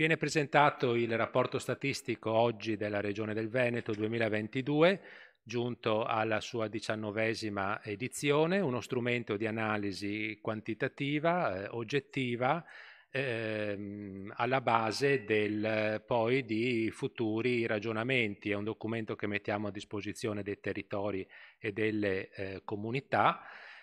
Viene presentato il rapporto statistico oggi della Regione del Veneto 2022, giunto alla sua diciannovesima edizione, uno strumento di analisi quantitativa, eh, oggettiva, ehm, alla base del, poi di futuri ragionamenti. È un documento che mettiamo a disposizione dei territori e delle eh, comunità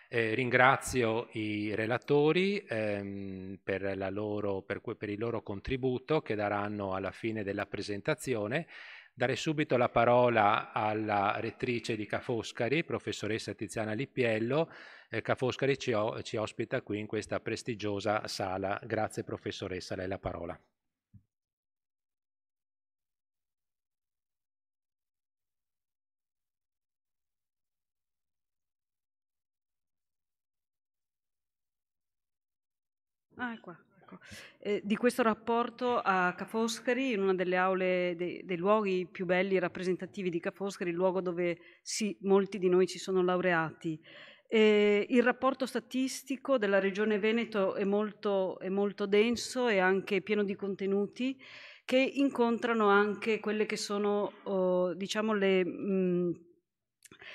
eh, ringrazio i relatori ehm, per, loro, per, per il loro contributo che daranno alla fine della presentazione. Dare subito la parola alla rettrice di Ca' Foscari, professoressa Tiziana Lippiello. Eh, Ca' Foscari ci, ho, ci ospita qui in questa prestigiosa sala. Grazie professoressa, lei la parola. Ah, qua. Ecco, ecco. Eh, di questo rapporto a Ca' Foscari, in una delle aule dei, dei luoghi più belli e rappresentativi di Ca' Foscari, il luogo dove sì, molti di noi ci sono laureati. Eh, il rapporto statistico della regione Veneto è molto, è molto denso e anche pieno di contenuti che incontrano anche quelle che sono oh, diciamo le, mh, mm,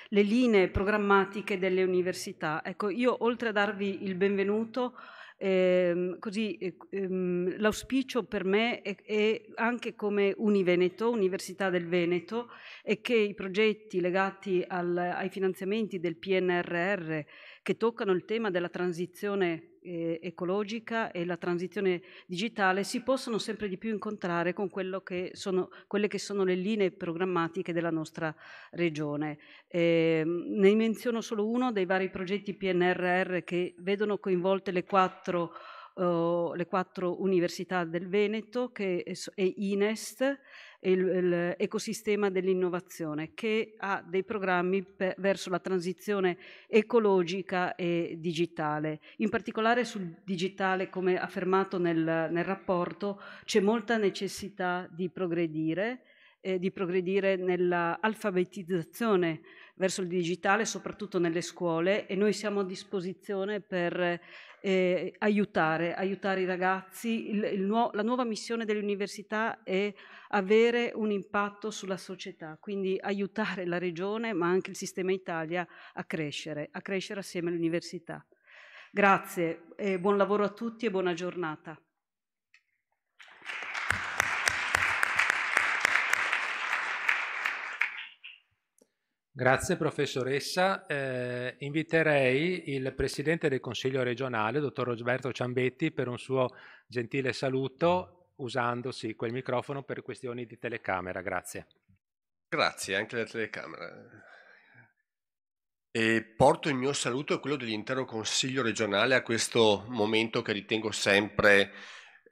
le linee programmatiche delle università. Ecco, io oltre a darvi il benvenuto Ehm, eh, così, ehm, l'auspicio per me è, è, anche come Univeneto, Università del Veneto, è che i progetti legati al, ai finanziamenti del PNRR che toccano il tema della transizione eh, ecologica e la transizione digitale si possono sempre di più incontrare con che sono, quelle che sono le linee programmatiche della nostra regione. Eh, ne menziono solo uno dei vari progetti PNRR che vedono coinvolte le quattro, eh, le quattro università del Veneto che, e INEST e l'ecosistema dell'innovazione che ha dei programmi per, verso la transizione ecologica e digitale. In particolare sul digitale, come affermato nel, nel rapporto, c'è molta necessità di progredire, eh, di progredire nell'alfabetizzazione verso il digitale, soprattutto nelle scuole, e noi siamo a disposizione per eh, aiutare, aiutare i ragazzi. Il, il nuo- la nuova missione dell'università è avere un impatto sulla società, quindi aiutare la regione ma anche il sistema Italia a crescere, a crescere assieme all'università. Grazie, buon lavoro a tutti e buona giornata. Grazie professoressa. Eh, inviterei il Presidente del Consiglio regionale, dottor Roberto Ciambetti, per un suo gentile saluto usandosi quel microfono per questioni di telecamera. Grazie. Grazie, anche la telecamera. E porto il mio saluto e quello dell'intero Consiglio regionale a questo momento che ritengo sempre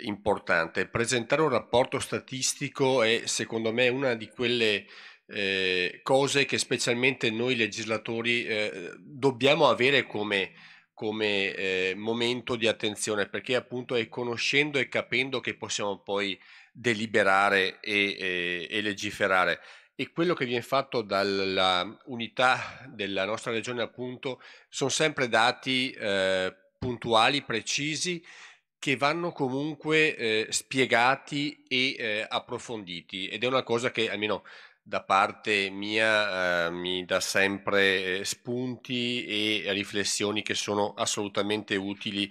importante. Presentare un rapporto statistico è secondo me una di quelle eh, cose che specialmente noi legislatori eh, dobbiamo avere come, come eh, momento di attenzione, perché appunto è conoscendo e capendo che possiamo poi deliberare e, e, e legiferare. E quello che viene fatto dalla unità della nostra regione, appunto, sono sempre dati ehm, puntuali, precisi, che vanno comunque ehm, spiegati e ehm, approfonditi. Ed è una cosa che almeno da parte mia eh, mi dà sempre eh, spunti e riflessioni che sono assolutamente utili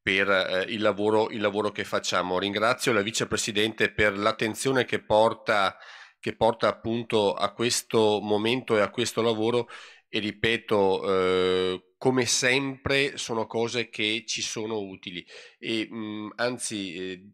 per eh, il, lavoro, il, lavoro, che facciamo. Ringrazio la vicepresidente per l'attenzione che porta, che porta appunto a questo momento e a questo lavoro e ripeto, eh, come sempre sono cose che ci sono utili e mh, mm, anzi eh,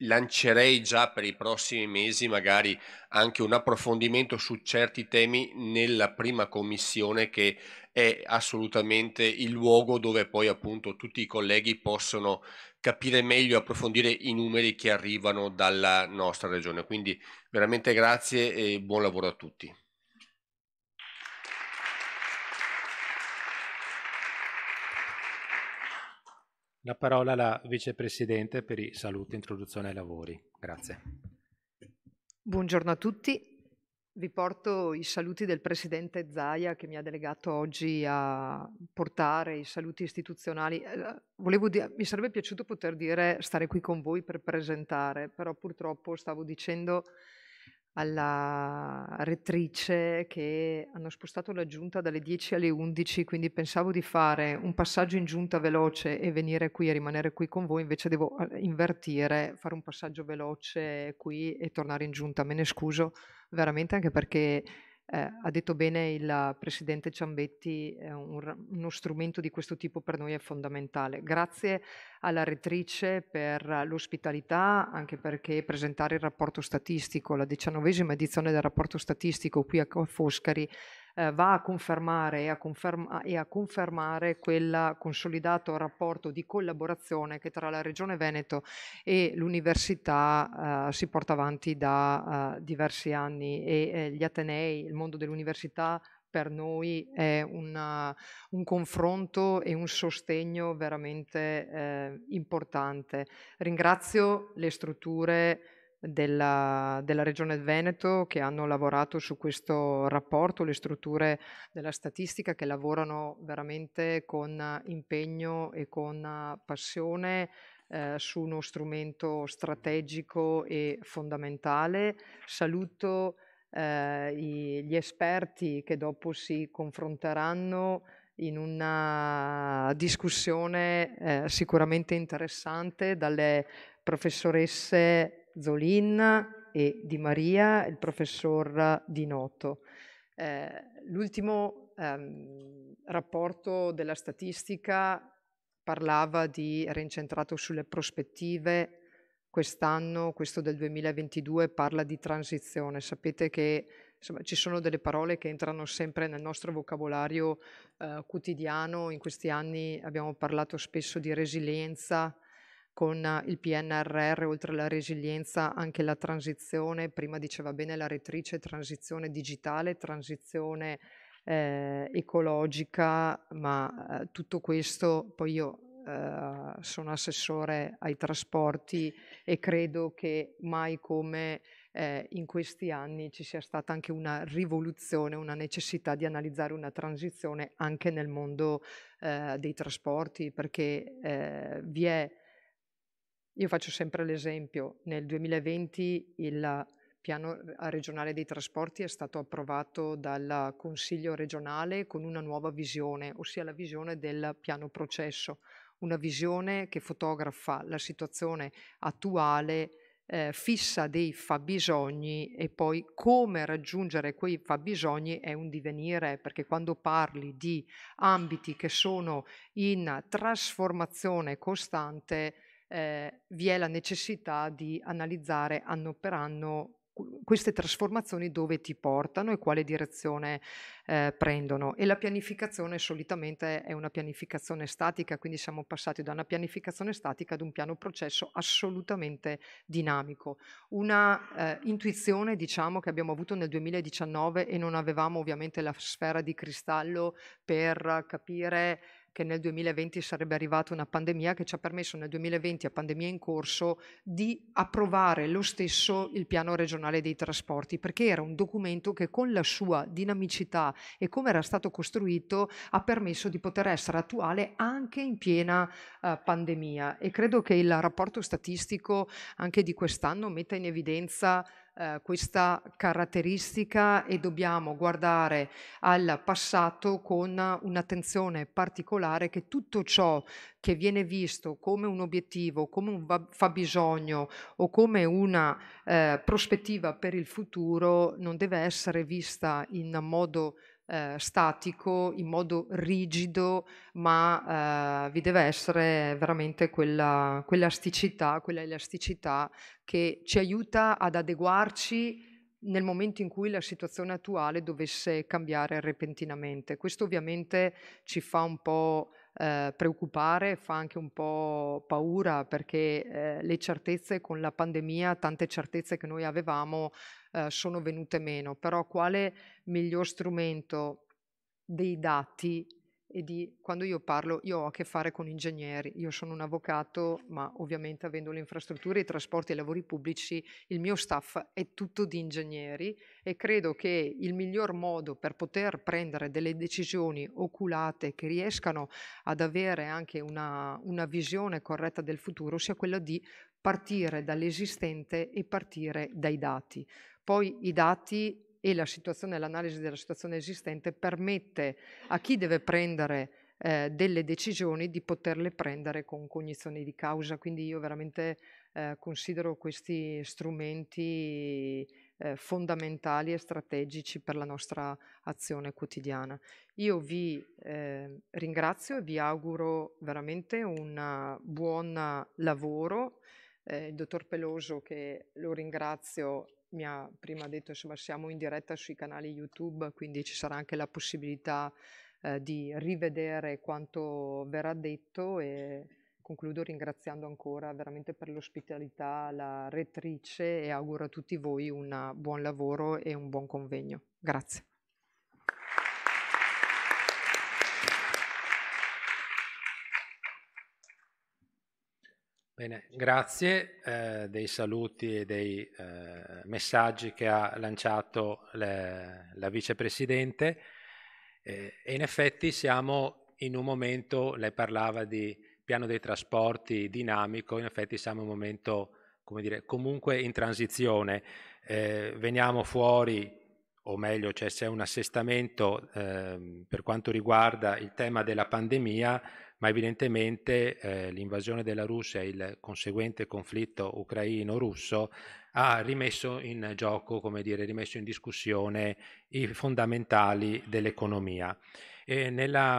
lancerei già per i prossimi mesi magari anche un approfondimento su certi temi nella prima commissione che è assolutamente il luogo dove poi appunto tutti i colleghi possono capire meglio, e approfondire i numeri che arrivano dalla nostra regione. Quindi veramente grazie e buon lavoro a tutti. La parola alla Vicepresidente per i saluti, introduzione ai lavori. Grazie. Buongiorno a tutti. Vi porto i saluti del Presidente Zaia che mi ha delegato oggi a portare i saluti istituzionali. Eh, mi sarebbe piaciuto poter dire stare qui con voi per presentare, però purtroppo stavo dicendo alla rettrice che hanno spostato la giunta dalle 10 alle 11, quindi pensavo di fare un passaggio in giunta veloce e venire qui e rimanere qui con voi, invece devo eh, invertire, fare un passaggio veloce qui e tornare in giunta. Me ne scuso veramente anche perché eh, ha detto bene il presidente Ciambetti, eh, un, uno strumento di questo tipo per noi è fondamentale. Grazie alla rettrice per l'ospitalità, anche perché presentare il rapporto statistico, la diciannovesima edizione del rapporto statistico qui a Foscari eh, va a confermare e a, conferma e a confermare quel consolidato rapporto di collaborazione che tra la Regione Veneto e l'Università eh, si porta avanti da eh, diversi anni e eh, gli Atenei, il mondo dell'università per noi è una, eh, un confronto e un sostegno veramente eh, importante. Ringrazio le strutture della, della Regione Veneto che hanno lavorato su questo rapporto, le strutture della statistica che lavorano veramente con impegno e con passione eh, su uno strumento strategico e fondamentale. Saluto eh, i, gli esperti che dopo si confronteranno in una discussione eh, sicuramente interessante dalle professoresse Zolin e Di Maria, il professor Di Noto. Eh, l'ultimo ehm, rapporto della statistica parlava di, era incentrato sulle prospettive, quest'anno, questo del 2022, parla di transizione. Sapete che insomma, ci sono delle parole che entrano sempre nel nostro vocabolario eh, quotidiano, in questi anni abbiamo parlato spesso di resilienza, con il PNRR, oltre alla resilienza, anche la transizione, prima diceva bene la rettrice, transizione digitale, transizione eh, ecologica, ma eh, tutto questo poi io eh, sono assessore ai trasporti e credo che mai come eh, in questi anni ci sia stata anche una rivoluzione, una necessità di analizzare una transizione anche nel mondo eh, dei trasporti, perché eh, vi è io faccio sempre l'esempio, nel 2020 il piano regionale dei trasporti è stato approvato dal Consiglio regionale con una nuova visione, ossia la visione del piano processo, una visione che fotografa la situazione attuale, eh, fissa dei fabbisogni e poi come raggiungere quei fabbisogni è un divenire, perché quando parli di ambiti che sono in trasformazione costante, eh, vi è la necessità di analizzare anno per anno queste trasformazioni dove ti portano e quale direzione eh, prendono e la pianificazione solitamente è una pianificazione statica quindi siamo passati da una pianificazione statica ad un piano processo assolutamente dinamico una eh, intuizione diciamo che abbiamo avuto nel 2019 e non avevamo ovviamente la sfera di cristallo per capire che nel 2020 sarebbe arrivata una pandemia che ci ha permesso nel 2020 a pandemia in corso di approvare lo stesso il piano regionale dei trasporti perché era un documento che con la sua dinamicità e come era stato costruito ha permesso di poter essere attuale anche in piena uh, pandemia e credo che il rapporto statistico anche di quest'anno metta in evidenza eh, questa caratteristica e dobbiamo guardare al passato con un'attenzione particolare che tutto ciò che viene visto come un obiettivo, come un fabbisogno o come una eh, prospettiva per il futuro non deve essere vista in modo eh, statico, in modo rigido, ma eh, vi deve essere veramente quella, quell'elasticità, quella elasticità che ci aiuta ad adeguarci nel momento in cui la situazione attuale dovesse cambiare repentinamente. Questo ovviamente ci fa un po' eh, preoccupare, fa anche un po' paura perché eh, le certezze con la pandemia, tante certezze che noi avevamo eh, sono venute meno, però quale miglior strumento dei dati e di quando io parlo io ho a che fare con ingegneri, io sono un avvocato, ma ovviamente avendo le infrastrutture, i trasporti e i lavori pubblici, il mio staff è tutto di ingegneri e credo che il miglior modo per poter prendere delle decisioni oculate che riescano ad avere anche una, una visione corretta del futuro sia quella di partire dall'esistente e partire dai dati. Poi i dati e la situazione, l'analisi della situazione esistente permette a chi deve prendere eh, delle decisioni di poterle prendere con cognizione di causa. Quindi io veramente eh, considero questi strumenti eh, fondamentali e strategici per la nostra azione quotidiana. Io vi eh, ringrazio e vi auguro veramente un buon lavoro. Eh, il dottor Peloso, che lo ringrazio, mi ha prima detto insomma siamo in diretta sui canali YouTube, quindi ci sarà anche la possibilità eh, di rivedere quanto verrà detto e concludo ringraziando ancora veramente per l'ospitalità la rettrice e auguro a tutti voi un buon lavoro e un buon convegno. Grazie. Bene, grazie eh, dei saluti e dei eh, messaggi che ha lanciato le, la vicepresidente. Eh, e in effetti siamo in un momento, lei parlava di piano dei trasporti dinamico, in effetti siamo in un momento come dire, comunque in transizione. Eh, veniamo fuori o meglio, cioè c'è un assestamento eh, per quanto riguarda il tema della pandemia, ma evidentemente eh, l'invasione della Russia e il conseguente conflitto ucraino-russo ha rimesso in gioco, come dire, rimesso in discussione i fondamentali dell'economia. E nella,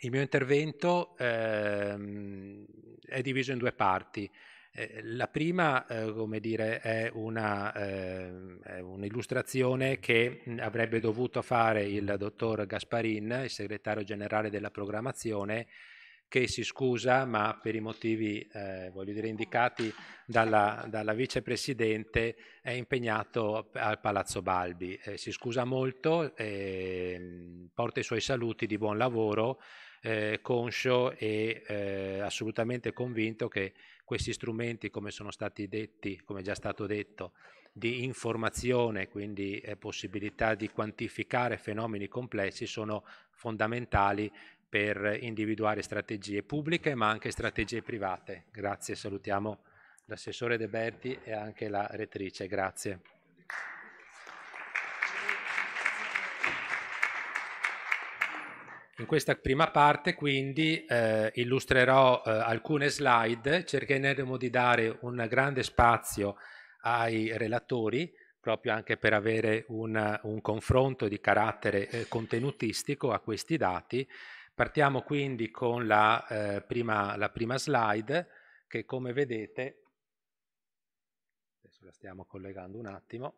il mio intervento eh, è diviso in due parti. Eh, la prima, eh, come dire, è, una, ehm, è un'illustrazione che mhmm, avrebbe dovuto fare il dottor Gasparin, il segretario generale della programmazione, che si scusa, ma per i motivi, eh, voglio dire, indicati dalla, dalla, vicepresidente, è impegnato al Palazzo Balbi. Eh, si scusa molto, eh, porta i suoi saluti di buon lavoro, eh, conscio e eh, assolutamente convinto che questi strumenti, come sono stati detti, come è già stato detto, di informazione, quindi eh, possibilità di quantificare fenomeni complessi, sono fondamentali per individuare strategie pubbliche ma anche strategie private. Grazie, salutiamo l'assessore De Berti e anche la rettrice. Grazie. In questa prima parte quindi eh, illustrerò eh, alcune slide, cercheremo di dare un grande spazio ai relatori proprio anche per avere un, un confronto di carattere eh, contenutistico a questi dati. Partiamo quindi con la, eh, prima, la prima slide che come vedete, adesso la stiamo collegando un attimo,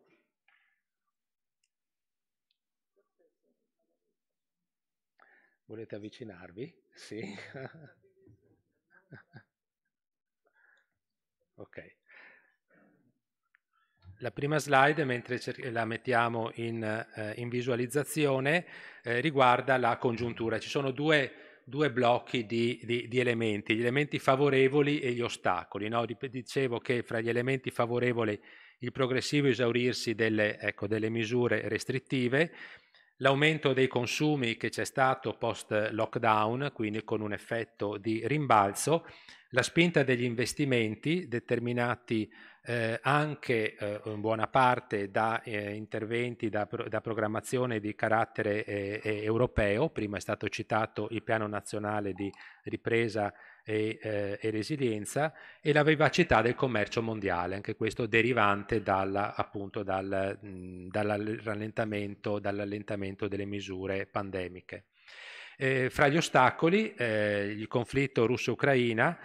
Volete avvicinarvi? Sì. ok. La prima slide, mentre la mettiamo in, eh, in visualizzazione, eh, riguarda la congiuntura. Ci sono due, due blocchi di, di, di, elementi, gli elementi favorevoli e gli ostacoli. No? Dicevo che fra gli elementi favorevoli il progressivo esaurirsi delle, ecco, delle misure restrittive l'aumento dei consumi che c'è stato post lockdown, quindi con un effetto di rimbalzo, la spinta degli investimenti determinati eh, anche eh, in buona parte da eh, interventi da, da, programmazione di carattere eh, europeo, prima è stato citato il piano nazionale di ripresa e, eh, e, resilienza e la vivacità del commercio mondiale, anche questo derivante dalla, appunto dal, mh, dall'allentamento, dall'allentamento delle misure pandemiche. Eh, fra gli ostacoli il conflitto russo-ucraina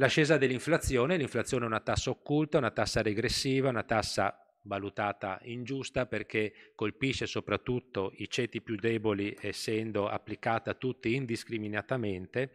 l'ascesa dell'inflazione, l'inflazione è una tassa occulta, una tassa regressiva, una tassa valutata ingiusta perché colpisce soprattutto i ceti più deboli essendo applicata a tutti indiscriminatamente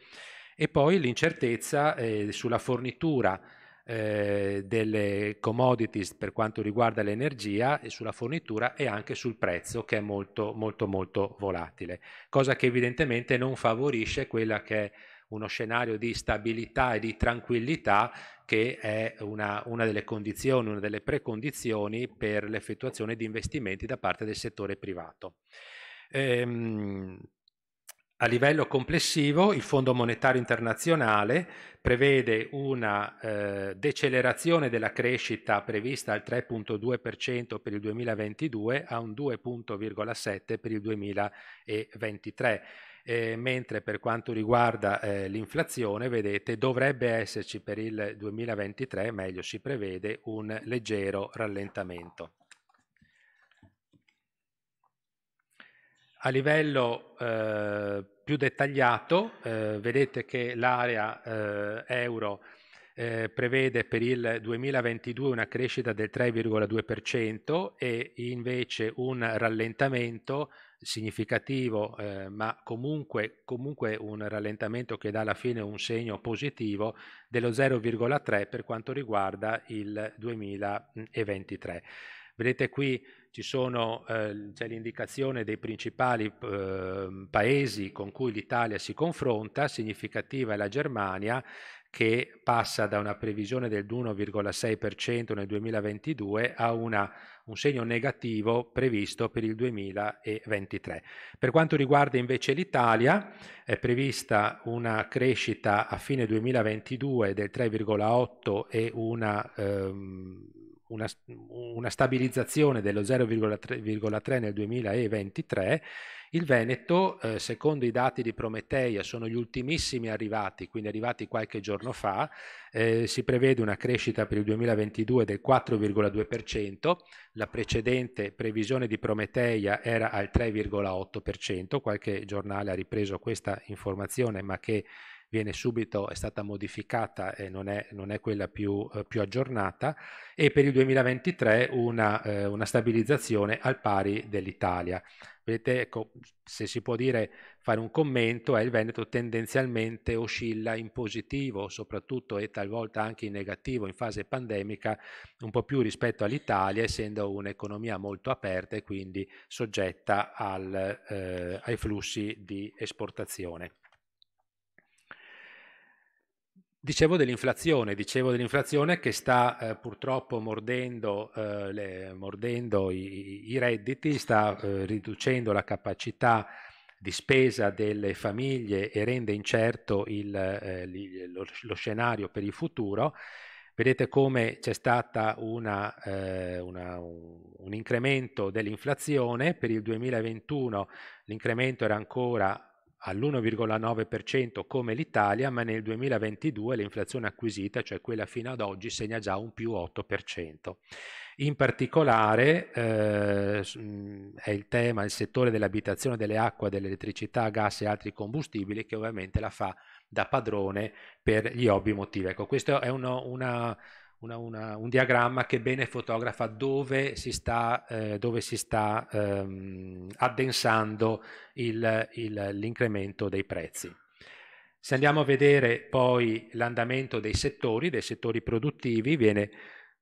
e poi l'incertezza eh, sulla fornitura eh, delle commodities per quanto riguarda l'energia e sulla fornitura e anche sul prezzo che è molto molto molto volatile, cosa che evidentemente non favorisce quella che è uno scenario di stabilità e di tranquillità che è una, una, delle condizioni, una delle precondizioni per l'effettuazione di investimenti da parte del settore privato. Ehm, a livello complessivo il Fondo Monetario Internazionale prevede una eh, decelerazione della crescita prevista al 3.2% per il 2022 a un 2.7% per il 2023, eh, mentre per quanto riguarda eh, l'inflazione, vedete, dovrebbe esserci per il 2023, meglio si prevede, un leggero rallentamento. A livello eh, più dettagliato, eh, vedete che l'area eh, euro eh, prevede per il 2022 una crescita del 3,2% e invece un rallentamento significativo, eh, ma comunque, comunque, un rallentamento che dà alla fine un segno positivo dello 0,3 per quanto riguarda il 2023. Vedete qui ci sono, eh, c'è l'indicazione dei principali eh, paesi con cui l'Italia si confronta, significativa è la Germania che passa da una previsione dell'1,6% nel 2022 a una, un segno negativo previsto per il 2023. Per quanto riguarda invece l'Italia, è prevista una crescita a fine 2022 del 3,8 e una... Ehm, una, una stabilizzazione dello 0,3 nel 2023, il Veneto, eh, secondo i dati di Prometeia, sono gli ultimissimi arrivati, quindi arrivati qualche giorno fa, eh, si prevede una crescita per il 2022 del 4,2%, la precedente previsione di Prometeia era al 3,8%, qualche giornale ha ripreso questa informazione ma che viene subito, è stata modificata e non è, non è quella più, eh, più, aggiornata, e per il 2023 una, eh, una stabilizzazione al pari dell'Italia. Vedete, ecco, se si può dire, fare un commento, è eh, il Veneto tendenzialmente oscilla in positivo, soprattutto e talvolta anche in negativo in fase pandemica, un po' più rispetto all'Italia, essendo un'economia molto aperta e quindi soggetta al, eh, ai flussi di esportazione. Dicevo dell'inflazione, dicevo dell'inflazione che sta eh, purtroppo mordendo, eh, le, mordendo i, i, redditi, sta eh, riducendo la capacità di spesa delle famiglie e rende incerto il, eh, lo, lo, scenario per il futuro. Vedete come c'è stato eh, un incremento dell'inflazione, per il 2021 l'incremento era ancora all'1,9% come l'Italia, ma nel 2022 l'inflazione acquisita, cioè quella fino ad oggi, segna già un più 8%. In particolare eh, è il tema, il settore dell'abitazione, delle acque, dell'elettricità, gas e altri combustibili che ovviamente la fa da padrone per gli hobby motivi. Ecco, questo è uno, una, una, una, un diagramma che bene fotografa dove si sta, eh, dove si sta ehm, addensando l'incremento dei prezzi. Se andiamo a vedere poi l'andamento dei settori, dei settori produttivi, viene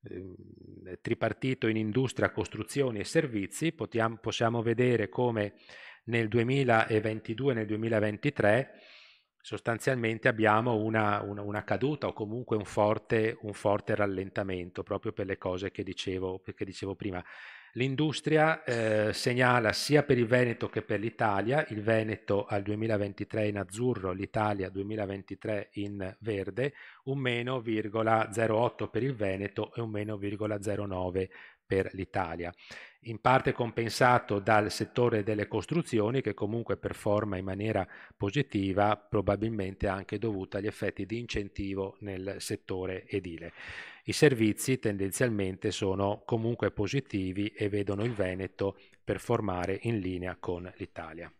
eh, tripartito in industria, costruzioni e servizi, Potiamo, possiamo vedere come nel 2022 e nel 2023 sostanzialmente abbiamo una, una, una, caduta o comunque un forte, un forte, rallentamento proprio per le cose che dicevo, che dicevo prima. L'industria eh, segnala sia per il Veneto che per l'Italia, il Veneto al 2023 in azzurro, l'Italia 2023 in verde, un meno 0,08 per il Veneto e un meno 0,09 per l'Italia in parte compensato dal settore delle costruzioni che comunque performa in maniera positiva, probabilmente anche dovuta agli effetti di incentivo nel settore edile. I servizi tendenzialmente sono comunque positivi e vedono il Veneto performare in linea con l'Italia.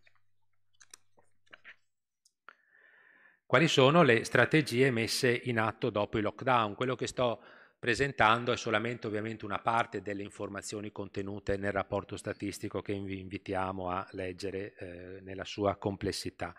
Quali sono le strategie messe in atto dopo il lockdown? Quello che sto presentando è solamente ovviamente una parte delle informazioni contenute nel rapporto statistico che vi invitiamo a leggere eh, nella sua complessità.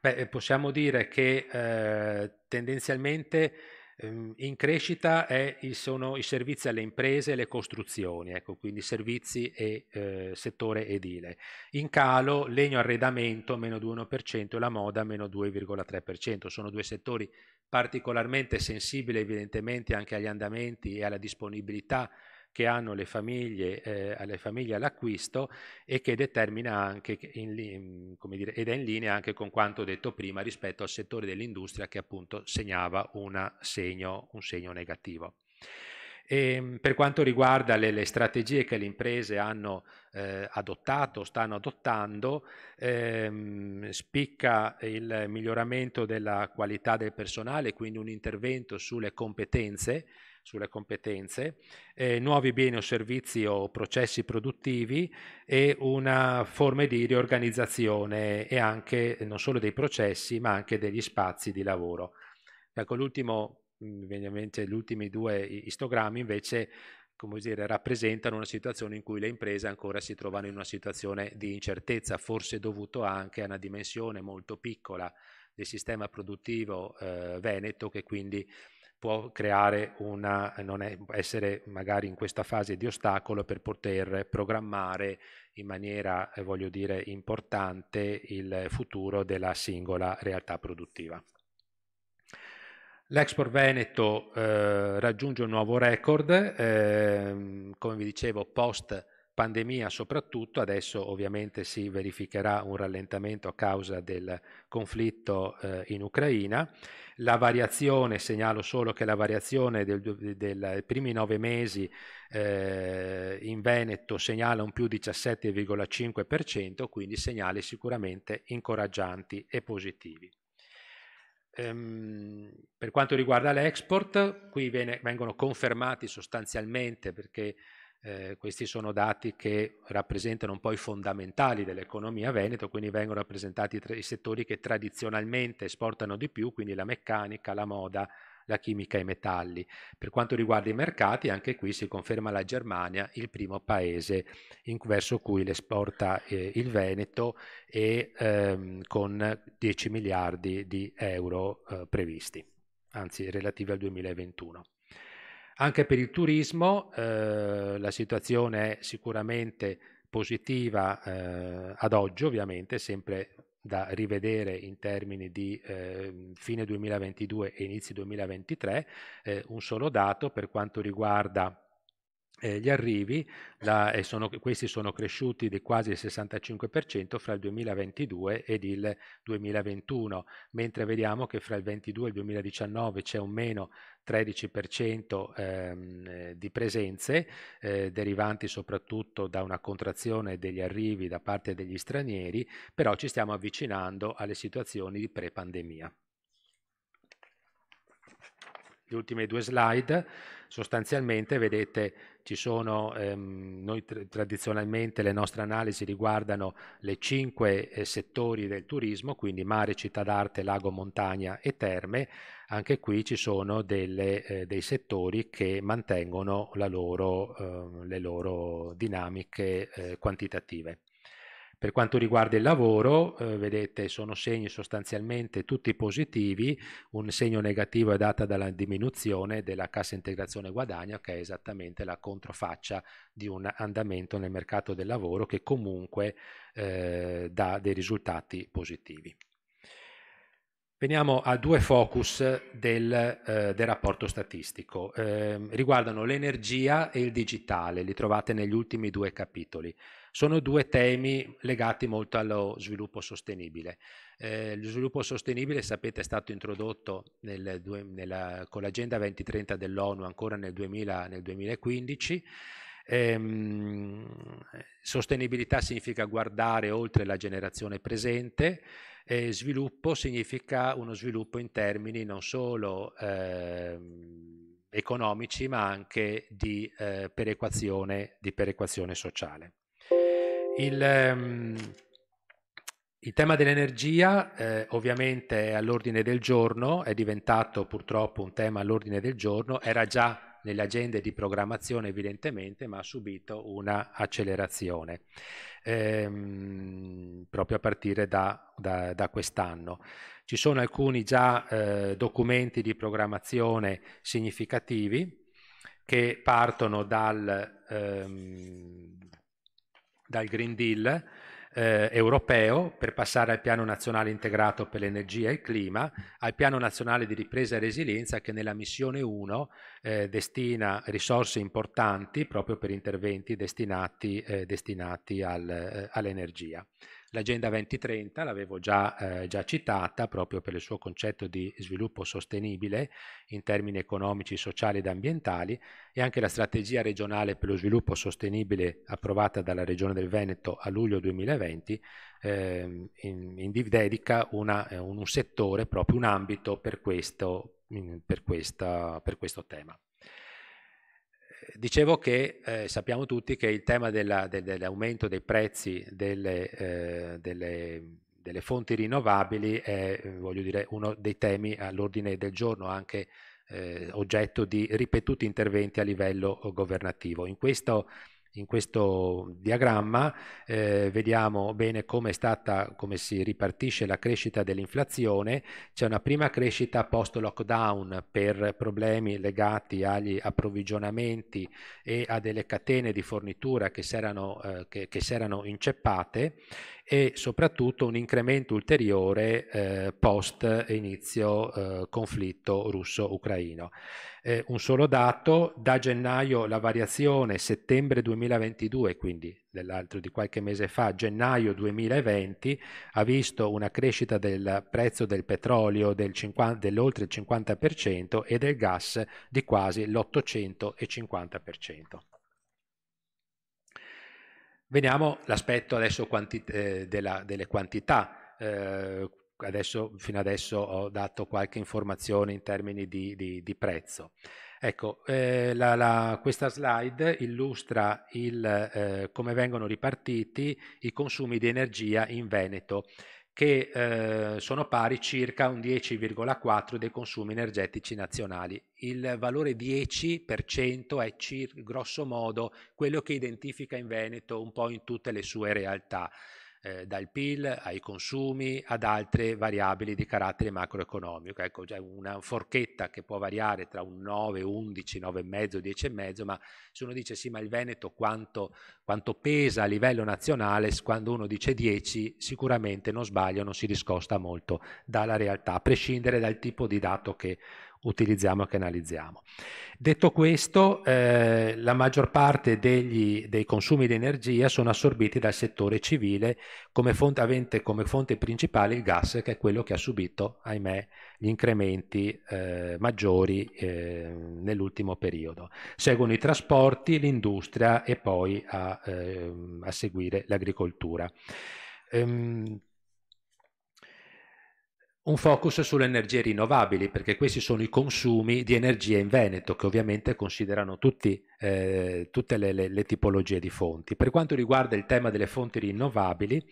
Beh, eh, possiamo dire che eh, tendenzialmente ehm, in crescita è, sono i servizi alle imprese e le costruzioni, ecco, quindi servizi e eh, settore edile. In calo legno arredamento meno 2,1% e la moda meno 2,3%. Sono due settori particolarmente sensibile evidentemente anche agli andamenti e alla disponibilità che hanno le famiglie, eh, le famiglie all'acquisto e che determina anche, in, mm, dire, ed è in linea anche con quanto detto prima rispetto al settore dell'industria che appunto segnava segno, un segno negativo. E ehm, per quanto riguarda le, le strategie che le imprese hanno eh, adottato, stanno adottando, ehm, spicca il miglioramento della qualità del personale, quindi un intervento sulle competenze, sulle competenze eh, nuovi beni o servizi o processi produttivi e una forma di riorganizzazione e anche eh, non solo dei processi ma anche degli spazi di lavoro. Ecco, l'ultimo, ovviamente mm, gli ultimi due istogrammi invece come dire, rappresentano una situazione in cui le imprese ancora si trovano in una situazione di incertezza, forse dovuto anche a una dimensione molto piccola del sistema produttivo eh, veneto che quindi può creare una, non è, essere magari in questa fase di ostacolo per poter programmare in maniera, eh, voglio dire, importante il futuro della singola realtà produttiva. L'export Veneto eh, raggiunge un nuovo record, eh, come vi dicevo, post pandemia soprattutto, adesso ovviamente si verificherà un rallentamento a causa del conflitto eh, in Ucraina. La variazione, segnalo solo che la variazione dei primi nove mesi eh, in Veneto segnala un più 17,5%, quindi segnali sicuramente incoraggianti e positivi. Ehm, per quanto riguarda l'export, qui viene, vengono confermati sostanzialmente perché eh, questi sono dati che rappresentano un po' i fondamentali dell'economia veneto, quindi vengono rappresentati i settori che tradizionalmente esportano di più, quindi la meccanica, la moda, la chimica e i metalli. Per quanto riguarda i mercati, anche qui si conferma la Germania il primo paese in, verso cui l'esporta eh, il Veneto e ehm, con 10 miliardi di euro eh, previsti, anzi relativi al 2021. Anche per il turismo eh, la situazione è sicuramente positiva eh, ad oggi, ovviamente sempre da rivedere in termini di eh, fine 2022 e inizio 2023. Eh, un solo dato per quanto riguarda eh, gli arrivi la, e sono, questi sono cresciuti di quasi il 65% fra il 2022 ed il 2021, mentre vediamo che fra il 2022 e il 2019 c'è un meno 13% ehm, eh, di presenze eh, derivanti soprattutto da una contrazione degli arrivi da parte degli stranieri, però ci stiamo avvicinando alle situazioni di pre-pandemia le ultime due slide, sostanzialmente vedete ci sono, ehm, noi tra tradizionalmente le nostre analisi riguardano le cinque eh, settori del turismo, quindi mare, città d'arte, lago, montagna e terme, anche qui ci sono delle, eh, dei settori che mantengono loro, eh, le loro dinamiche eh, quantitative. Per quanto riguarda il lavoro, eh, vedete, sono segni sostanzialmente tutti positivi, un segno negativo è data dalla diminuzione della cassa integrazione guadagno, che è esattamente la controfaccia di un andamento nel mercato del lavoro che comunque eh, dà dei risultati positivi. Veniamo a due focus del, eh, del rapporto statistico. Eh, riguardano l'energia e il digitale, li trovate negli ultimi due capitoli. Sono due temi legati molto allo sviluppo sostenibile. Eh, lo sviluppo sostenibile, sapete, è stato introdotto nel, nella, con l'agenda 2030 dell'ONU ancora nel, 2000, nel 2015. Eh, sostenibilità significa guardare oltre la generazione presente, E sviluppo significa uno sviluppo in termini non solo eh, economici ma anche di, eh, perequazione, di perequazione sociale. Il, um, il tema dell'energia eh, ovviamente è all'ordine del giorno, è diventato purtroppo un tema all'ordine del giorno, era già nelle agende di programmazione evidentemente, ma ha subito un'accelerazione ehm, proprio a partire da, da, da, quest'anno. Ci sono alcuni già eh, documenti di programmazione significativi che partono dal, ehm, dal Green Deal eh, europeo per passare al Piano Nazionale Integrato per l'Energia e il Clima, al Piano Nazionale di Ripresa e Resilienza che nella missione 1 eh, destina risorse importanti proprio per interventi destinati, eh, destinati al, eh, all'energia. L'Agenda 2030 l'avevo già, eh, già, citata proprio per il suo concetto di sviluppo sostenibile in termini economici, sociali ed ambientali e anche la strategia regionale per lo sviluppo sostenibile approvata dalla Regione del Veneto a luglio 2020 eh, in, in dedica una, eh, un, un, settore, proprio un ambito per questo, per questa, per questo tema dicevo che eh, sappiamo tutti che il tema della, del, dell'aumento dei prezzi delle, eh, delle, delle fonti rinnovabili è eh, dire, uno dei temi all'ordine del giorno, anche eh, oggetto di ripetuti interventi a livello governativo. In questo in questo diagramma eh, vediamo bene come, stata, come si ripartisce la crescita dell'inflazione. C'è una prima crescita post lockdown per problemi legati agli approvvigionamenti e a delle catene di fornitura che si erano, eh, che, che si erano inceppate e soprattutto un incremento ulteriore eh, post inizio eh, conflitto russo-ucraino. Eh, un solo dato, da gennaio la variazione settembre 2022, quindi dell'altro di qualche mese fa, gennaio 2020, ha visto una crescita del prezzo del petrolio del 50, dell'oltre il 50% e del gas di quasi l'850%. Veniamo all'aspetto adesso quanti- eh, della, delle quantità. Eh, adesso, fino adesso ho dato qualche informazione in termini di, di, di prezzo. Ecco, eh, la, la, questa slide illustra il, eh, come vengono ripartiti i consumi di energia in Veneto, che eh, sono pari circa un 10,4 dei consumi energetici nazionali. Il valore 10% è cir- grosso modo quello che identifica in Veneto un po' in tutte le sue realtà eh, dal PIL ai consumi ad altre variabili di carattere macroeconomico. Ecco, c'è una forchetta che può variare tra un 9, 11, 9,5, 10,5, ma se uno dice sì, ma il Veneto quanto, quanto pesa a livello nazionale, quando uno dice 10, sicuramente non sbaglio, non si discosta molto dalla realtà, a prescindere dal tipo di dato che utilizziamo e che analizziamo. Detto questo, eh, la maggior parte degli, dei consumi di energia sono assorbiti dal settore civile come fonte, avente come fonte principale il gas, che è quello che ha subito, ahimè, gli incrementi eh, maggiori eh, nell'ultimo periodo. Seguono i trasporti, l'industria e poi a, ehm, a seguire l'agricoltura. Ehm, un focus sulle energie rinnovabili, perché questi sono i consumi di energia in Veneto, che ovviamente considerano tutti, eh, tutte le, le, le tipologie di fonti. Per quanto riguarda il tema delle fonti rinnovabili,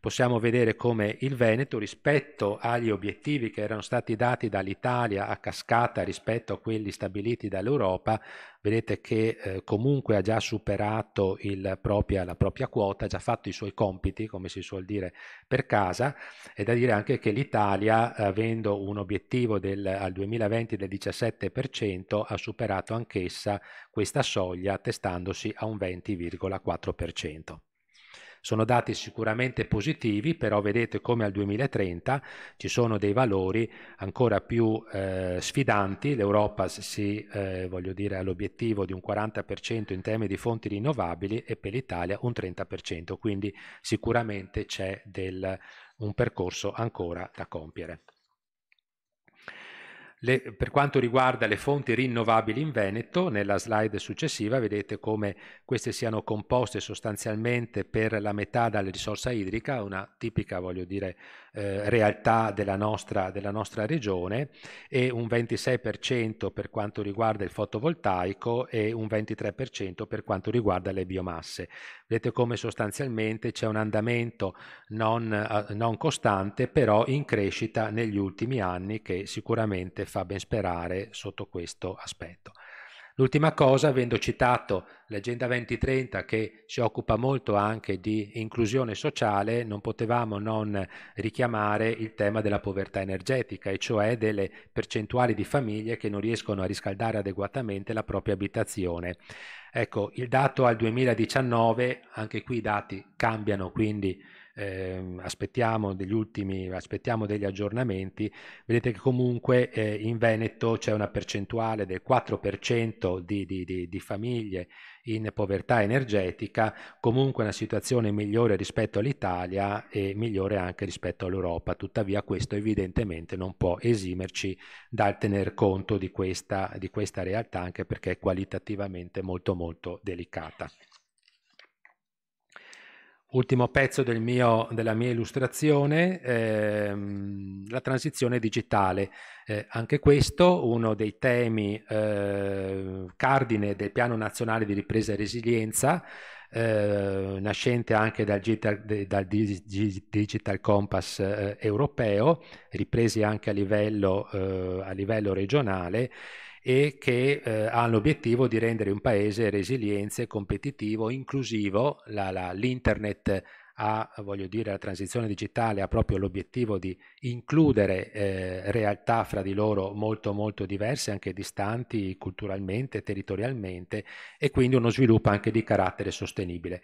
possiamo vedere come il Veneto rispetto agli obiettivi che erano stati dati dall'Italia a cascata rispetto a quelli stabiliti dall'Europa, vedete che eh, comunque ha già superato propria, la propria quota, ha già fatto i suoi compiti, come si suol dire, per casa. È da dire anche che l'Italia, avendo un obiettivo del, al 2020 del 17%, ha superato anch'essa questa soglia, attestandosi a un 20,4%. Sono dati sicuramente positivi, però vedete come al 2030 ci sono dei valori ancora più eh, sfidanti. L'Europa si, eh, voglio dire, ha l'obiettivo di un 40% in termini di fonti rinnovabili e per l'Italia un 30%, quindi sicuramente c'è del, un percorso ancora da compiere. Le, per quanto riguarda le fonti rinnovabili in Veneto, nella slide successiva vedete come queste siano composte sostanzialmente per la metà dalla risorsa idrica, una tipica dire, eh, realtà della nostra, della nostra, regione, e un 26% per quanto riguarda il fotovoltaico e un 23% per quanto riguarda le biomasse. Vedete come sostanzialmente c'è un andamento non, eh, non costante, però in crescita negli ultimi anni che sicuramente fa ben sperare sotto questo aspetto. L'ultima cosa, avendo citato l'Agenda 2030 che si occupa molto anche di inclusione sociale, non potevamo non richiamare il tema della povertà energetica, e cioè delle percentuali di famiglie che non riescono a riscaldare adeguatamente la propria abitazione. Ecco, il dato al 2019, anche qui i dati cambiano, quindi eh, aspettiamo, degli ultimi, aspettiamo degli aggiornamenti, vedete che comunque eh, in Veneto c'è una percentuale del 4% di, di, di, di famiglie in povertà energetica, comunque una situazione migliore rispetto all'Italia e migliore anche rispetto all'Europa. Tuttavia questo evidentemente non può esimerci dal tener conto di questa, di questa realtà, anche perché è qualitativamente molto molto delicata. Ultimo pezzo del mio, della mia illustrazione, ehm, la transizione digitale. Eh, anche questo uno dei temi eh, cardine del Piano Nazionale di Ripresa e Resilienza, eh, nascente anche dal, dal Digital Compass eh, europeo, ripresi anche a livello, eh, a livello regionale e che eh, ha l'obiettivo di rendere un paese resiliente, competitivo, inclusivo. La, la, l'internet ha, voglio dire, la transizione digitale ha proprio l'obiettivo di includere eh, realtà fra di loro molto molto diverse, anche distanti culturalmente, territorialmente e quindi uno sviluppo anche di carattere sostenibile.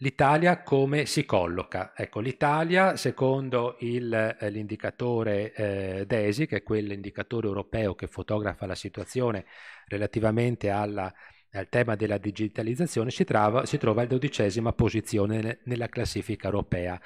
L'Italia come si colloca? Ecco, l'Italia, secondo il, eh, l'indicatore eh, DESI, che è quell'indicatore europeo che fotografa la situazione relativamente alla, al tema della digitalizzazione, si, trova, si trova alla dodicesima posizione nella classifica europea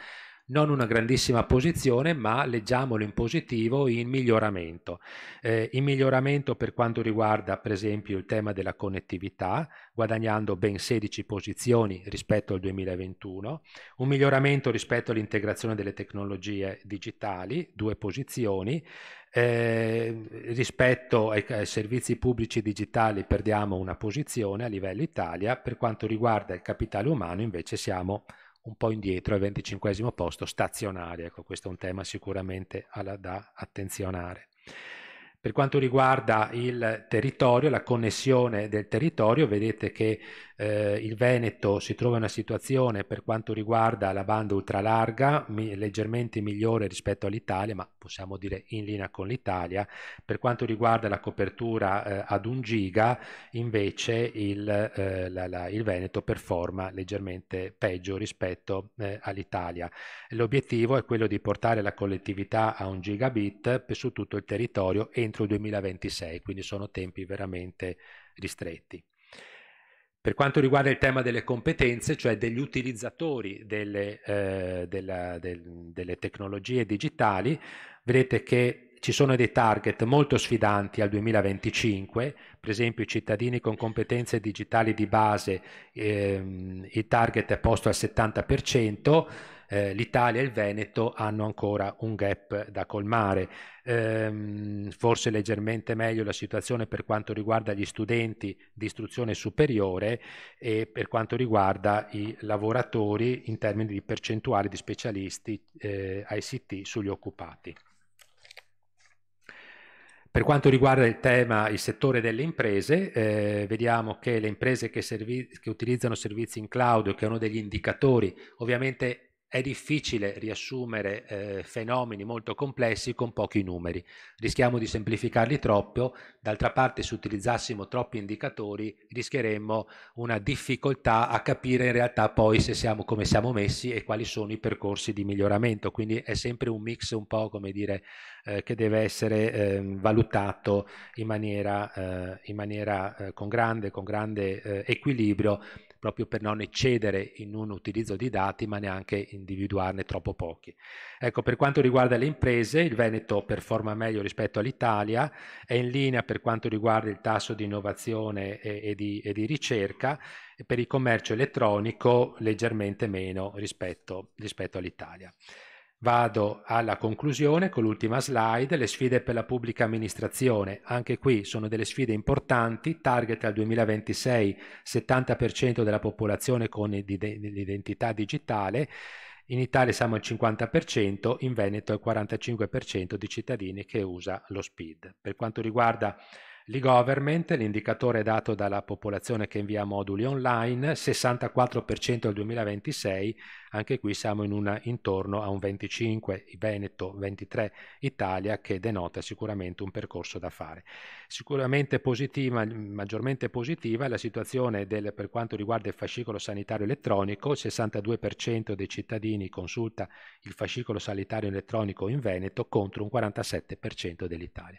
non una grandissima posizione, ma leggiamolo in positivo, in miglioramento. Eh, in miglioramento per quanto riguarda per esempio il tema della connettività, guadagnando ben 16 posizioni rispetto al 2021, un miglioramento rispetto all'integrazione delle tecnologie digitali, due posizioni, eh, rispetto ai, ai, servizi pubblici digitali perdiamo una posizione a livello Italia, per quanto riguarda il capitale umano invece siamo un po' indietro al 25 posto, stazionari. Ecco, questo è un tema sicuramente alla, da attenzionare. Per quanto riguarda il territorio, la connessione del territorio, vedete che eh, il Veneto si trova in una situazione per quanto riguarda la banda ultralarga mi- leggermente migliore rispetto all'Italia, ma possiamo dire in linea con l'Italia. Per quanto riguarda la copertura eh, ad un giga, invece il, eh, la, la, il, Veneto performa leggermente peggio rispetto eh, all'Italia. L'obiettivo è quello di portare la collettività a un gigabit su tutto il territorio entro il 2026, quindi sono tempi veramente ristretti. Per quanto riguarda il tema delle competenze, cioè degli utilizzatori delle, eh, della, del, delle tecnologie digitali, vedete che ci sono dei target molto sfidanti al 2025, per esempio i cittadini con competenze digitali di base, ehm, il target è posto al 70%, eh, l'Italia e il Veneto hanno ancora un gap da colmare. Ehm, forse leggermente meglio la situazione per quanto riguarda gli studenti di istruzione superiore e per quanto riguarda i lavoratori in termini di percentuale di specialisti eh, ICT sugli occupati. Per quanto riguarda il tema, il settore delle imprese, eh, vediamo che le imprese che, che, utilizzano servizi in cloud, che è uno degli indicatori, ovviamente è difficile riassumere eh, fenomeni molto complessi con pochi numeri. Rischiamo di semplificarli troppo, d'altra parte se utilizzassimo troppi indicatori rischieremmo una difficoltà a capire in realtà poi se siamo, come siamo messi e quali sono i percorsi di miglioramento, quindi è sempre un mix un po' come dire eh, che deve essere eh, valutato in maniera, eh, in maniera eh, con grande, con grande equilibrio proprio per non eccedere in un utilizzo di dati ma neanche individuarne troppo pochi. Ecco, per quanto riguarda le imprese, il Veneto performa meglio rispetto all'Italia, è in linea per quanto riguarda il tasso di innovazione e, e, di, e di, ricerca e per il commercio elettronico leggermente meno rispetto, rispetto all'Italia. Vado alla conclusione con l'ultima slide, le sfide per la pubblica amministrazione. Anche qui sono delle sfide importanti, target al 2026 70% della popolazione con l'identità digitale, in Italia siamo al 50%, in Veneto al 45% di cittadini che usa lo SPID. Per quanto riguarda L'e-government, l'indicatore dato dalla popolazione che invia moduli online, 64% nel 2026, anche qui siamo in una, intorno a un 25, Veneto 23, Italia, che denota sicuramente un percorso da fare. Sicuramente positiva, maggiormente positiva è la situazione del, per quanto riguarda il fascicolo sanitario elettronico, il 62% dei cittadini consulta il fascicolo sanitario elettronico in Veneto contro un 47% dell'Italia.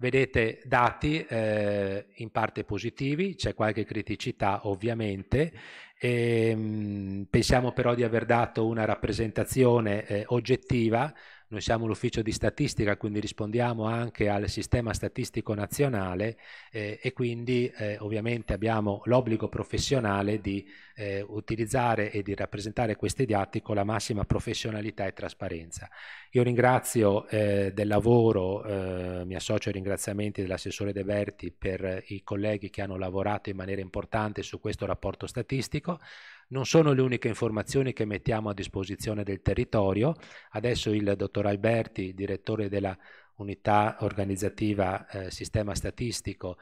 Vedete dati eh, in parte positivi, c'è qualche criticità ovviamente, e, ehm, pensiamo però di aver dato una rappresentazione eh, oggettiva noi siamo l'ufficio di statistica, quindi rispondiamo anche al sistema statistico nazionale eh, e quindi eh, ovviamente abbiamo l'obbligo professionale di eh, utilizzare e di rappresentare questi dati con la massima professionalità e trasparenza. Io ringrazio eh, del lavoro, eh, mi associo ai ringraziamenti dell'assessore De Verti per i colleghi che hanno lavorato in maniera importante su questo rapporto statistico. Non sono le uniche informazioni che mettiamo a disposizione del territorio. Adesso il dottor Alberti, direttore della unità organizzativa eh, sistema statistico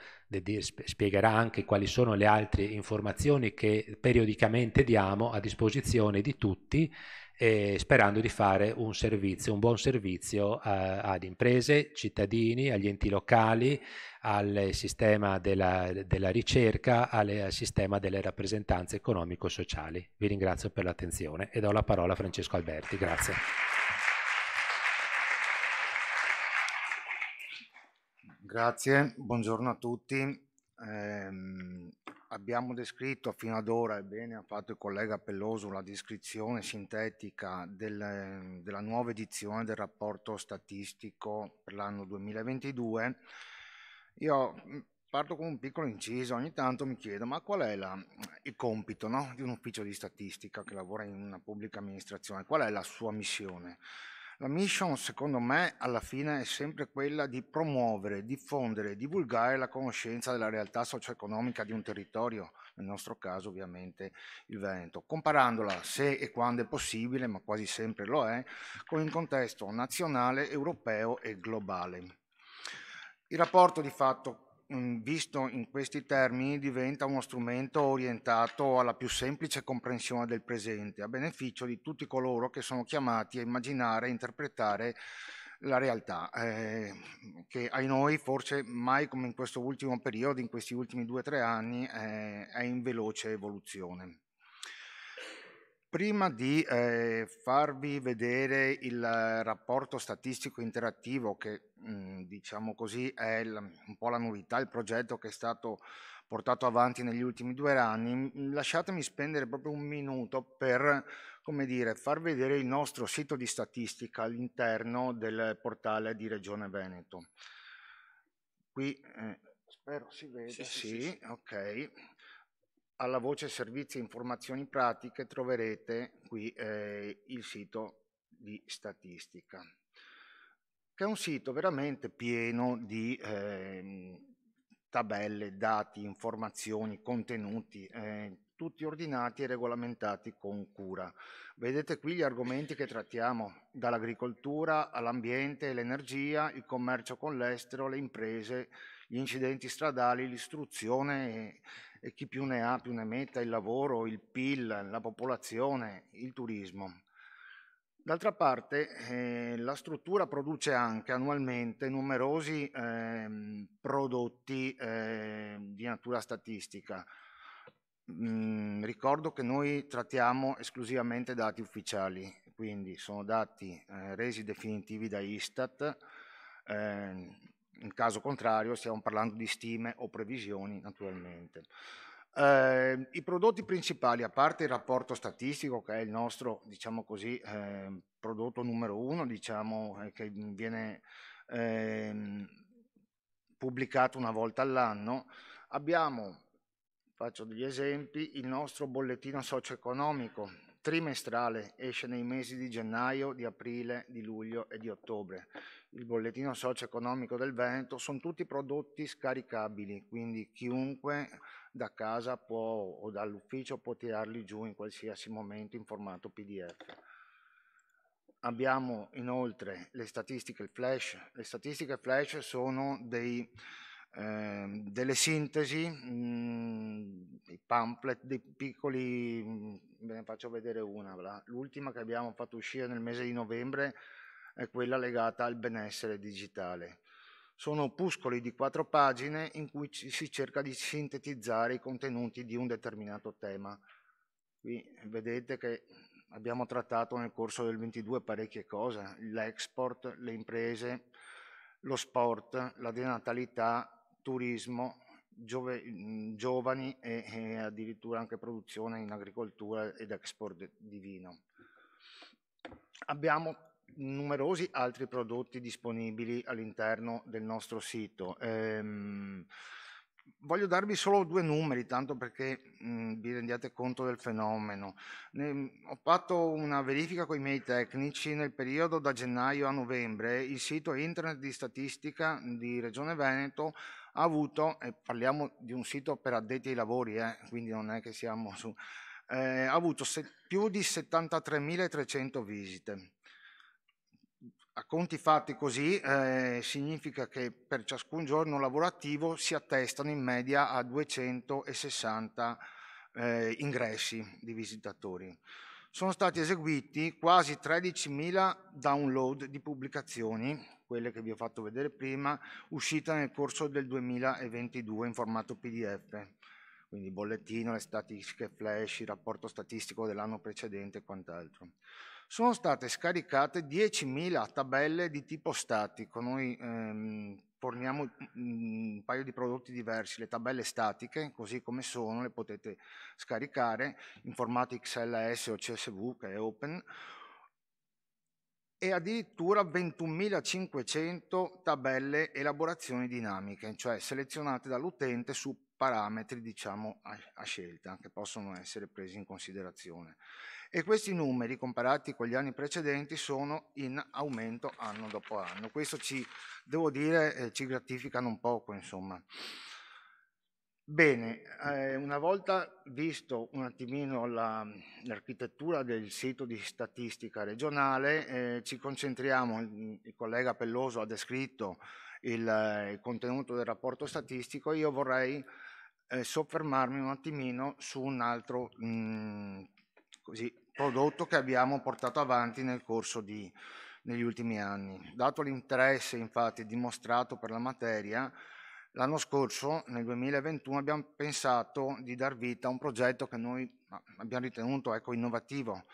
spiegherà anche quali sono le altre informazioni che periodicamente diamo a disposizione di tutti eh, sperando di fare un servizio, un buon servizio eh, ad imprese, cittadini, agli enti locali, al sistema della, della ricerca, alle, al sistema delle rappresentanze economico-sociali. Vi ringrazio per l'attenzione e do la parola a Francesco Alberti. Grazie. Grazie, buongiorno a tutti. Eh, abbiamo descritto fino ad ora, e bene ha fatto il collega Pelloso, la descrizione sintetica del, della nuova edizione del rapporto statistico per l'anno 2022. Io mm, parto con un piccolo inciso, ogni tanto mi chiedo ma qual è la, il compito no? di un ufficio di statistica che lavora in una pubblica amministrazione, qual è la sua missione? La mission, secondo me, alla fine è sempre quella di promuovere, diffondere, divulgare la conoscenza della realtà socio-economica di un territorio, nel nostro caso ovviamente il Veneto, comparandola se e quando è possibile, ma quasi sempre lo è, con il contesto nazionale, europeo e globale. Il rapporto di fatto Mm, visto in questi termini, diventa uno strumento orientato alla più semplice comprensione del presente, a beneficio di tutti coloro che sono chiamati a immaginare e interpretare la realtà, eh, che ai noi forse mai come in questo ultimo periodo, in questi ultimi due o tre anni, eh, è in veloce evoluzione. Prima di eh, farvi vedere il rapporto statistico interattivo, che mh, mm, diciamo così è il, un po' la novità, il progetto che è stato portato avanti negli ultimi due anni, lasciatemi spendere proprio un minuto per come dire, far vedere il nostro sito di statistica all'interno del portale di Regione Veneto. Qui eh, spero si veda, sì, sì, sì, sì. ok alla voce servizi e informazioni pratiche troverete qui eh, il sito di statistica che è un sito veramente pieno di eh, tabelle, dati, informazioni, contenuti, eh, tutti ordinati e regolamentati con cura. Vedete qui gli argomenti che trattiamo, dall'agricoltura all'ambiente, l'energia, il commercio con l'estero, le imprese, gli incidenti stradali, l'istruzione e chi più ne ha più ne metta, il lavoro, il PIL, la popolazione, il turismo. D'altra parte eh, la struttura produce anche annualmente numerosi eh, prodotti eh, di natura statistica. Mm, ricordo che noi trattiamo esclusivamente dati ufficiali, quindi sono dati eh, resi definitivi da Istat, ehm, in caso contrario stiamo parlando di stime o previsioni naturalmente. Eh, I prodotti principali, a parte il rapporto statistico, che è il nostro diciamo così, eh, prodotto numero uno, diciamo, eh, che viene ehm, pubblicato una volta all'anno, abbiamo, faccio degli esempi, il nostro bollettino socio-economico trimestrale esce nei mesi di gennaio, di aprile, di luglio e di ottobre. Il bollettino socio-economico del Veneto sono tutti prodotti scaricabili, quindi chiunque da casa può, o dall'ufficio può tirarli giù in qualsiasi momento in formato PDF. Abbiamo inoltre le statistiche flash. Le statistiche flash sono dei Ehm, delle sintesi, mh, mm, dei pamphlet, dei piccoli, mm, ve ne faccio vedere una, l'ultima che abbiamo fatto uscire nel mese di novembre è quella legata al benessere digitale. Sono opuscoli di quattro pagine in cui ci, si cerca di sintetizzare i contenuti di un determinato tema. Qui vedete che abbiamo trattato nel corso del 22 parecchie cose, l'export, le imprese, lo sport, la denatalità, turismo, giove, mm, giovani e, e, addirittura anche produzione in agricoltura ed export di vino. Abbiamo numerosi altri prodotti disponibili all'interno del nostro sito. Ehm, voglio darvi solo due numeri, tanto perché mh, mm, vi rendiate conto del fenomeno. Ne, ho fatto una verifica con i miei tecnici nel periodo da gennaio a novembre. Il sito internet di statistica di Regione Veneto ha avuto, e parliamo di un sito per addetti ai lavori, eh, quindi non è che siamo su, eh, ha avuto più di 73.300 visite. A conti fatti così eh, significa che per ciascun giorno lavorativo si attestano in media a 260 eh, ingressi di visitatori sono stati eseguiti quasi 13.000 download di pubblicazioni quelle che vi ho fatto vedere prima, uscita nel corso del 2022 in formato PDF, quindi bollettino, le statistiche flash, il rapporto statistico dell'anno precedente e quant'altro. Sono state scaricate 10.000 tabelle di tipo statico, noi ehm, forniamo mm, un paio di prodotti diversi, le tabelle statiche, così come sono, le potete scaricare in formato XLS o CSV che è open, e addirittura 21.500 tabelle elaborazioni dinamiche, cioè selezionate dall'utente su parametri diciamo, a, scelta che possono essere presi in considerazione. E questi numeri comparati con gli anni precedenti sono in aumento anno dopo anno. Questo ci, devo dire, eh, ci gratificano un poco, insomma. Bene, eh, una volta visto un attimino l'architettura del sito di statistica regionale, eh, ci concentriamo, il, collega Pelloso ha descritto il, eh, il, contenuto del rapporto statistico, io vorrei eh, soffermarmi un attimino su un altro mh, mm, così, prodotto che abbiamo portato avanti nel corso di, degli ultimi anni. Dato l'interesse infatti dimostrato per la materia, L'anno scorso, nel 2021, abbiamo pensato di dar vita a un progetto che noi abbiamo ritenuto ecco, innovativo.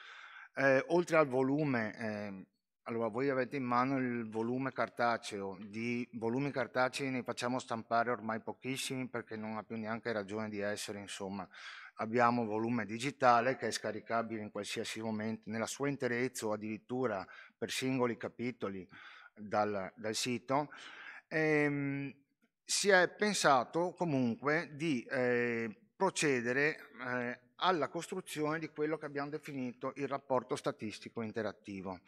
Eh, oltre al volume, eh, allora voi avete in mano il volume cartaceo, di volumi cartacei ne facciamo stampare ormai pochissimi perché non ha più neanche ragione di essere, insomma. Abbiamo volume digitale che è scaricabile in qualsiasi momento, nella sua interezza o addirittura per singoli capitoli dal, dal sito. Ehm, si è pensato comunque di eh, procedere eh, alla costruzione di quello che abbiamo definito il rapporto statistico interattivo.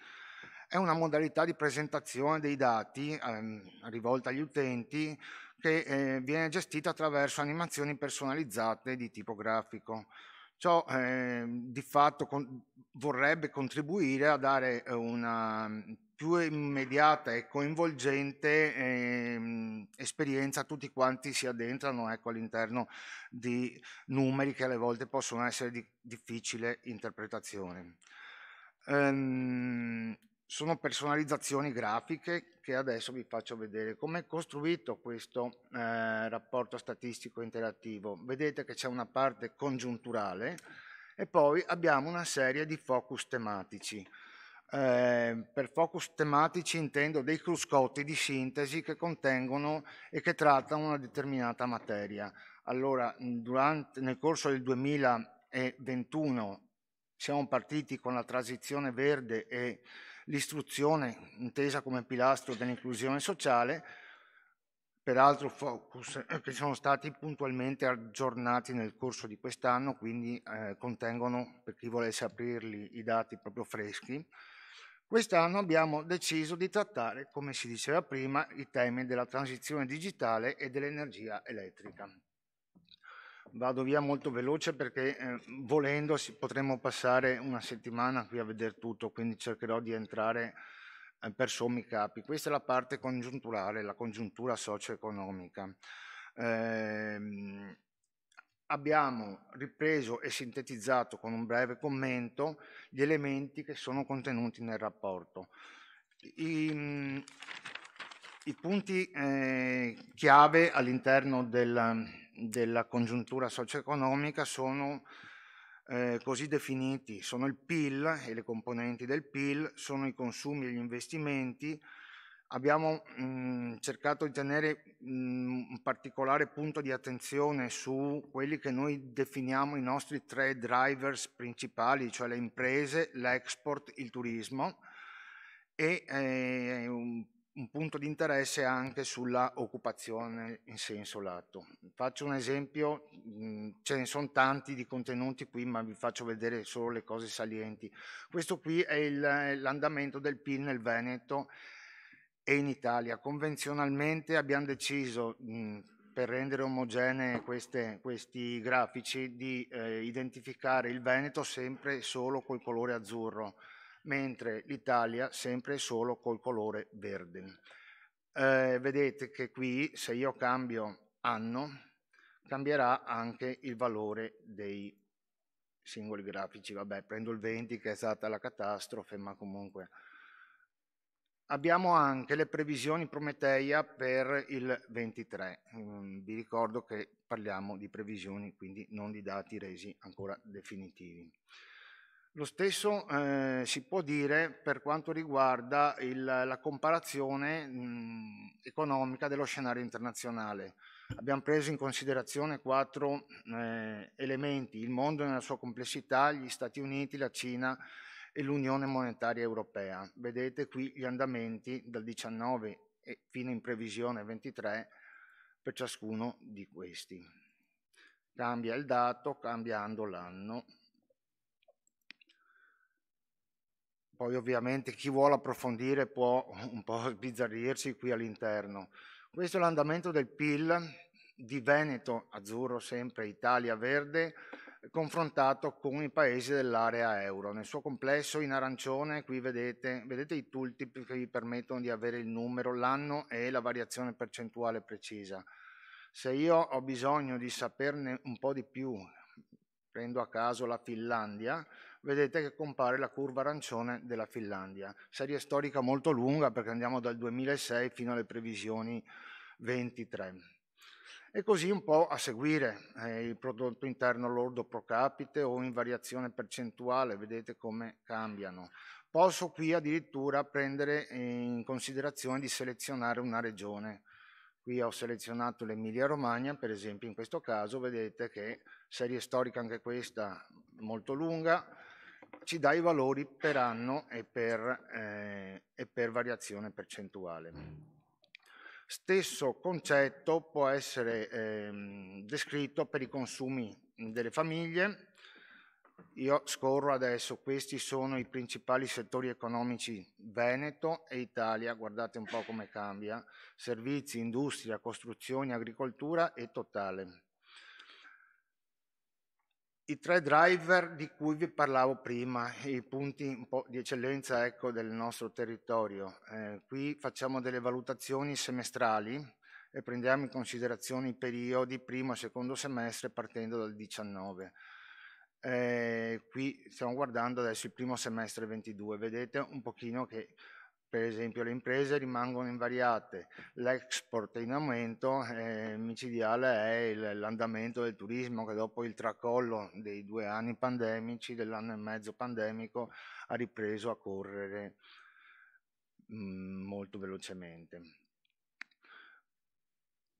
È una modalità di presentazione dei dati eh, rivolta agli utenti che eh, viene gestita attraverso animazioni personalizzate di tipo grafico. Ciò ehm, di fatto con vorrebbe contribuire a dare eh, una più immediata e coinvolgente ehm, esperienza tutti quanti si addentrano ecco, all'interno di numeri che alle volte possono essere di difficile interpretazione. Ehm, sono personalizzazioni grafiche che adesso vi faccio vedere come è costruito questo eh, rapporto statistico interattivo. Vedete che c'è una parte congiunturale e poi abbiamo una serie di focus tematici eh, per focus tematici intendo dei cruscotti di sintesi che contengono e che trattano una determinata materia. Allora, durante, nel corso del 2021 siamo partiti con la transizione verde e l'istruzione intesa come pilastro dell'inclusione sociale, peraltro focus eh, che sono stati puntualmente aggiornati nel corso di quest'anno, quindi eh, contengono, per chi volesse aprirli, i dati proprio freschi. Quest'anno abbiamo deciso di trattare, come si diceva prima, i temi della transizione digitale e dell'energia elettrica. Vado via molto veloce perché eh, volendo potremmo passare una settimana qui a vedere tutto, quindi cercherò di entrare eh, per sommi capi. Questa è la parte congiunturale, la congiuntura socio-economica. Eh, abbiamo ripreso e sintetizzato con un breve commento gli elementi che sono contenuti nel rapporto. I, i punti eh, chiave all'interno della, della, congiuntura socio-economica sono eh, così definiti, sono il PIL e le componenti del PIL, sono i consumi e gli investimenti, Abbiamo mh, mm, cercato di tenere mh, mm, un particolare punto di attenzione su quelli che noi definiamo i nostri tre drivers principali, cioè le imprese, l'export, il turismo e eh, un, un punto di interesse anche sulla occupazione in senso lato. Faccio un esempio, mh, mm, ce ne sono tanti di contenuti qui, ma vi faccio vedere solo le cose salienti. Questo qui è l'andamento del PIL nel Veneto e in Italia. Convenzionalmente abbiamo deciso, mh, per rendere omogenei questi grafici, di eh, identificare il Veneto sempre e solo col colore azzurro, mentre l'Italia sempre e solo col colore verde. Eh, vedete che qui se io cambio anno cambierà anche il valore dei singoli grafici. Vabbè, prendo il 20 che è stata la catastrofe, ma comunque Abbiamo anche le previsioni Prometeia per il 23. Mm, vi ricordo che parliamo di previsioni, quindi non di dati resi ancora definitivi. Lo stesso eh, si può dire per quanto riguarda il, la comparazione mh, mm, economica dello scenario internazionale. Abbiamo preso in considerazione quattro eh, elementi, il mondo nella sua complessità, gli Stati Uniti, la Cina, e l'Unione Monetaria Europea. Vedete qui gli andamenti dal 19 fino in previsione 23 per ciascuno di questi. Cambia il dato cambiando l'anno. Poi ovviamente chi vuole approfondire può un po' sbizzarrirsi qui all'interno. Questo è l'andamento del PIL di Veneto, azzurro sempre, Italia verde, confrontato con i paesi dell'area euro. Nel suo complesso in arancione qui vedete, vedete i tooltip che vi permettono di avere il numero, l'anno e la variazione percentuale precisa. Se io ho bisogno di saperne un po' di più, prendo a caso la Finlandia, vedete che compare la curva arancione della Finlandia. Serie storica molto lunga perché andiamo dal 2006 fino alle previsioni 23 e così un po' a seguire eh, il prodotto interno lordo pro capite o in variazione percentuale, vedete come cambiano. Posso qui addirittura prendere eh, in considerazione di selezionare una regione. Qui ho selezionato l'Emilia Romagna, per esempio in questo caso vedete che serie storica anche questa molto lunga, ci dà i valori per anno e per, eh, e per variazione percentuale. Stesso concetto può essere ehm, descritto per i consumi delle famiglie. Io scorro adesso, questi sono i principali settori economici Veneto e Italia, guardate un po' come cambia, servizi, industria, costruzioni, agricoltura e totale. I tre driver di cui vi parlavo prima, i punti di eccellenza ecco, del nostro territorio, eh, qui facciamo delle valutazioni semestrali e prendiamo in considerazione i periodi primo e secondo semestre partendo dal 19. Eh, qui stiamo guardando adesso il primo semestre 22, vedete un pochino che per esempio le imprese rimangono invariate, l'export è in aumento, eh, micidiale è l'andamento del turismo che dopo il tracollo dei due anni pandemici, dell'anno e mezzo pandemico, ha ripreso a correre mh, mm, molto velocemente.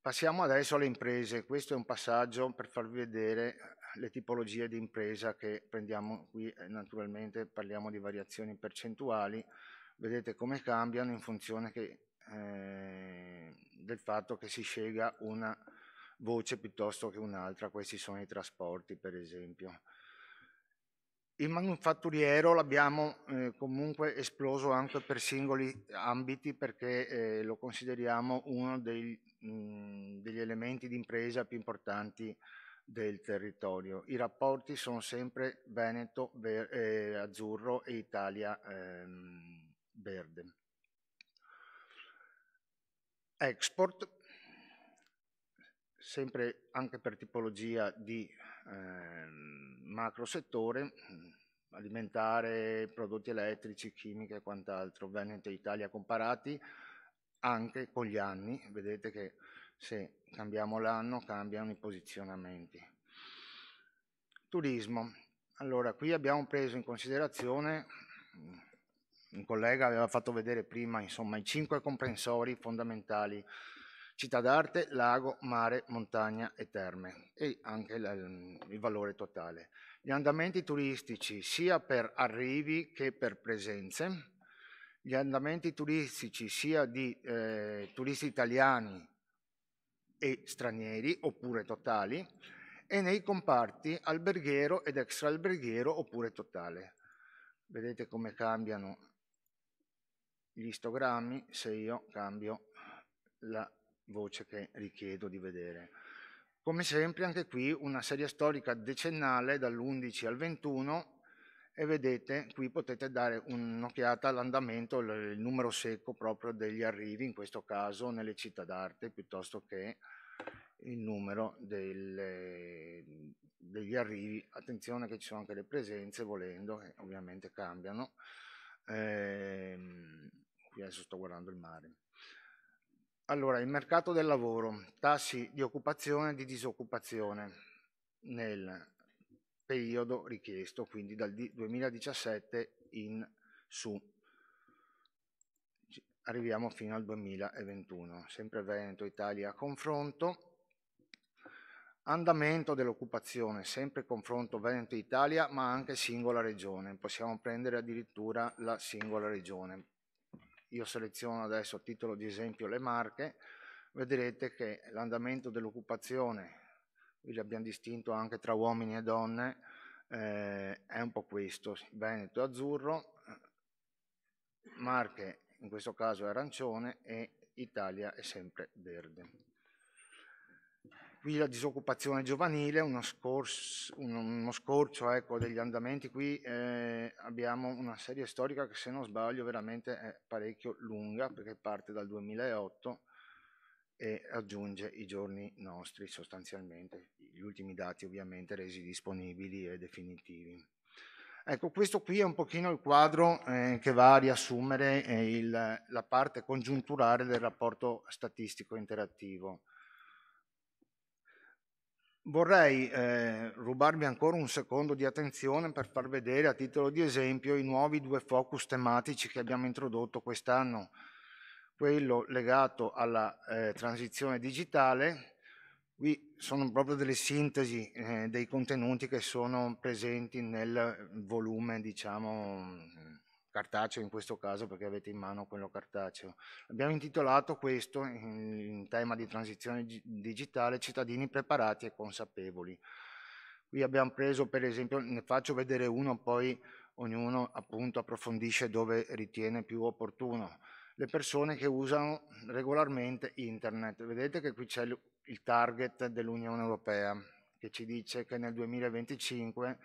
Passiamo adesso alle imprese, questo è un passaggio per farvi vedere le tipologie di impresa che prendiamo qui, eh, naturalmente parliamo di variazioni percentuali, vedete come cambiano in funzione che, eh, del fatto che si scelga una voce piuttosto che un'altra, questi sono i trasporti per esempio. Il manufatturiero l'abbiamo eh, comunque esploso anche per singoli ambiti perché eh, lo consideriamo uno dei, mh, mm, degli elementi di impresa più importanti del territorio. I rapporti sono sempre Veneto, Ver eh, Azzurro e Italia ehm, verde. Export, sempre anche per tipologia di eh, macro settore, alimentare, prodotti elettrici, chimiche e quant'altro, Veneto e Italia comparati anche con gli anni, vedete che se cambiamo l'anno cambiano i posizionamenti. Turismo, allora qui abbiamo preso in considerazione un collega aveva fatto vedere prima insomma, i cinque comprensori fondamentali città d'arte, lago, mare, montagna e terme e anche il valore totale. Gli andamenti turistici sia per arrivi che per presenze, gli andamenti turistici sia di eh, turisti italiani e stranieri oppure totali e nei comparti alberghiero ed extraalberghiero oppure totale. Vedete come cambiano gli istogrammi se io cambio la voce che richiedo di vedere. Come sempre anche qui una serie storica decennale dall'11 al 21 e vedete qui potete dare un'occhiata all'andamento, il numero secco proprio degli arrivi, in questo caso nelle città d'arte piuttosto che il numero delle, degli arrivi. Attenzione che ci sono anche le presenze volendo, che ovviamente cambiano. Ehm, adesso sto guardando il mare. Allora, il mercato del lavoro, tassi di occupazione e di disoccupazione nel periodo richiesto, quindi dal 2017 in su. Arriviamo fino al 2021, sempre Veneto, Italia, confronto. Andamento dell'occupazione, sempre confronto Veneto-Italia, ma anche singola regione. Possiamo prendere addirittura la singola regione io seleziono adesso a titolo di esempio le marche, vedrete che l'andamento dell'occupazione, qui abbiamo distinto anche tra uomini e donne, eh, è un po' questo, Veneto è azzurro, Marche in questo caso è arancione e Italia è sempre verde qui la disoccupazione giovanile, uno, scorso, uno scorcio ecco, degli andamenti, qui eh, abbiamo una serie storica che se non sbaglio veramente è parecchio lunga perché parte dal 2008 e aggiunge i giorni nostri sostanzialmente, gli ultimi dati ovviamente resi disponibili e definitivi. Ecco, questo qui è un pochino il quadro eh, che va a riassumere eh, il, la parte congiunturale del rapporto statistico interattivo. Vorrei eh, rubarmi ancora un secondo di attenzione per far vedere a titolo di esempio i nuovi due focus tematici che abbiamo introdotto quest'anno, quello legato alla eh, transizione digitale, qui sono proprio delle sintesi eh, dei contenuti che sono presenti nel volume, diciamo, cartaceo in questo caso perché avete in mano quello cartaceo. Abbiamo intitolato questo in tema di transizione digitale cittadini preparati e consapevoli. Qui abbiamo preso per esempio, ne faccio vedere uno poi ognuno appunto approfondisce dove ritiene più opportuno. Le persone che usano regolarmente internet, vedete che qui c'è il target dell'Unione Europea che ci dice che nel 2025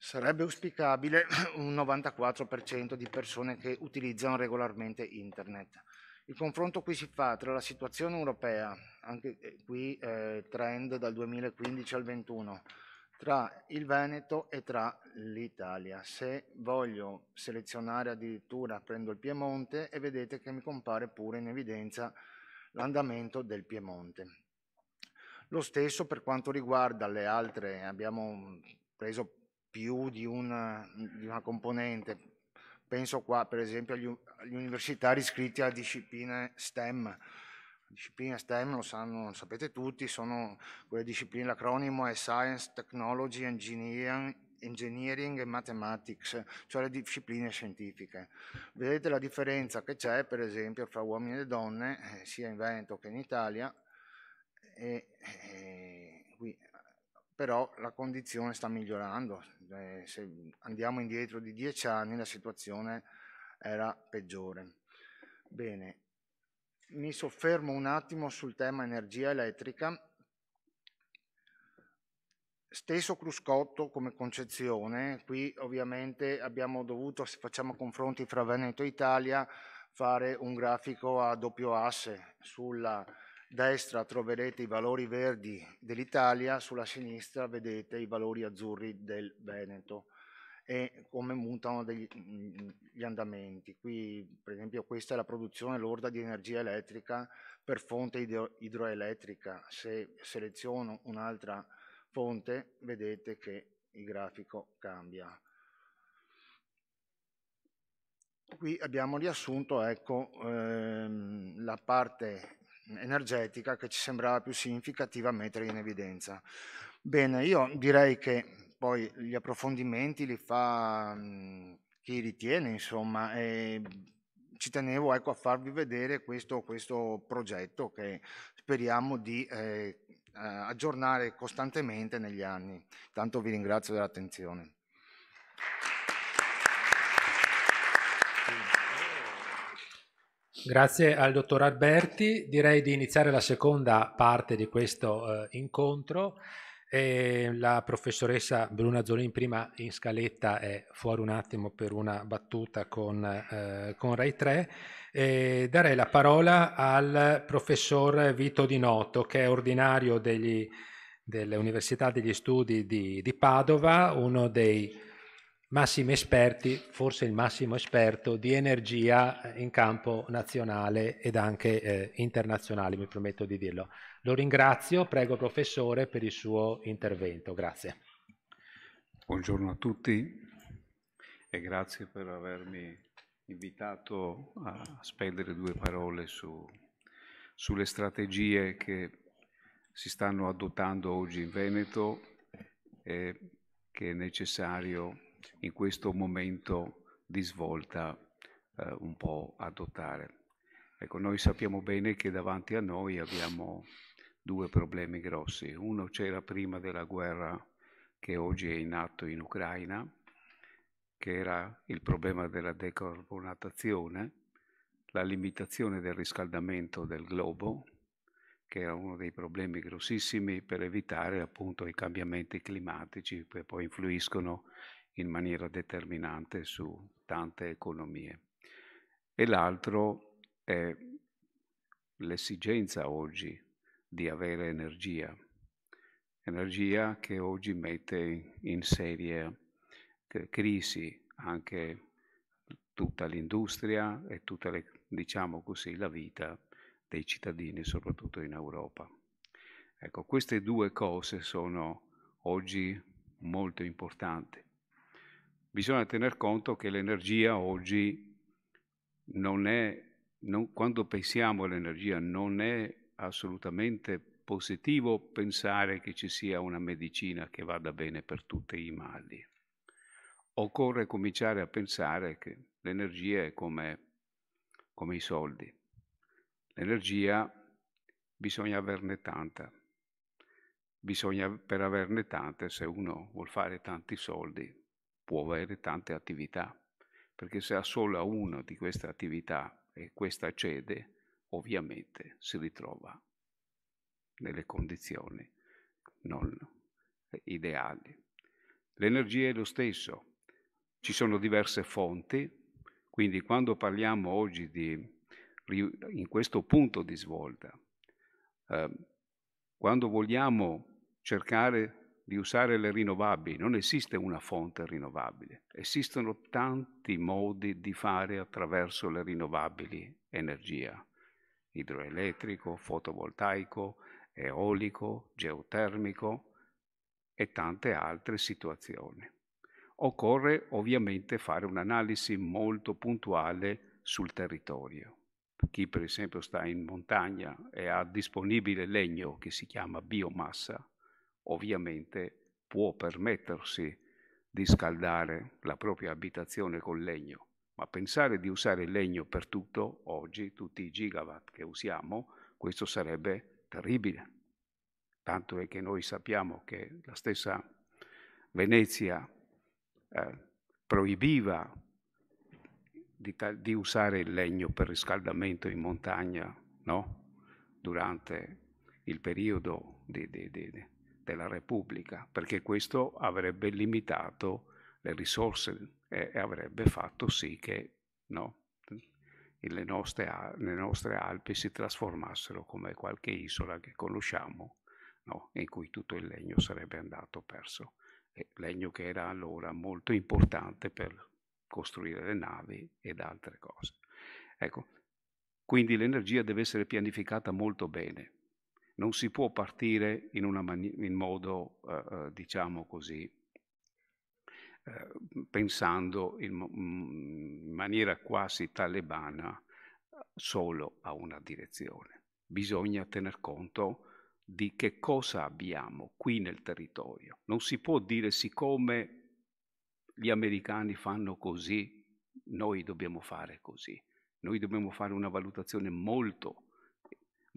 Sarebbe auspicabile un 94% di persone che utilizzano regolarmente internet. Il confronto qui si fa tra la situazione europea, anche eh, qui eh, trend dal 2015 al 2021, tra il Veneto e tra l'Italia. Se voglio selezionare addirittura prendo il Piemonte e vedete che mi compare pure in evidenza l'andamento del Piemonte. Lo stesso per quanto riguarda le altre, abbiamo preso più di una, di una componente. Penso qua per esempio agli, agli universitari iscritti alla disciplina STEM, discipline STEM lo sanno, lo sapete tutti, sono quelle discipline, l'acronimo è Science, Technology, Engineering, Engineering e Mathematics, cioè le discipline scientifiche. Vedete la differenza che c'è per esempio fra uomini e donne, eh, sia in Veneto che in Italia, e, e eh, però la condizione sta migliorando. Eh, se andiamo indietro di dieci anni la situazione era peggiore. Bene, mi soffermo un attimo sul tema energia elettrica. Stesso cruscotto come concezione, qui ovviamente abbiamo dovuto, se facciamo confronti fra Veneto e Italia, fare un grafico a doppio asse sulla destra troverete i valori verdi dell'Italia, sulla sinistra vedete i valori azzurri del Veneto e come mutano degli, gli andamenti. Qui per esempio questa è la produzione lorda di energia elettrica per fonte idro idroelettrica. Se seleziono un'altra fonte vedete che il grafico cambia. Qui abbiamo riassunto ecco, ehm, la parte energetica che ci sembrava più significativa mettere in evidenza. Bene, io direi che poi gli approfondimenti li fa mm, chi ritiene, insomma, e ci tenevo ecco, a farvi vedere questo, questo, progetto che speriamo di eh, eh aggiornare costantemente negli anni. Tanto vi ringrazio dell'attenzione. Grazie al dottor Alberti. Direi di iniziare la seconda parte di questo eh, incontro. E la professoressa Bruna Zolin prima in scaletta è fuori un attimo per una battuta con, eh, con Rai 3. E darei la parola al professor Vito Di Noto che è ordinario degli, dell'Università degli Studi di, di Padova, uno dei massimi esperti, forse il massimo esperto di energia in campo nazionale ed anche eh, internazionale, mi prometto di dirlo. Lo ringrazio, prego professore per il suo intervento, grazie. Buongiorno a tutti e grazie per avermi invitato a spendere due parole su, sulle strategie che si stanno adottando oggi in Veneto e che è necessario in questo momento di svolta eh, un po' adottare. Ecco, noi sappiamo bene che davanti a noi abbiamo due problemi grossi. Uno c'era prima della guerra che oggi è in atto in Ucraina, che era il problema della decarbonatazione, la limitazione del riscaldamento del globo, che era uno dei problemi grossissimi per evitare appunto i cambiamenti climatici che poi influiscono in maniera determinante su tante economie. E l'altro è l'esigenza oggi di avere energia, energia che oggi mette in seria crisi anche tutta l'industria e tutta le, diciamo così, la vita dei cittadini, soprattutto in Europa. Ecco, queste due cose sono oggi molto importanti. Bisogna tener conto che l'energia oggi non è, non, quando pensiamo all'energia, non è assolutamente positivo pensare che ci sia una medicina che vada bene per tutti i mali. Occorre cominciare a pensare che l'energia è come, come i soldi. L'energia bisogna averne tanta. Bisogna per averne tante, se uno vuol fare tanti soldi, può avere tante attività, perché se ha solo una di queste attività e questa cede, ovviamente si ritrova nelle condizioni non ideali. L'energia è lo stesso, ci sono diverse fonti, quindi quando parliamo oggi di, in questo punto di svolta, eh, quando vogliamo cercare di usare le rinnovabili, non esiste una fonte rinnovabile, esistono tanti modi di fare attraverso le rinnovabili energia, idroelettrico, fotovoltaico, eolico, geotermico e tante altre situazioni. Occorre ovviamente fare un'analisi molto puntuale sul territorio. Chi per esempio sta in montagna e ha disponibile legno che si chiama biomassa, ovviamente può permettersi di scaldare la propria abitazione con legno, ma pensare di usare il legno per tutto oggi, tutti i gigawatt che usiamo, questo sarebbe terribile. Tanto è che noi sappiamo che la stessa Venezia eh, proibiva di, di, usare il legno per riscaldamento in montagna, no? Durante il periodo di, di, di della Repubblica, perché questo avrebbe limitato le risorse eh, e avrebbe fatto sì che no, le, nostre, le, nostre, Alpi si trasformassero come qualche isola che conosciamo, no, in cui tutto il legno sarebbe andato perso. E legno che era allora molto importante per costruire le navi ed altre cose. Ecco, quindi l'energia deve essere pianificata molto bene non si può partire in, mani- in modo, eh, eh, diciamo così, eh, pensando in, mm, in, maniera quasi talebana solo a una direzione. Bisogna tener conto di che cosa abbiamo qui nel territorio. Non si può dire siccome gli americani fanno così, noi dobbiamo fare così. Noi dobbiamo fare una valutazione molto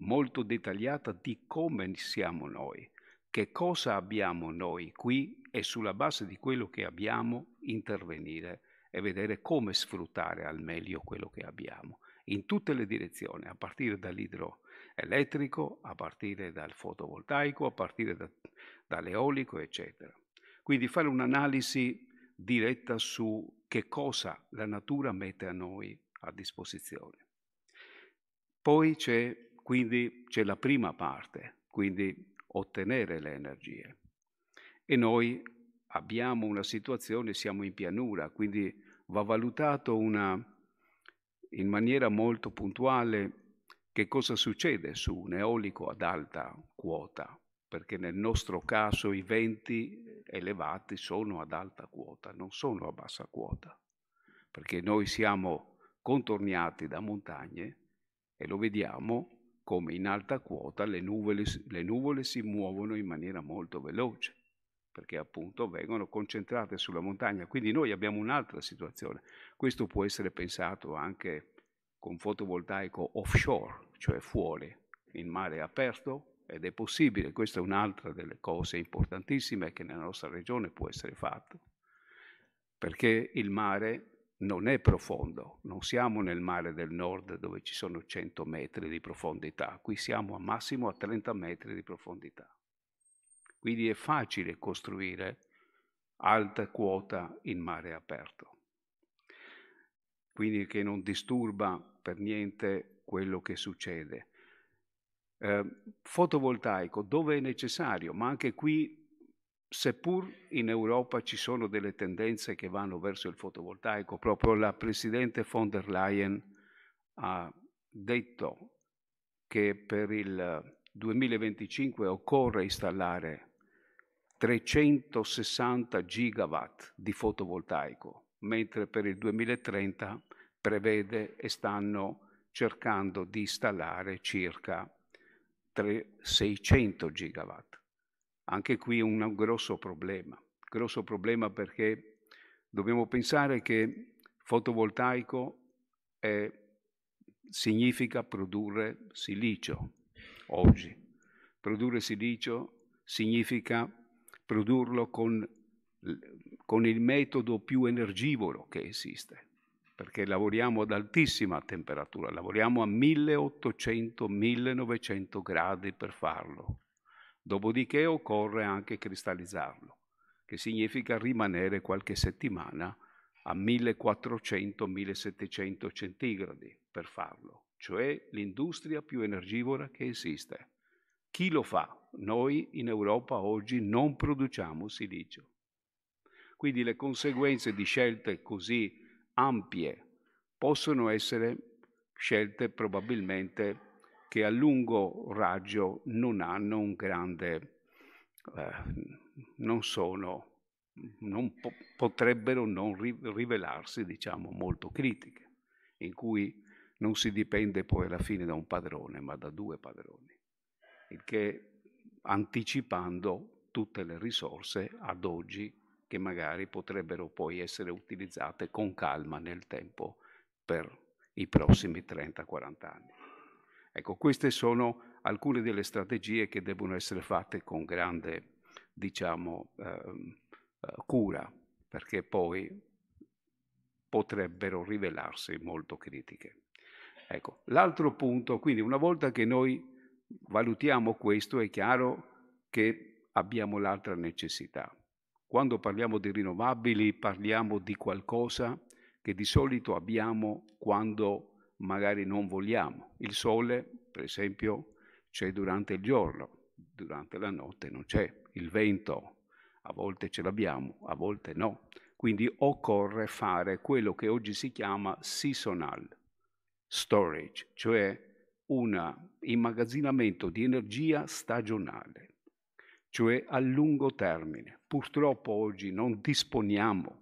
molto dettagliata di come siamo noi, che cosa abbiamo noi qui e sulla base di quello che abbiamo intervenire e vedere come sfruttare al meglio quello che abbiamo in tutte le direzioni, a partire dall'idroelettrico, a partire dal fotovoltaico, a partire da, dall'eolico, eccetera. Quindi fare un'analisi diretta su che cosa la natura mette a noi a disposizione. Poi c'è quindi c'è la prima parte, quindi ottenere le energie. E noi abbiamo una situazione, siamo in pianura, quindi va valutato una, in maniera molto puntuale che cosa succede su un eolico ad alta quota, perché nel nostro caso i venti elevati sono ad alta quota, non sono a bassa quota, perché noi siamo contorniati da montagne e lo vediamo come in alta quota le nuvole, le nuvole si muovono in maniera molto veloce perché appunto vengono concentrate sulla montagna. Quindi noi abbiamo un'altra situazione. Questo può essere pensato anche con fotovoltaico offshore, cioè fuori, in mare aperto, ed è possibile. Questa è un'altra delle cose importantissime che nella nostra regione può essere fatta, perché il mare non è profondo, non siamo nel mare del nord dove ci sono 100 metri di profondità, qui siamo a massimo a 30 metri di profondità. Quindi è facile costruire alta quota in mare aperto, quindi che non disturba per niente quello che succede. Eh, fotovoltaico dove è necessario, ma anche qui seppur in Europa ci sono delle tendenze che vanno verso il fotovoltaico, proprio la Presidente von der Leyen ha detto che per il 2025 occorre installare 360 gigawatt di fotovoltaico, mentre per il 2030 prevede e stanno cercando di installare circa 600 gigawatt. Anche qui un grosso problema, grosso problema perché dobbiamo pensare che fotovoltaico è, significa produrre silicio oggi. Produrre silicio significa produrlo con, con il metodo più energivoro che esiste, perché lavoriamo ad altissima temperatura, lavoriamo a 1800-1900 gradi per farlo. Dopodiché occorre anche cristallizzarlo, che significa rimanere qualche settimana a 1400-1700 centigradi per farlo, cioè l'industria più energivora che esiste. Chi lo fa? Noi in Europa oggi non produciamo silicio. Quindi le conseguenze di scelte così ampie possono essere scelte probabilmente che a lungo raggio non hanno un grande, eh, non sono, non po- potrebbero non ri- rivelarsi, diciamo, molto critiche, in cui non si dipende poi alla fine da un padrone, ma da due padroni, il che anticipando tutte le risorse ad oggi che magari potrebbero poi essere utilizzate con calma nel tempo per i prossimi 30-40 anni. Ecco, queste sono alcune delle strategie che devono essere fatte con grande, diciamo, ehm, eh, cura, perché poi potrebbero rivelarsi molto critiche. Ecco, l'altro punto, quindi una volta che noi valutiamo questo, è chiaro che abbiamo l'altra necessità. Quando parliamo di rinnovabili parliamo di qualcosa che di solito abbiamo quando magari non vogliamo. Il sole, per esempio, c'è durante il giorno, durante la notte non c'è. Il vento a volte ce l'abbiamo, a volte no. Quindi occorre fare quello che oggi si chiama seasonal storage, cioè un immagazzinamento di energia stagionale, cioè a lungo termine. Purtroppo oggi non disponiamo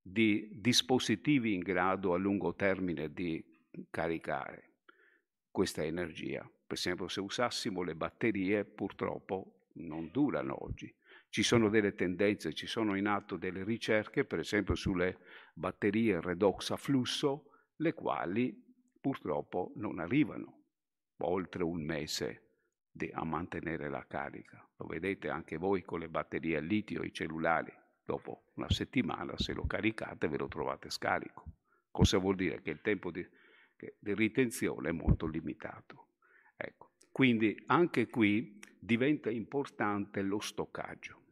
di dispositivi in grado a lungo termine di caricare questa energia. Per esempio se usassimo le batterie purtroppo non durano oggi. Ci sono delle tendenze, ci sono in atto delle ricerche, per esempio sulle batterie redox a flusso, le quali purtroppo non arrivano oltre un mese a mantenere la carica. Lo vedete anche voi con le batterie a litio, i cellulari. Dopo una settimana, se lo caricate, ve lo trovate scarico. Cosa vuol dire? Che il tempo di di ritenzione molto limitato. Ecco. Quindi anche qui diventa importante lo stoccaggio.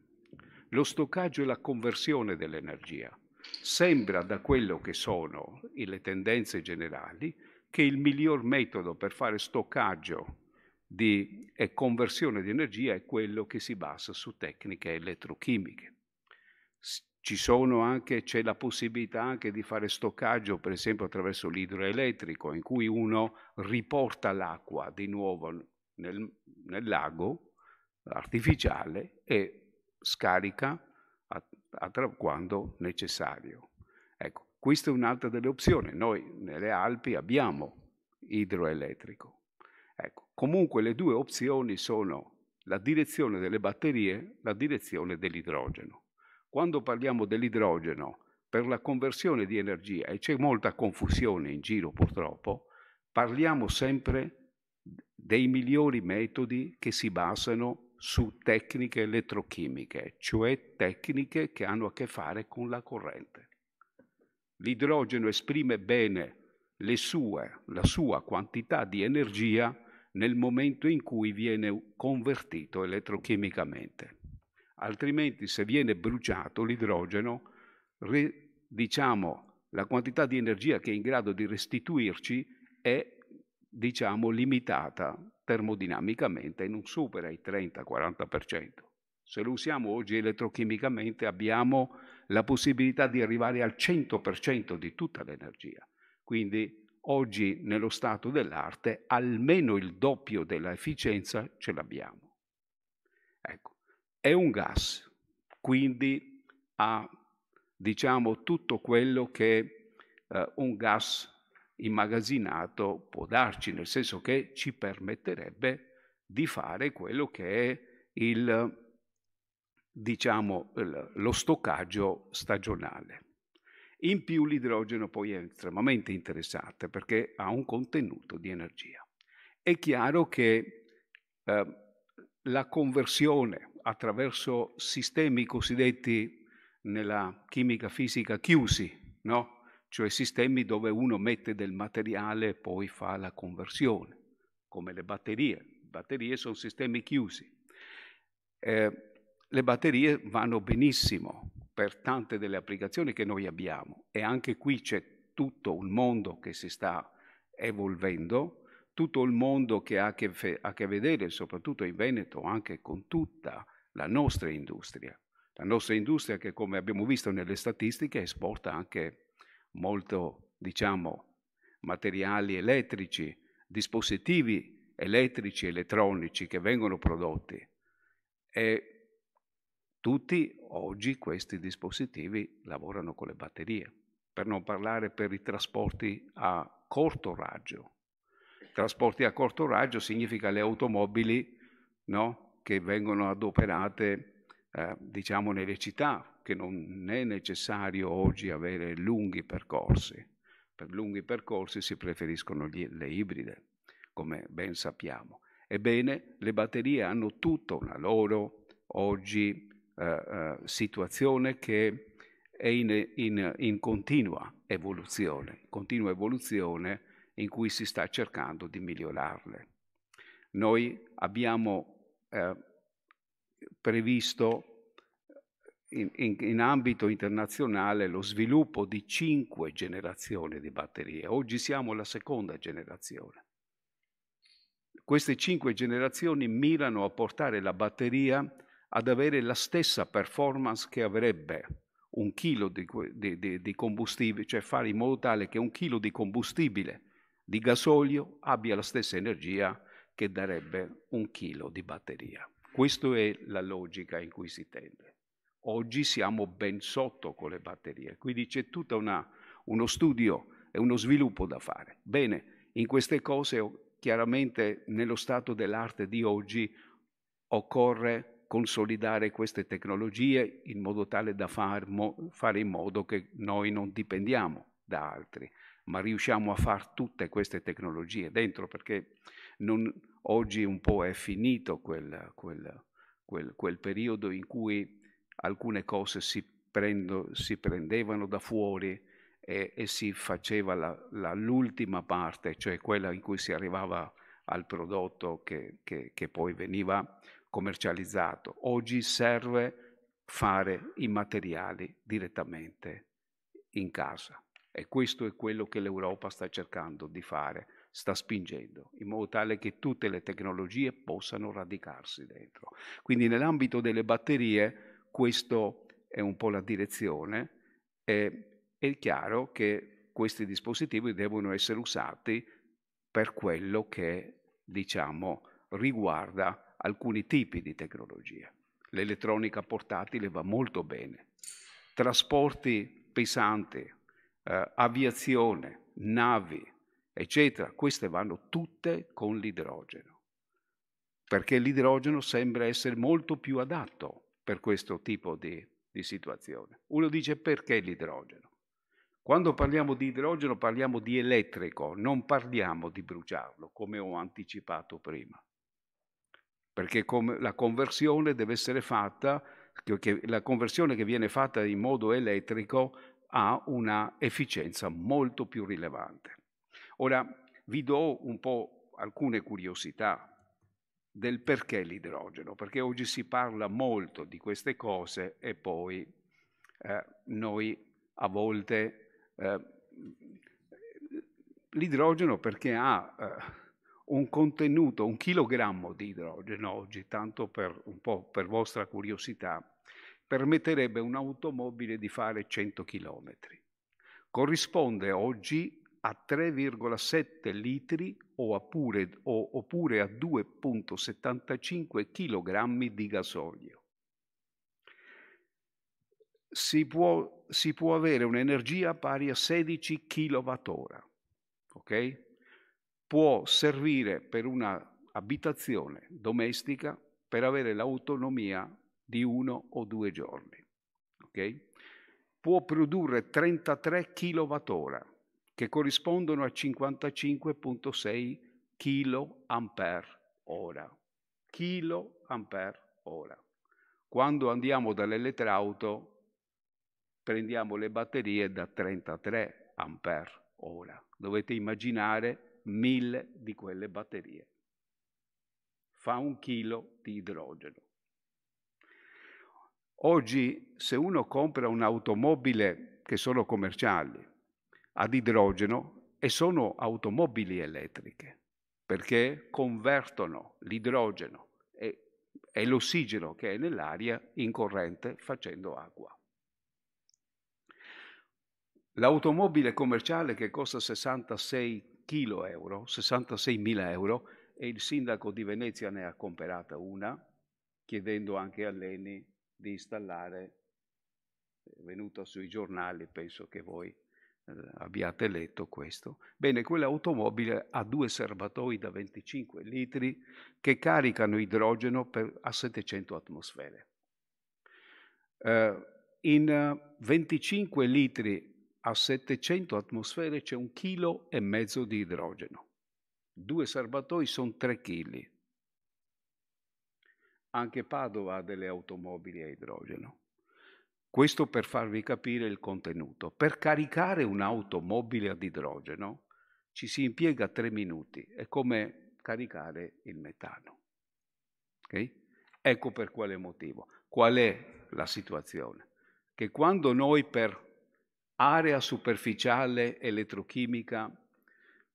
Lo stoccaggio è la conversione dell'energia. Sembra da quello che sono le tendenze generali che il miglior metodo per fare stoccaggio di, e conversione di energia è quello che si basa su tecniche elettrochimiche. Ci sono anche, c'è la possibilità anche di fare stoccaggio, per esempio attraverso l'idroelettrico, in cui uno riporta l'acqua di nuovo nel, nel lago artificiale e scarica a, a quando necessario. Ecco, questa è un'altra delle opzioni. Noi nelle Alpi abbiamo idroelettrico. Ecco, comunque le due opzioni sono la direzione delle batterie, la direzione dell'idrogeno. Quando parliamo dell'idrogeno per la conversione di energia, e c'è molta confusione in giro purtroppo, parliamo sempre dei migliori metodi che si basano su tecniche elettrochimiche, cioè tecniche che hanno a che fare con la corrente. L'idrogeno esprime bene sue, la sua quantità di energia nel momento in cui viene convertito elettrochimicamente altrimenti se viene bruciato l'idrogeno, diciamo, la quantità di energia che è in grado di restituirci è diciamo, limitata termodinamicamente e non supera i 30-40%. Se lo usiamo oggi elettrochimicamente abbiamo la possibilità di arrivare al 100% di tutta l'energia. Quindi oggi nello stato dell'arte almeno il doppio della efficienza ce l'abbiamo. Ecco è un gas, quindi ha diciamo, tutto quello che eh, un gas immagazzinato può darci, nel senso che ci permetterebbe di fare quello che è il, diciamo, lo stoccaggio stagionale. In più l'idrogeno poi è estremamente interessante perché ha un contenuto di energia. È chiaro che eh, la conversione attraverso sistemi cosiddetti nella chimica fisica chiusi, no? cioè sistemi dove uno mette del materiale e poi fa la conversione, come le batterie. Le batterie sono sistemi chiusi. Eh, le batterie vanno benissimo per tante delle applicazioni che noi abbiamo e anche qui c'è tutto un mondo che si sta evolvendo, tutto il mondo che ha a che, a che vedere, soprattutto in Veneto, anche con tutta la nostra industria. La nostra industria che, come abbiamo visto nelle statistiche, esporta anche molto, diciamo, materiali elettrici, dispositivi elettrici, elettronici che vengono prodotti. E tutti oggi questi dispositivi lavorano con le batterie, per non parlare per i trasporti a corto raggio. Trasporti a corto raggio significa le automobili, no? che vengono adoperate eh, diciamo nelle città, che non è necessario oggi avere lunghi percorsi. Per lunghi percorsi si preferiscono gli, le ibride, come ben sappiamo. Ebbene, le batterie hanno tutta una loro oggi eh, eh, situazione che è in, in, in, continua evoluzione, continua evoluzione in cui si sta cercando di migliorarle. Noi abbiamo eh, previsto in, in, in, ambito internazionale lo sviluppo di cinque generazioni di batterie. Oggi siamo alla seconda generazione. Queste cinque generazioni mirano a portare la batteria ad avere la stessa performance che avrebbe un chilo di, di, di, di combustibile, cioè fare in modo tale che un chilo di combustibile di gasolio abbia la stessa energia che che darebbe un chilo di batteria. Questa è la logica in cui si tende. Oggi siamo ben sotto con le batterie, quindi c'è tutto uno studio e uno sviluppo da fare. Bene, in queste cose oh, chiaramente nello stato dell'arte di oggi occorre consolidare queste tecnologie in modo tale da far mo- fare in modo che noi non dipendiamo da altri, ma riusciamo a fare tutte queste tecnologie dentro perché non, oggi un po' è finito quel, quel, quel, quel periodo in cui alcune cose si, prendo, si prendevano da fuori e, e si faceva la, la, l'ultima parte, cioè quella in cui si arrivava al prodotto che, che, che poi veniva commercializzato. Oggi serve fare i materiali direttamente in casa. E questo è quello che l'Europa sta cercando di fare sta spingendo in modo tale che tutte le tecnologie possano radicarsi dentro. Quindi nell'ambito delle batterie questa è un po' la direzione e è chiaro che questi dispositivi devono essere usati per quello che diciamo riguarda alcuni tipi di tecnologia. L'elettronica portatile va molto bene, trasporti pesanti, eh, aviazione, navi, eccetera. Queste vanno tutte con l'idrogeno, perché l'idrogeno sembra essere molto più adatto per questo tipo di, di situazione. Uno dice perché l'idrogeno? Quando parliamo di idrogeno parliamo di elettrico, non parliamo di bruciarlo, come ho anticipato prima, perché la conversione deve essere fatta, la conversione che viene fatta in modo elettrico ha una efficienza molto più rilevante. Ora vi do un po' alcune curiosità del perché l'idrogeno, perché oggi si parla molto di queste cose e poi eh, noi a volte eh, l'idrogeno perché ha eh, un contenuto, un chilogrammo di idrogeno oggi, tanto per un po' per vostra curiosità, permetterebbe un'automobile di fare 100 km. Corrisponde oggi a 3,7 litri o, oppure a 2,75 kg di gasolio. Si può, si può avere un'energia pari a 16 kWh. ok? Può servire per un'abitazione domestica per avere l'autonomia di uno o due giorni. ok? Può produrre 33 kWh che corrispondono a 55.6 kA ora. Kilo ora. Quando andiamo dall'elettrauto prendiamo le batterie da 33 ampere ora. Dovete immaginare mille di quelle batterie. Fa un chilo di idrogeno. Oggi se uno compra un'automobile che sono commerciali, ad idrogeno e sono automobili elettriche perché convertono l'idrogeno e, e l'ossigeno che è nell'aria in corrente facendo acqua. L'automobile commerciale che costa 66 kg euro, 66.000 euro, e il sindaco di Venezia ne ha comperata una, chiedendo anche a Leni di installare, è venuta sui giornali, penso che voi eh, abbiate letto questo. Bene, quell'automobile ha due serbatoi da 25 litri che caricano idrogeno per, a 700 atmosfere. Uh, in 25 litri a 700 atmosfere c'è un chilo e mezzo di idrogeno. Due serbatoi sono 3 kg. Anche Padova ha delle automobili a idrogeno. Questo per farvi capire il contenuto. Per caricare un'automobile ad idrogeno ci si impiega tre minuti, è come caricare il metano. Okay? Ecco per quale motivo. Qual è la situazione? Che quando noi per area superficiale elettrochimica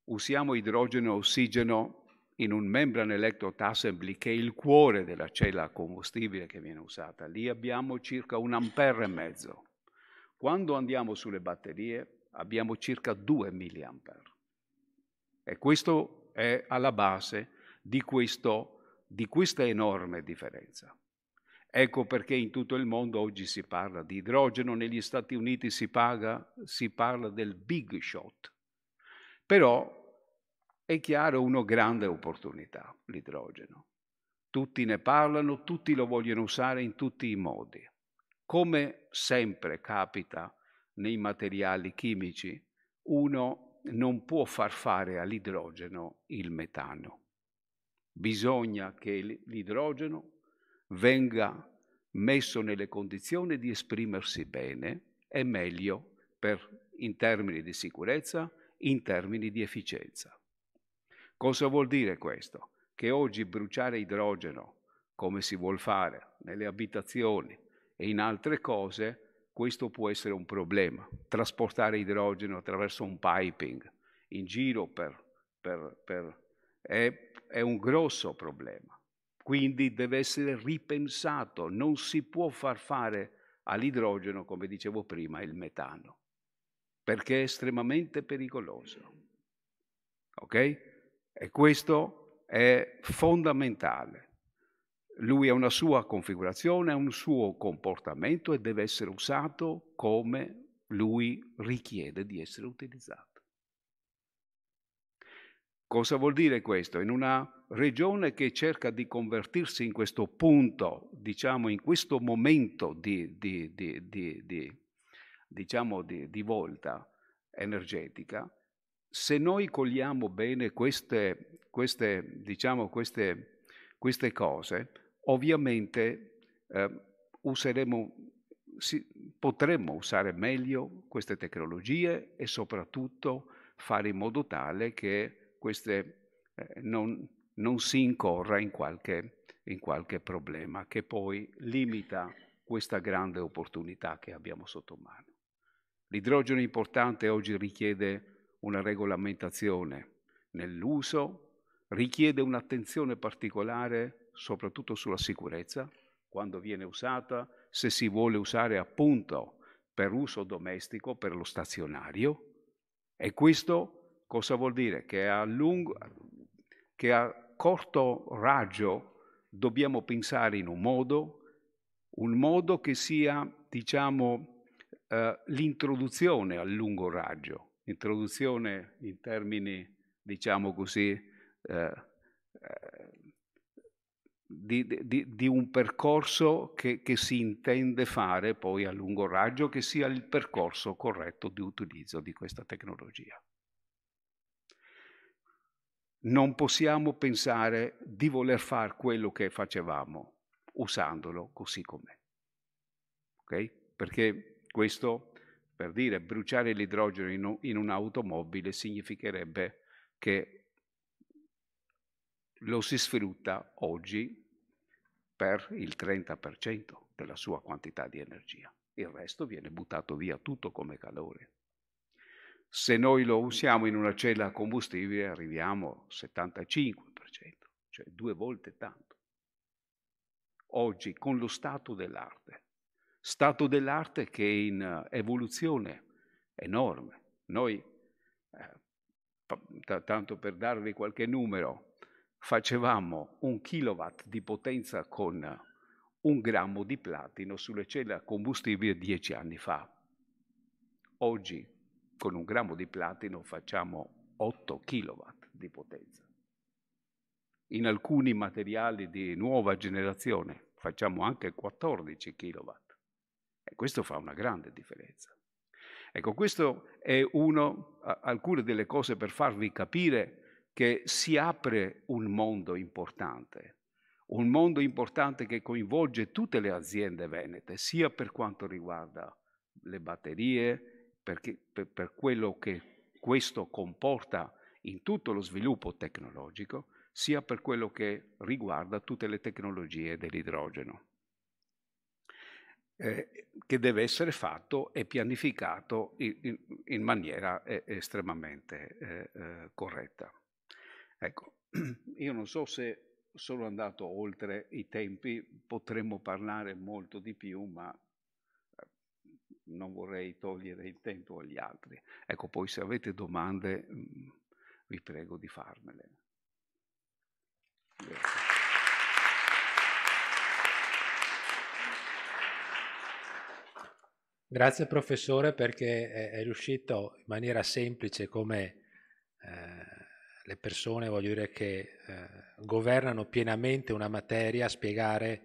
usiamo idrogeno e ossigeno in un membrane electrode assembly che è il cuore della cella a combustibile che viene usata, lì abbiamo circa un ampere e mezzo. Quando andiamo sulle batterie abbiamo circa 2 mA. E questo è alla base di, questo, di questa enorme differenza. Ecco perché in tutto il mondo oggi si parla di idrogeno, negli Stati Uniti si, paga, si parla del big shot. Però è chiaro, una grande opportunità, l'idrogeno. Tutti ne parlano, tutti lo vogliono usare in tutti i modi. Come sempre capita nei materiali chimici, uno non può far fare all'idrogeno il metano. Bisogna che l'idrogeno venga messo nelle condizioni di esprimersi bene e meglio per, in termini di sicurezza, in termini di efficienza. Cosa vuol dire questo? Che oggi bruciare idrogeno, come si vuol fare nelle abitazioni e in altre cose, questo può essere un problema. Trasportare idrogeno attraverso un piping in giro per, per, per, è, è un grosso problema. Quindi deve essere ripensato, non si può far fare all'idrogeno, come dicevo prima, il metano, perché è estremamente pericoloso. Ok? E questo è fondamentale. Lui ha una sua configurazione, ha un suo comportamento e deve essere usato come lui richiede di essere utilizzato. Cosa vuol dire questo? In una regione che cerca di convertirsi in questo punto, diciamo in questo momento di, di, di, di diciamo volta energetica, se noi cogliamo bene queste, queste, diciamo, queste, queste cose, ovviamente eh, useremo, si, potremo usare meglio queste tecnologie e soprattutto fare in modo tale che queste eh, non, non, si incorra in qualche, in qualche problema che poi limita questa grande opportunità che abbiamo sotto mano. L'idrogeno importante oggi richiede una regolamentazione nell'uso, richiede un'attenzione particolare soprattutto sulla sicurezza, quando viene usata, se si vuole usare appunto per uso domestico, per lo stazionario. E questo cosa vuol dire? Che a, lungo, che a corto raggio dobbiamo pensare in un modo, un modo che sia, diciamo, eh, l'introduzione a lungo raggio introduzione in termini, diciamo così, eh, eh di, di, di, un percorso che, che, si intende fare poi a lungo raggio, che sia il percorso corretto di utilizzo di questa tecnologia. Non possiamo pensare di voler fare quello che facevamo usandolo così com'è. Okay? Perché questo per dire, bruciare l'idrogeno in, in un'automobile significherebbe che lo si sfrutta oggi per il 30% della sua quantità di energia. Il resto viene buttato via tutto come calore. Se noi lo usiamo in una cella a combustibile arriviamo al 75%, cioè due volte tanto. Oggi con lo stato dell'arte stato dell'arte che è in eh, evoluzione enorme. Noi, eh, tanto per darvi qualche numero, facevamo un kilowatt di potenza con un grammo di platino sulle celle a combustibile dieci anni fa. Oggi con un grammo di platino facciamo 8 kilowatt di potenza. In alcuni materiali di nuova generazione facciamo anche 14 kilowatt. E questo fa una grande differenza. Ecco, questo è uno, alcune delle cose per farvi capire che si apre un mondo importante, un mondo importante che coinvolge tutte le aziende venete, sia per quanto riguarda le batterie, perché, per, per quello che questo comporta in tutto lo sviluppo tecnologico, sia per quello che riguarda tutte le tecnologie dell'idrogeno. Eh, che deve essere fatto e pianificato in, in, in maniera eh, estremamente eh, eh corretta. Ecco, io non so se sono andato oltre i tempi, potremmo parlare molto di più, ma eh, non vorrei togliere il tempo agli altri. Ecco, poi se avete domande mm, vi prego di farmele. Grazie. Grazie professore perché eh, è riuscito in maniera semplice come eh, le persone voglio dire, che eh, governano pienamente una materia a spiegare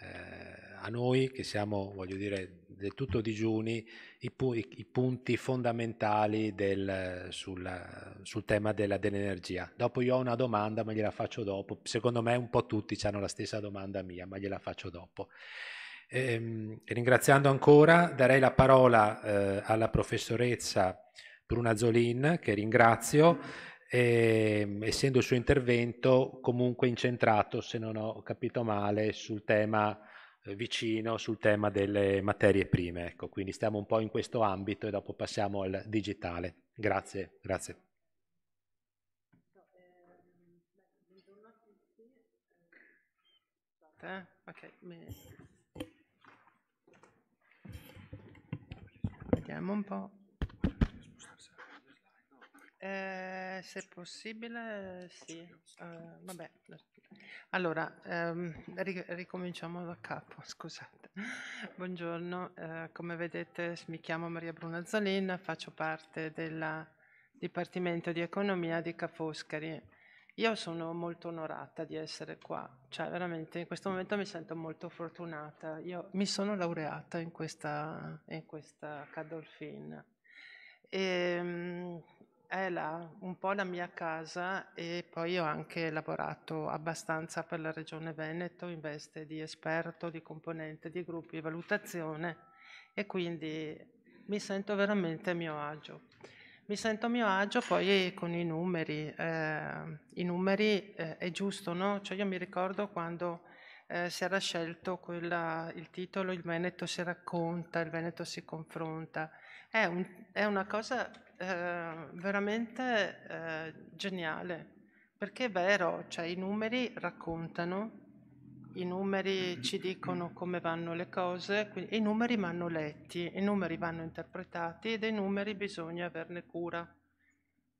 eh, a noi che siamo voglio dire, del tutto digiuni i, pu i punti fondamentali del, sul, sul, tema dell'energia. dopo io ho una domanda ma gliela faccio dopo, secondo me un po' tutti hanno la stessa domanda mia ma gliela faccio dopo. E, ehm, ringraziando ancora, darei la parola eh, alla professoressa Bruna Zolin, che ringrazio, e, ehm, essendo il suo intervento comunque incentrato, se non ho capito male, sul tema eh, vicino, sul tema delle materie prime. Ecco, quindi stiamo un po' in questo ambito e dopo passiamo al digitale. Grazie, grazie. Eh, okay. Vediamo un po'. Eh, se possibile, sì. Eh, vabbè. Allora, ehm, ricominciamo da capo, scusate. Buongiorno, eh, come vedete mi chiamo Maria Bruna Zolin, faccio parte del Dipartimento di Economia di Ca' Foscari io sono molto onorata di essere qua, cioè veramente in questo momento mi sento molto fortunata. Io mi sono laureata in questa, in questa Cadolfin. E, ehm, è là un po' la mia casa e poi ho anche lavorato abbastanza per la Regione Veneto in veste di esperto, di componente di gruppi di valutazione e quindi mi sento veramente a mio agio. Mi sento a mio agio poi con i numeri, eh, i numeri eh, è giusto, no? Cioè io mi ricordo quando eh, si era scelto quella, il titolo Il Veneto si racconta, il Veneto si confronta, è, un, è una cosa eh, veramente eh, geniale, perché è vero, cioè i numeri raccontano i numeri ci dicono come vanno le cose, i numeri vanno letti, i numeri vanno interpretati e dei numeri bisogna averne cura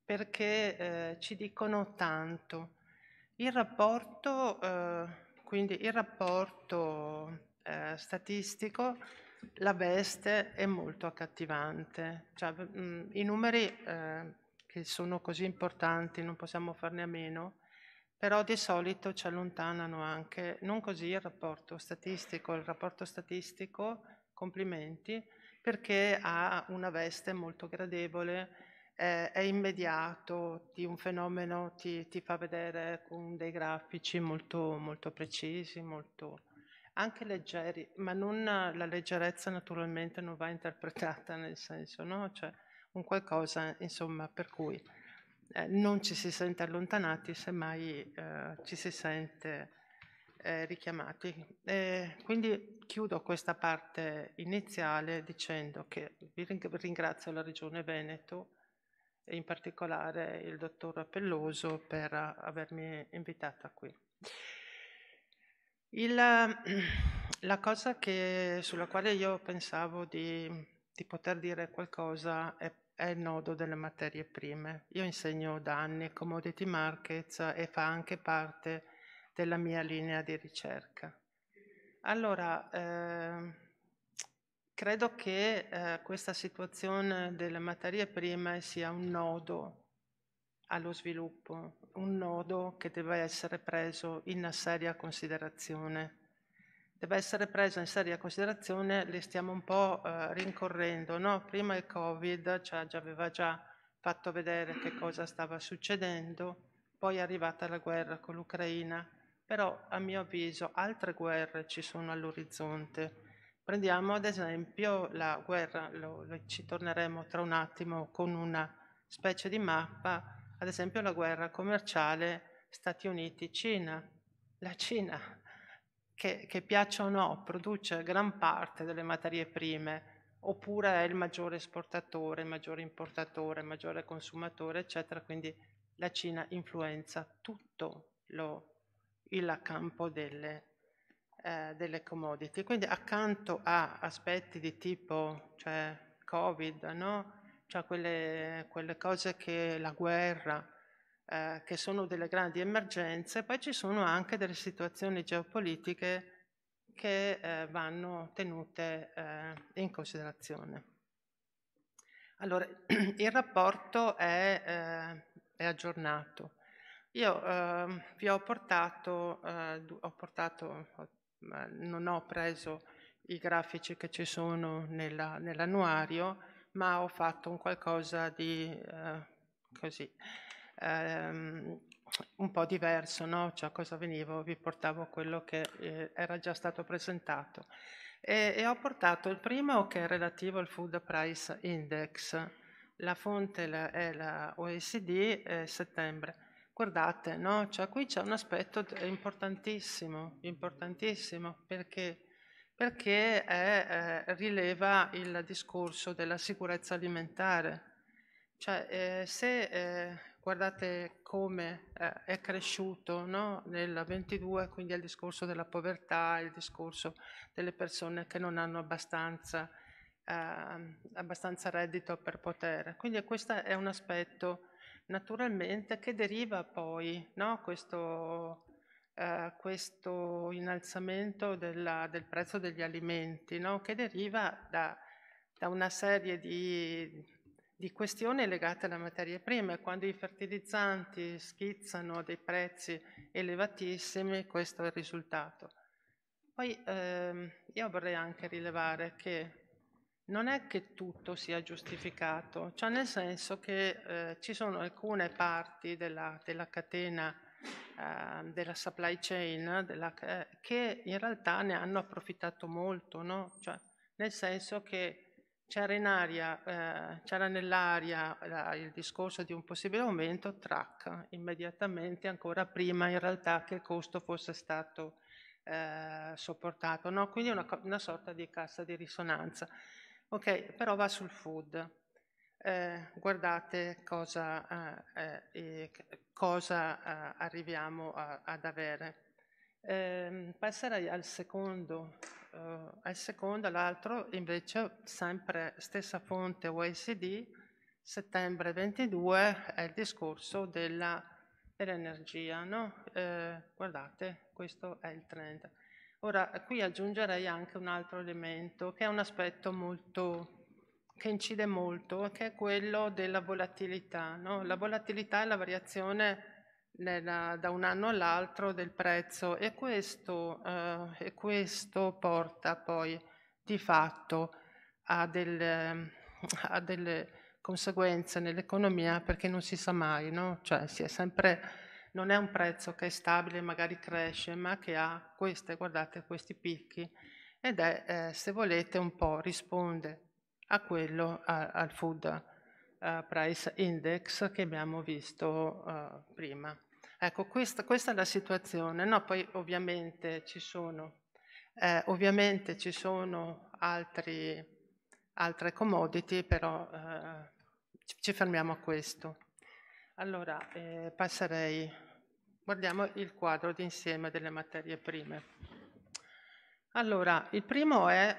perché eh, ci dicono tanto. Il rapporto, eh, quindi il rapporto eh, statistico, la veste è molto accattivante. Cioè, mh, I numeri eh, che sono così importanti non possiamo farne a meno, però di solito ci allontanano anche, non così il rapporto statistico, il rapporto statistico, complimenti, perché ha una veste molto gradevole, eh, è immediato, ti, un fenomeno ti, ti, fa vedere con dei grafici molto, molto precisi, molto, anche leggeri, ma non, la leggerezza naturalmente non va interpretata nel senso, no? Cioè un qualcosa, insomma, per cui... Eh, non ci si sente allontanati, semmai eh, ci si sente eh, richiamati. E quindi chiudo questa parte iniziale dicendo che vi ringrazio la Regione Veneto e in particolare il dottor Appelloso per avermi invitata qui. Il, la cosa che, sulla quale io pensavo di, di poter dire qualcosa è è il nodo delle materie prime. Io insegno da anni commodity markets e fa anche parte della mia linea di ricerca. Allora, eh, credo che eh, questa situazione delle materie prime sia un nodo allo sviluppo, un nodo che deve essere preso in seria considerazione deve essere presa in seria considerazione, le stiamo un po' eh, rincorrendo. No? Prima il Covid cioè, aveva già fatto vedere che cosa stava succedendo, poi è arrivata la guerra con l'Ucraina, però a mio avviso altre guerre ci sono all'orizzonte. Prendiamo ad esempio la guerra, lo, lo, ci torneremo tra un attimo con una specie di mappa, ad esempio la guerra commerciale Stati Uniti-Cina. La Cina che, che piaccia o no, produce gran parte delle materie prime, oppure è il maggiore esportatore, il maggiore importatore, il maggiore consumatore, eccetera. Quindi la Cina influenza tutto lo, il campo delle, eh, delle commodity. Quindi accanto a aspetti di tipo cioè, Covid, no? cioè quelle, quelle, cose che la guerra, eh, che sono delle grandi emergenze, poi ci sono anche delle situazioni geopolitiche che eh, vanno tenute eh, in considerazione. Allora, il rapporto è, eh, è aggiornato. Io ehm, vi ho portato, eh, ho portato, non ho preso i grafici che ci sono nell'annuario, ma ho fatto un qualcosa di eh, così ehm, un po' diverso, no? cioè cosa venivo, vi portavo quello che eh, era già stato presentato. E, e, ho portato il primo che è relativo al Food Price Index, la fonte la, è la OECD eh, settembre. Guardate, no? cioè, qui c'è un aspetto importantissimo, importantissimo perché, perché è, eh, rileva il discorso della sicurezza alimentare. Cioè, eh, se eh, guardate come eh, è cresciuto no? nel 22, quindi il discorso della povertà, il discorso delle persone che non hanno abbastanza, eh, abbastanza reddito per poter. Quindi questo è un aspetto naturalmente che deriva poi no? questo, eh, questo, innalzamento della, del prezzo degli alimenti, no? che deriva da, da una serie di di questioni legate alla materia prima. Quando i fertilizzanti schizzano dei prezzi elevatissimi, questo è il risultato. Poi ehm, io vorrei anche rilevare che non è che tutto sia giustificato, cioè nel senso che eh, ci sono alcune parti della, della catena eh, della supply chain della, eh, che in realtà ne hanno approfittato molto, no? cioè, nel senso che c'era in aria, eh, c'era nell'aria la, il discorso di un possibile aumento, track immediatamente, ancora prima in realtà che il costo fosse stato eh, sopportato, no? quindi una, una, sorta di cassa di risonanza. Ok, però va sul food. Eh, guardate cosa, eh, eh, cosa eh, arriviamo a, ad avere. Eh, passerei al secondo, eh, al secondo, l'altro invece sempre stessa fonte OECD, settembre 22 è il discorso della, dell'energia, no? eh, guardate questo è il trend. Ora qui aggiungerei anche un altro elemento che è un aspetto molto che incide molto, che è quello della volatilità. No? La volatilità è la variazione nella, da un anno all'altro del prezzo e questo, eh, e questo porta poi di fatto a delle, a delle conseguenze nell'economia perché non si sa mai, no? cioè si è sempre, non è un prezzo che è stabile, magari cresce, ma che ha queste, guardate, questi picchi ed è, eh, se volete, un po' risponde a quello, a, al food eh, price index che abbiamo visto uh, prima. Ecco, questa, questa è la situazione. No, poi ovviamente ci sono, eh, ovviamente ci sono altri, altre commodity, però eh, ci fermiamo a questo. Allora, eh, passerei, guardiamo il quadro d'insieme delle materie prime. Allora, il primo è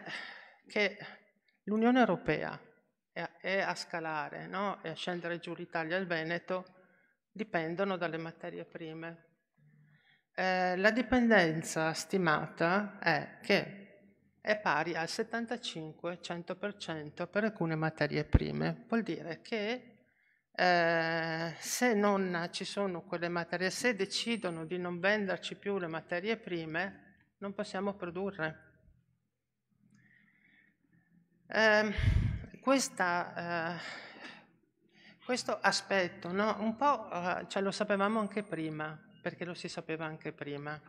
che l'Unione Europea è, è a scalare, no? è a scendere giù l'Italia e il Veneto, dipendono dalle materie prime. Eh, la dipendenza stimata è che è pari al 75-100% per alcune materie prime. Vuol dire che eh, se non ci sono quelle materie, se decidono di non venderci più le materie prime, non possiamo produrre. Eh, questa eh, questo aspetto, no? un po' eh, cioè, lo sapevamo anche prima, perché lo si sapeva anche prima.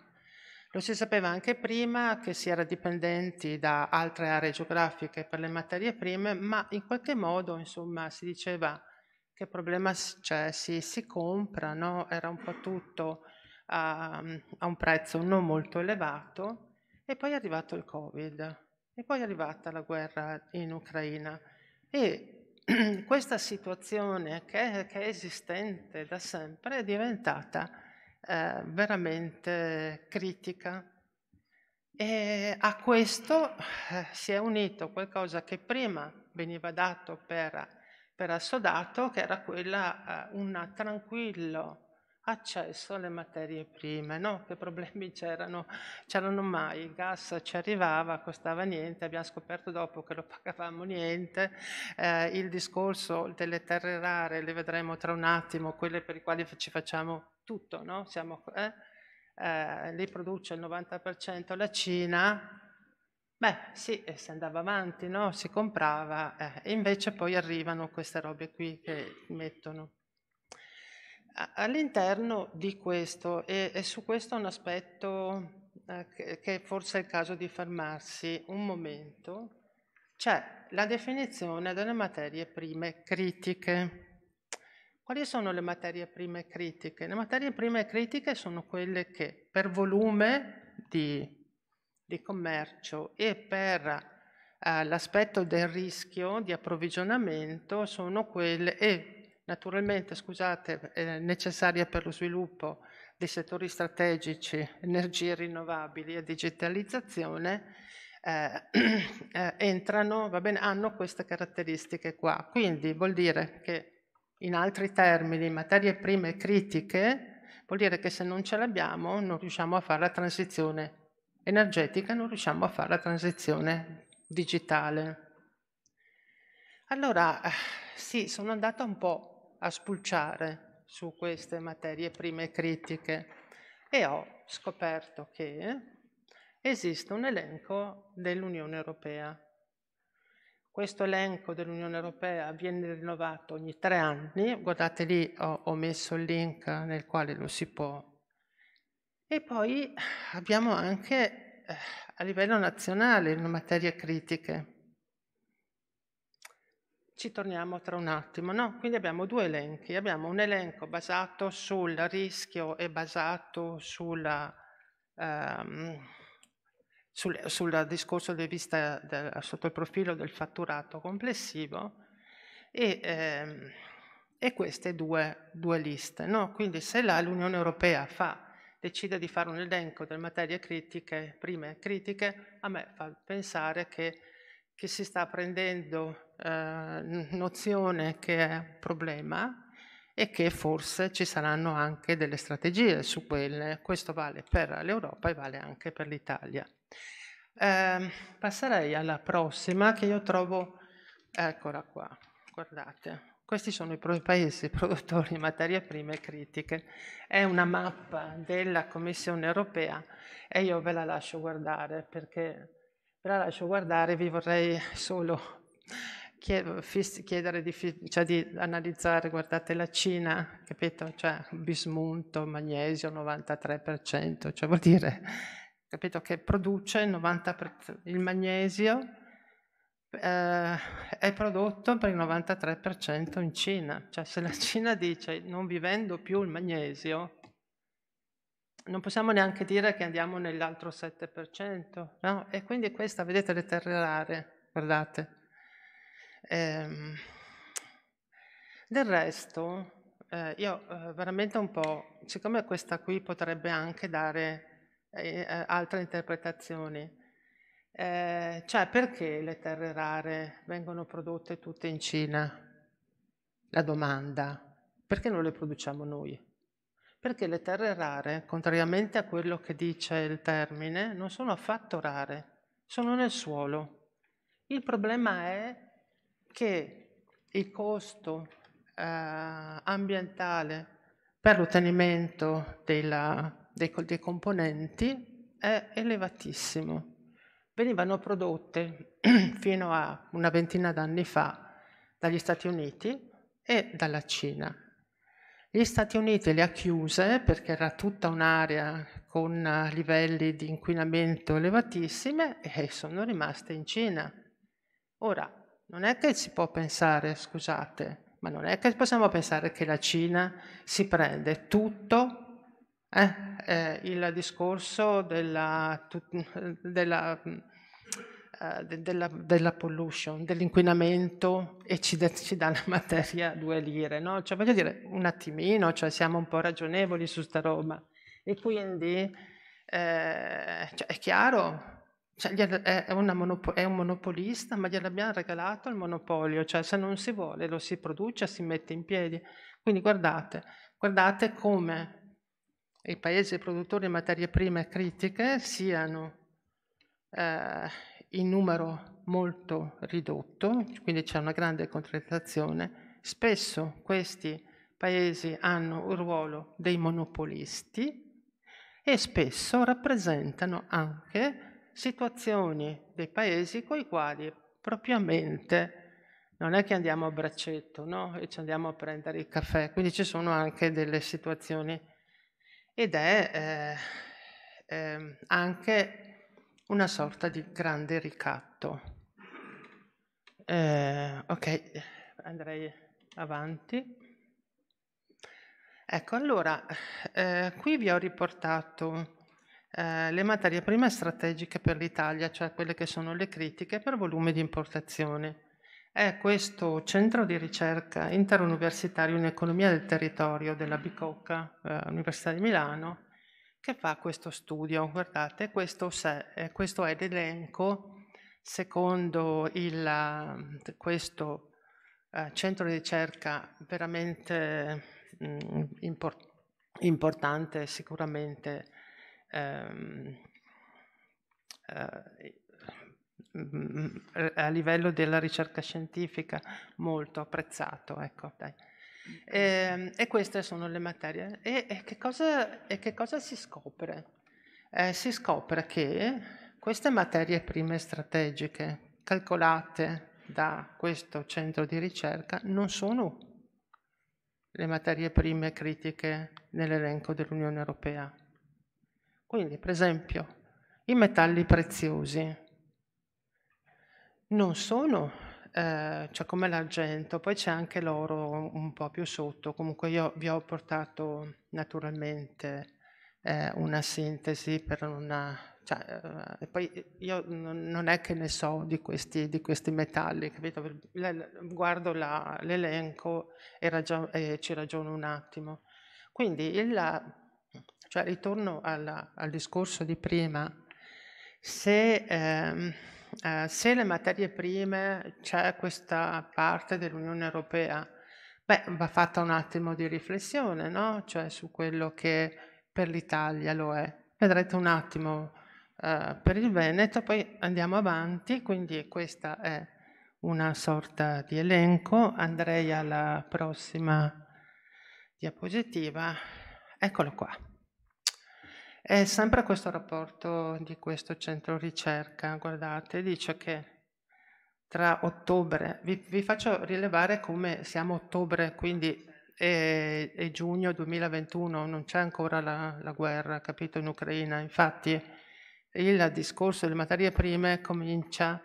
Lo si sapeva anche prima che si era dipendenti da altre aree geografiche per le materie prime, ma in qualche modo insomma, si diceva che problema c'è, cioè, si, si compra, no? era un po' tutto a, a un prezzo non molto elevato e poi è arrivato il Covid e poi è arrivata la guerra in Ucraina e questa situazione che, che, è esistente da sempre è diventata eh, veramente critica. E a questo eh, si è unito qualcosa che prima veniva dato per, per assodato, che era quella eh, un tranquillo accesso ah, alle materie prime, no? Che problemi c'erano? C'erano mai, il gas ci arrivava, costava niente, abbiamo scoperto dopo che lo pagavamo niente, eh, il discorso delle terre rare, le vedremo tra un attimo, quelle per le quali ci facciamo tutto, no? Siamo, eh? Eh, li produce il 90% la Cina, Beh, sì, si andava avanti, no? si comprava, eh, invece poi arrivano queste robe qui che mettono. All'interno di questo, e, e, su questo è un aspetto eh, che, che forse è il caso di fermarsi un momento, c'è la definizione delle materie prime critiche. Quali sono le materie prime critiche? Le materie prime critiche sono quelle che per volume di, di commercio e per eh, l'aspetto del rischio di approvvigionamento sono quelle, e naturalmente scusate, eh, necessaria per lo sviluppo dei settori strategici, energie rinnovabili e digitalizzazione, eh, eh entrano, bene, hanno queste caratteristiche qua. Quindi vuol dire che in altri termini, materie prime critiche, vuol dire che se non ce l'abbiamo non riusciamo a fare la transizione energetica, non riusciamo a fare la transizione digitale. Allora, eh, sì, sono andata un po' a spulciare su queste materie prime critiche e ho scoperto che esiste un elenco dell'Unione Europea. Questo elenco dell'Unione Europea viene rinnovato ogni tre anni, guardate lì ho, ho messo il link nel quale lo si può. E poi abbiamo anche eh, a livello nazionale in materie critiche ci torniamo tra un attimo, no? Quindi abbiamo due elenchi, abbiamo un elenco basato sul rischio e basato sulla, ehm, sul, sul, discorso di vista del, sotto il profilo del fatturato complessivo e, ehm, e queste due, due liste, no? Quindi se l'Unione Europea fa decide di fare un elenco delle materie critiche, prime critiche, a me fa pensare che che si sta prendendo eh, nozione che è un problema e che forse ci saranno anche delle strategie su quelle. Questo vale per l'Europa e vale anche per l'Italia. Eh, passerei alla prossima che io trovo, eccola qua, guardate, questi sono i paesi produttori di materie prime critiche. È una mappa della Commissione europea e io ve la lascio guardare perché però lascio guardare, vi vorrei solo chiedere di, cioè di, analizzare, guardate la Cina, capito? Cioè bismunto, magnesio 93%, cioè vuol dire, capito, che produce il 90%, il magnesio eh, è prodotto per il 93% in Cina, cioè se la Cina dice non vivendo più il magnesio, non possiamo neanche dire che andiamo nell'altro 7%, no? E quindi questa, vedete, le terre rare, guardate. Ehm, del resto, eh, io eh, veramente un po', siccome questa qui potrebbe anche dare eh, eh altre interpretazioni, eh, cioè perché le terre rare vengono prodotte tutte in Cina? La domanda, perché non le produciamo noi? perché le terre rare, contrariamente a quello che dice il termine, non sono affatto rare, sono nel suolo. Il problema è che il costo eh, ambientale per l'ottenimento dei, dei componenti è elevatissimo. Venivano prodotte fino a una ventina d'anni fa dagli Stati Uniti e dalla Cina gli Stati Uniti le ha chiuse perché era tutta un'area con eh, livelli di inquinamento elevatissime e sono rimaste in Cina. Ora, non è che si può pensare, scusate, ma non è che possiamo pensare che la Cina si prende tutto eh, eh, il discorso della, tut, della mm, eh, de, della, della, pollution, dell'inquinamento e ci, de, ci dà la materia due lire, no? Cioè voglio dire, un attimino, cioè siamo un po' ragionevoli su sta roba. E quindi eh, cioè, è chiaro, cioè, è, monopo- è, un monopolista, ma gliel'abbiamo regalato il monopolio, cioè se non si vuole lo si produce, si mette in piedi. Quindi guardate, guardate come i paesi produttori di materie prime critiche siano eh, in numero molto ridotto, quindi c'è una grande contrattazione, spesso questi paesi hanno il ruolo dei monopolisti e spesso rappresentano anche situazioni dei paesi con i quali propriamente non è che andiamo a braccetto no? e ci andiamo a prendere il caffè, quindi ci sono anche delle situazioni ed è eh, eh, anche una sorta di grande ricatto. Eh, ok, andrei avanti. Ecco, allora, eh, qui vi ho riportato eh, le materie prime strategiche per l'Italia, cioè quelle che sono le critiche per volume di importazione. È questo centro di ricerca interuniversitario in economia del territorio della Bicocca, eh, Università di Milano, che fa questo studio. Guardate, questo, se, eh, questo è l'elenco secondo il, eh, questo eh, centro di ricerca veramente mh, mm, import, importante, sicuramente ehm, eh, mm, mm, a livello della ricerca scientifica molto apprezzato. Ecco, dai. E, ehm, e queste sono le materie. E, e, che, cosa, e che, cosa, si scopre? Eh, si scopre che queste materie prime strategiche calcolate da questo centro di ricerca non sono le materie prime critiche nell'elenco dell'Unione Europea. Quindi, per esempio, i metalli preziosi non sono ehm, cioè come l'argento, poi c'è anche l'oro un po' più sotto, comunque io vi ho portato naturalmente eh, una sintesi per una... Cioè, eh, poi io non è che ne so di questi, di questi metalli, capito? Guardo l'elenco e, ragion e ci ragiono un attimo. Quindi il, cioè, ritorno alla, al discorso di prima, se... Ehm, eh, se le materie prime c'è questa parte dell'Unione Europea, beh, va fatta un attimo di riflessione, no? Cioè su quello che per l'Italia lo è. Vedrete un attimo eh, per il Veneto, poi andiamo avanti, quindi questa è una sorta di elenco. Andrei alla prossima diapositiva. Eccolo qua. È sempre questo rapporto di questo centro ricerca, guardate, dice che tra ottobre, vi, vi faccio rilevare come siamo ottobre, quindi è, è giugno 2021, non c'è ancora la, la guerra, capito, in Ucraina. Infatti il discorso delle materie prime comincia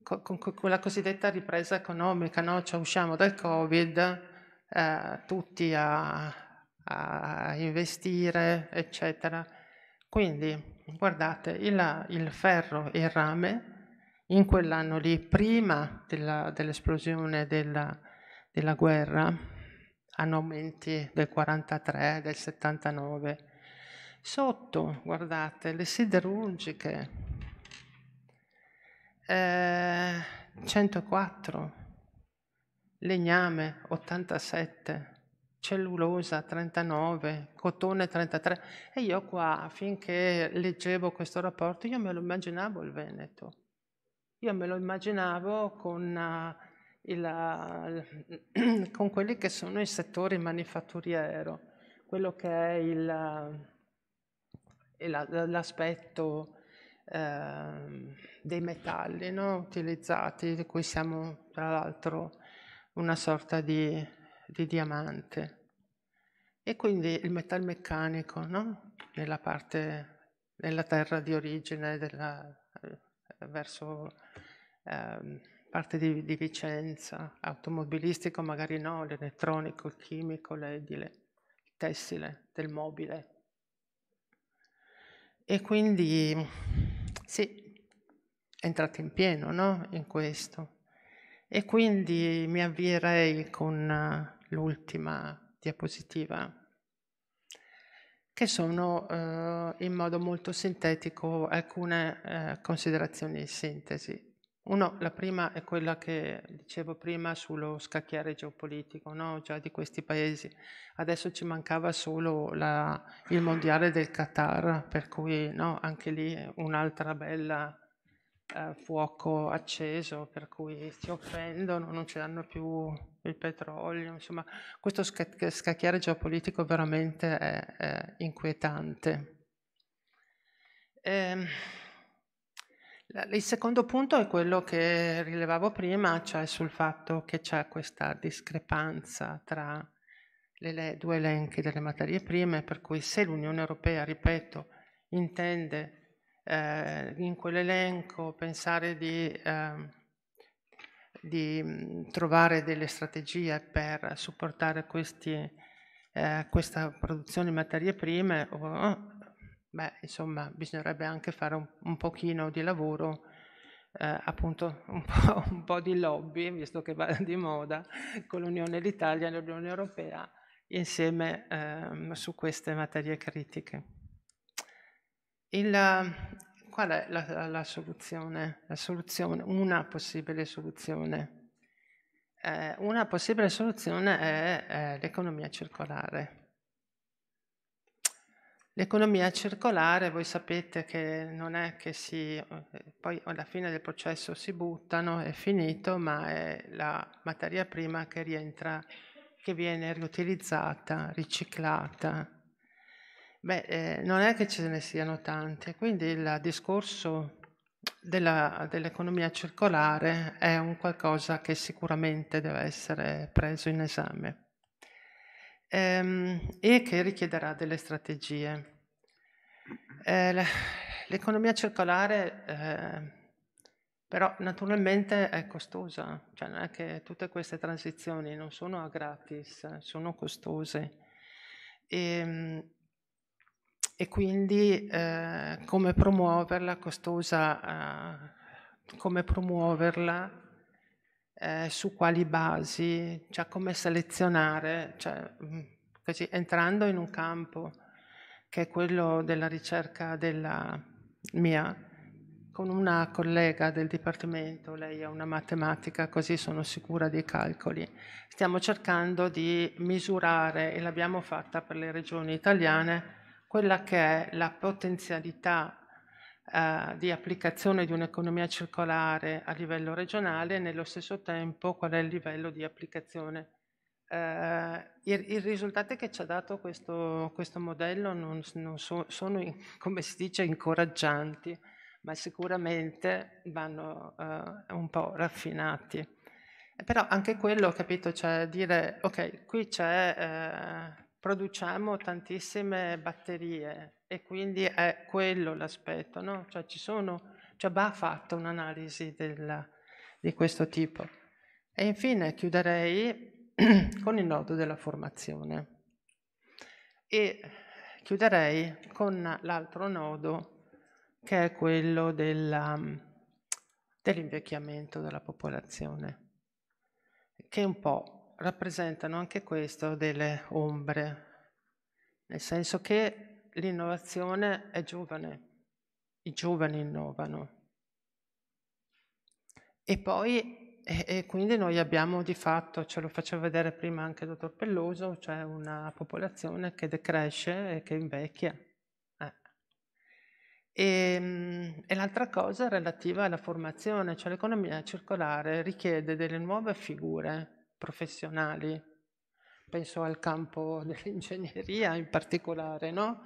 con, con, con la cosiddetta ripresa economica, no? cioè usciamo dal Covid, eh, tutti a, a investire, eccetera quindi, guardate, il, il ferro e il rame in quell'anno lì, prima della, dell'esplosione della, della, guerra, hanno aumenti del 43, del 79. Sotto, guardate, le siderurgiche, eh, 104, legname, 87 cellulosa 39, cotone 33 e io qua finché leggevo questo rapporto io me lo immaginavo il Veneto, io me lo immaginavo con, uh, il, uh, con quelli che sono i settori manifatturiero, quello che è il, il, eh, l'aspetto uh, dei metalli no? utilizzati, di cui siamo tra l'altro una sorta di, di diamante. E quindi il metalmeccanico, no? nella parte, nella terra di origine, della, eh, verso eh, parte di, di, Vicenza, automobilistico magari no, l'elettronico, il chimico, l'edile, il tessile, del mobile. E quindi sì, è entrato in pieno no? in questo. E quindi mi avvierei con eh, l'ultima diapositiva che sono eh, in modo molto sintetico alcune eh, considerazioni in sintesi. Uno, la prima è quella che dicevo prima sullo scacchiere geopolitico, no? già di questi paesi. Adesso ci mancava solo la, il mondiale del Qatar, per cui no? anche lì un'altra bella eh, fuoco acceso, per cui si offendono, non ci danno più il petrolio, insomma questo scacchiere geopolitico veramente è, è inquietante. E, ehm, il secondo punto è quello che rilevavo prima, cioè sul fatto che c'è questa discrepanza tra le due elenchi delle materie prime, per cui se l'Unione Europea, ripeto, intende eh, in quell'elenco, pensare di, eh, di, trovare delle strategie per supportare questi, eh, questa produzione di materie prime, oh, beh, insomma, bisognerebbe anche fare un, un pochino di lavoro eh, appunto un po', un po', di lobby, visto che va di moda, con l'Unione d'Italia e l'Unione Europea insieme eh, su queste materie critiche. Il, qual è la, la, la, soluzione? la, soluzione? Una possibile soluzione. Eh, una possibile soluzione è, è eh, l'economia circolare. L'economia circolare, voi sapete che non è che si, poi alla fine del processo si buttano, è finito, ma è la materia prima che rientra, che viene riutilizzata, riciclata, Beh, eh, non è che ce ne siano tante, quindi il discorso della- dell'economia circolare è un qualcosa che sicuramente deve essere preso in esame ehm, e che richiederà delle strategie. Eh, l'economia circolare eh, però naturalmente è costosa, cioè non è che tutte queste transizioni non sono a gratis, eh, sono costose. E, ehm, e quindi eh, come promuoverla, costosa, eh, come promuoverla, eh, su quali basi, cioè come selezionare, cioè, mm, così, entrando in un campo che è quello della ricerca della mia, con una collega del Dipartimento, lei è una matematica, così sono sicura dei calcoli. Stiamo cercando di misurare, e l'abbiamo fatta per le regioni italiane, quella che è la potenzialità eh, di applicazione di un'economia circolare a livello regionale e nello stesso tempo qual è il livello di applicazione. Eh, i, i, risultati che ci ha dato questo, questo modello non, non so, sono, in, come si dice, incoraggianti, ma sicuramente vanno eh, un po' raffinati. Però anche quello, capito, cioè dire, ok, qui c'è eh, produciamo tantissime batterie e quindi è quello l'aspetto, no? Cioè ci sono, cioè va fatta un'analisi di questo tipo. E infine chiuderei con il nodo della formazione e chiuderei con l'altro nodo che è quello dell'invecchiamento della popolazione, che è un po' rappresentano anche questo delle ombre, nel senso che l'innovazione è giovane, i giovani innovano. E poi, e, e quindi noi abbiamo di fatto, ce lo faceva vedere prima anche il dottor Pelloso, cioè una popolazione che decresce e che invecchia. Eh. E, e l'altra cosa è relativa alla formazione, cioè l'economia circolare richiede delle nuove figure professionali, penso al campo dell'ingegneria in particolare, no?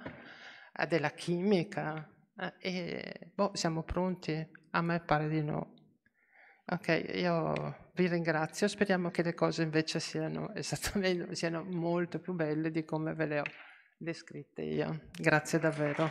della chimica, eh, e boh, siamo pronti? A me pare di no. Ok, io vi ringrazio, speriamo che le cose invece siano esattamente siano molto più belle di come ve le ho descritte io. Grazie davvero.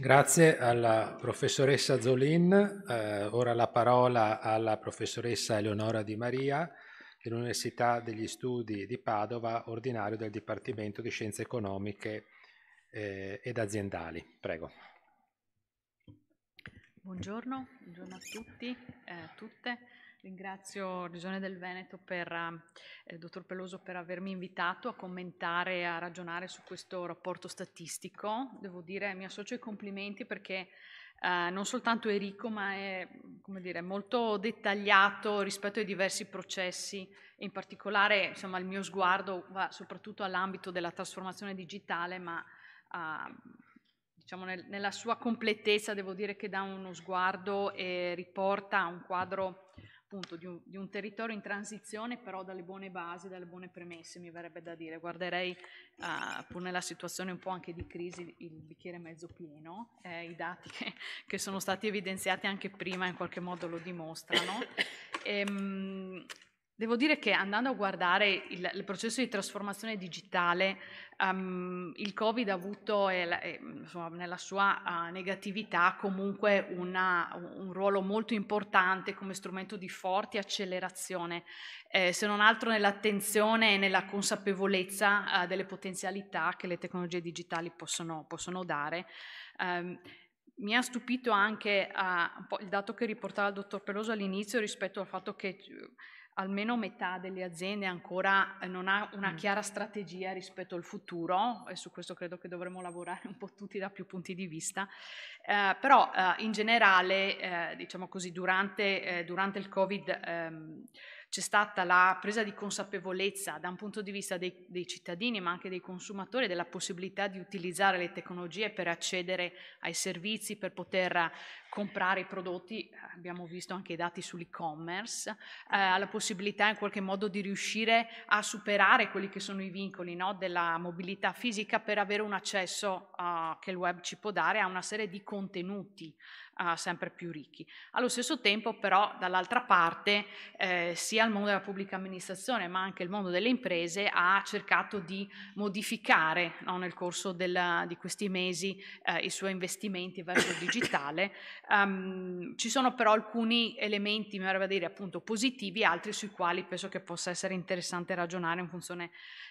Grazie alla professoressa Zolin. Eh, ora la parola alla professoressa Eleonora Di Maria dell'Università degli Studi di Padova, ordinario del Dipartimento di Scienze Economiche eh, ed Aziendali. Prego. Buongiorno, buongiorno a tutti e eh, a tutte. Ringrazio Regione del Veneto per eh, dottor Peloso per avermi invitato a commentare e a ragionare su questo rapporto statistico. Devo dire, mi associo ai complimenti perché eh, non soltanto è ricco, ma è dire, molto dettagliato rispetto ai diversi processi. In particolare, insomma, il mio sguardo va soprattutto all'ambito della trasformazione digitale, ma eh, diciamo, nel, nella sua completezza devo dire che dà uno sguardo e riporta un quadro appunto di un, di un, territorio in transizione, però dalle buone basi, dalle buone premesse, mi verrebbe da dire. Guarderei, uh, pur nella situazione un po' anche di crisi, il bicchiere mezzo pieno, eh, i dati che, che, sono stati evidenziati anche prima in qualche modo lo dimostrano. E, ehm, Devo dire che andando a guardare il, il processo di trasformazione digitale, um, il Covid ha avuto eh, insomma, nella sua uh, negatività comunque una, un ruolo molto importante come strumento di forte accelerazione, eh, se non altro nell'attenzione e nella consapevolezza uh, delle potenzialità che le tecnologie digitali possono, possono dare. Um, mi ha stupito anche uh, il dato che riportava il dottor Peloso all'inizio rispetto al fatto che almeno metà delle aziende ancora eh, non ha una mm. chiara strategia rispetto al futuro e su questo credo che dovremmo lavorare un po' tutti da più punti di vista, eh, però eh, in generale, eh, diciamo così, durante, eh, durante il Covid ehm, c'è stata la presa di consapevolezza da un punto di vista dei, dei, cittadini ma anche dei consumatori della possibilità di utilizzare le tecnologie per accedere ai servizi, per poter comprare i prodotti, eh, abbiamo visto anche i dati sull'e-commerce, eh, la possibilità in qualche modo di riuscire a superare quelli che sono i vincoli no, della mobilità fisica per avere un accesso uh, che il web ci può dare a una serie di contenuti uh, sempre più ricchi. Allo stesso tempo però dall'altra parte eh, sia il mondo della pubblica amministrazione ma anche il mondo delle imprese ha cercato di modificare no, nel corso del, di questi mesi eh, i suoi investimenti verso il digitale Um, ci sono però alcuni elementi, mi verrebbe dire, appunto positivi, altri sui quali penso che possa essere interessante ragionare in funzione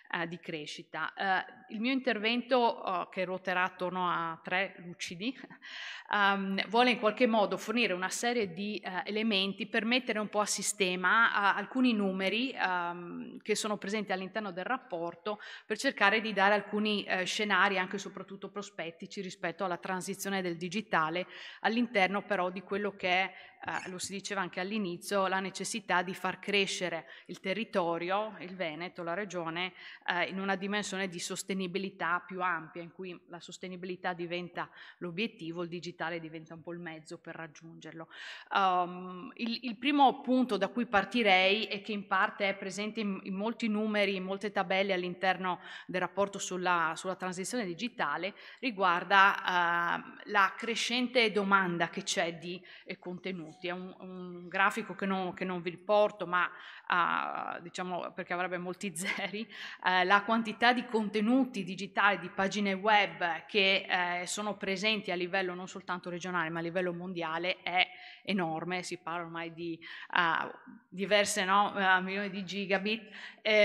eh, di crescita. Eh, il mio intervento, oh, che ruoterà attorno a tre lucidi, ehm, vuole in qualche modo fornire una serie di eh, elementi per mettere un po' a sistema eh, alcuni numeri ehm, che sono presenti all'interno del rapporto per cercare di dare alcuni scenari, anche e soprattutto prospettici, rispetto alla transizione del digitale all'interno però di quello che è eh, lo si diceva anche all'inizio, la necessità di far crescere il territorio, il Veneto, la regione, eh, in una dimensione di sostenibilità più ampia, in cui la sostenibilità diventa l'obiettivo, il digitale diventa un po' il mezzo per raggiungerlo. Um, il, il, primo punto da cui partirei e che in parte è presente in, in, molti numeri, in molte tabelle all'interno del rapporto sulla, sulla transizione digitale, riguarda uh, la crescente domanda che c'è di eh, contenuti minuti, è un, un grafico che non, che non, vi riporto, ma uh, diciamo perché avrebbe molti zeri, uh, la quantità di contenuti digitali, di pagine web che uh, sono presenti a livello non soltanto regionale, ma a livello mondiale è enorme, si parla ormai di ah, diverse no, eh, milioni di gigabit.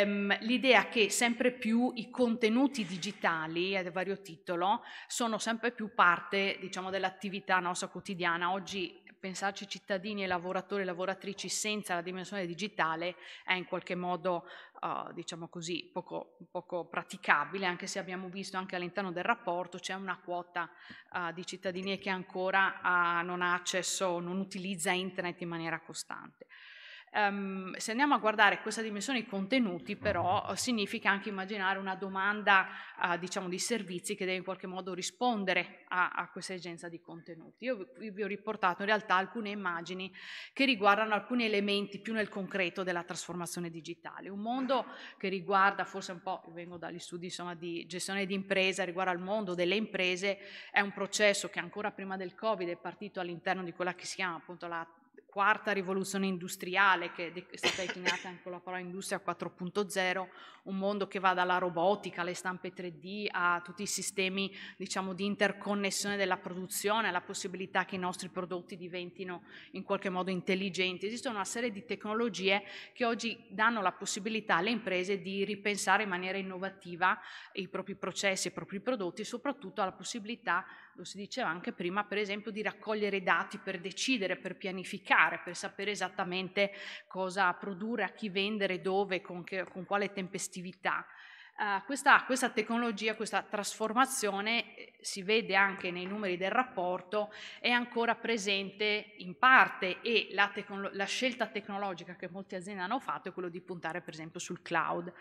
Um, l'idea che sempre più i contenuti digitali a vario titolo sono sempre più parte diciamo, dell'attività nostra quotidiana. Oggi pensarci cittadini e lavoratori e lavoratrici senza la dimensione digitale è in qualche modo, uh, diciamo così, poco, poco, praticabile, anche se abbiamo visto anche all'interno del rapporto c'è una quota uh, di cittadini che ancora uh, non ha accesso, non utilizza internet in maniera costante. Um, se andiamo a guardare questa dimensione di contenuti, però, mm-hmm. eh, significa anche immaginare una domanda uh, diciamo, di servizi che deve in qualche modo rispondere a, a questa esigenza di contenuti. Io vi, vi ho riportato in realtà alcune immagini che riguardano alcuni elementi più nel concreto della trasformazione digitale. Un mondo che riguarda, forse un po', vengo dagli studi insomma, di gestione di impresa, riguarda il mondo delle imprese, è un processo che ancora prima del Covid è partito all'interno di quella che si chiama appunto la quarta rivoluzione industriale, che è stata declinata anche con la parola industria 4.0, un mondo che va dalla robotica alle stampe 3D a tutti i sistemi diciamo, di interconnessione della produzione, alla possibilità che i nostri prodotti diventino in qualche modo intelligenti. Esistono una serie di tecnologie che oggi danno la possibilità alle imprese di ripensare in maniera innovativa i propri processi, i propri prodotti e soprattutto alla possibilità lo si diceva anche prima, per esempio, di raccogliere dati per decidere, per pianificare, per sapere esattamente cosa produrre, a chi vendere, dove, con, che, con quale tempestività. Uh, questa, questa, tecnologia, questa trasformazione, eh, si vede anche nei numeri del rapporto, è ancora presente in parte e la, tecno- la scelta tecnologica che molte aziende hanno fatto è quella di puntare per esempio sul cloud.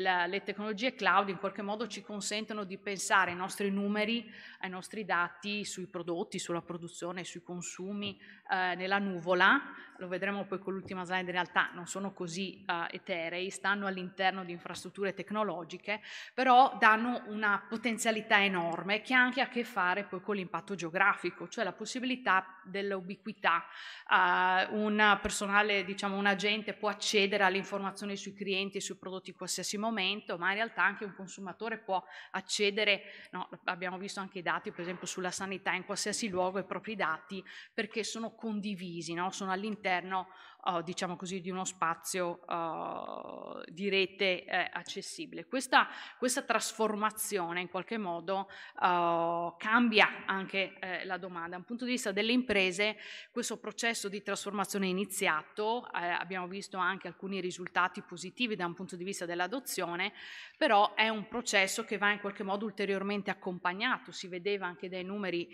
La, le tecnologie cloud in qualche modo ci consentono di pensare ai nostri numeri, ai nostri dati sui prodotti, sulla produzione, sui consumi eh, nella nuvola, lo vedremo poi con l'ultima slide, in realtà non sono così eh, eterei, stanno all'interno di infrastrutture tecnologiche tecnologiche, però danno una potenzialità enorme che ha anche a che fare poi con l'impatto geografico, cioè la possibilità dell'ubiquità. Uh, un personale, diciamo un agente può accedere alle informazioni sui clienti e sui prodotti in qualsiasi momento, ma in realtà anche un consumatore può accedere, no, abbiamo visto anche i dati per esempio sulla sanità in qualsiasi luogo, i propri dati perché sono condivisi, no? sono all'interno eh, diciamo così, di uno spazio uh, di rete eh, accessibile. Questa, questa, trasformazione in qualche modo eh, cambia anche eh, la domanda. Da un punto di vista delle imprese questo processo di trasformazione è iniziato, eh, abbiamo visto anche alcuni risultati positivi da un punto di vista dell'adozione, però è un processo che va in qualche modo ulteriormente accompagnato, si vedeva anche dai numeri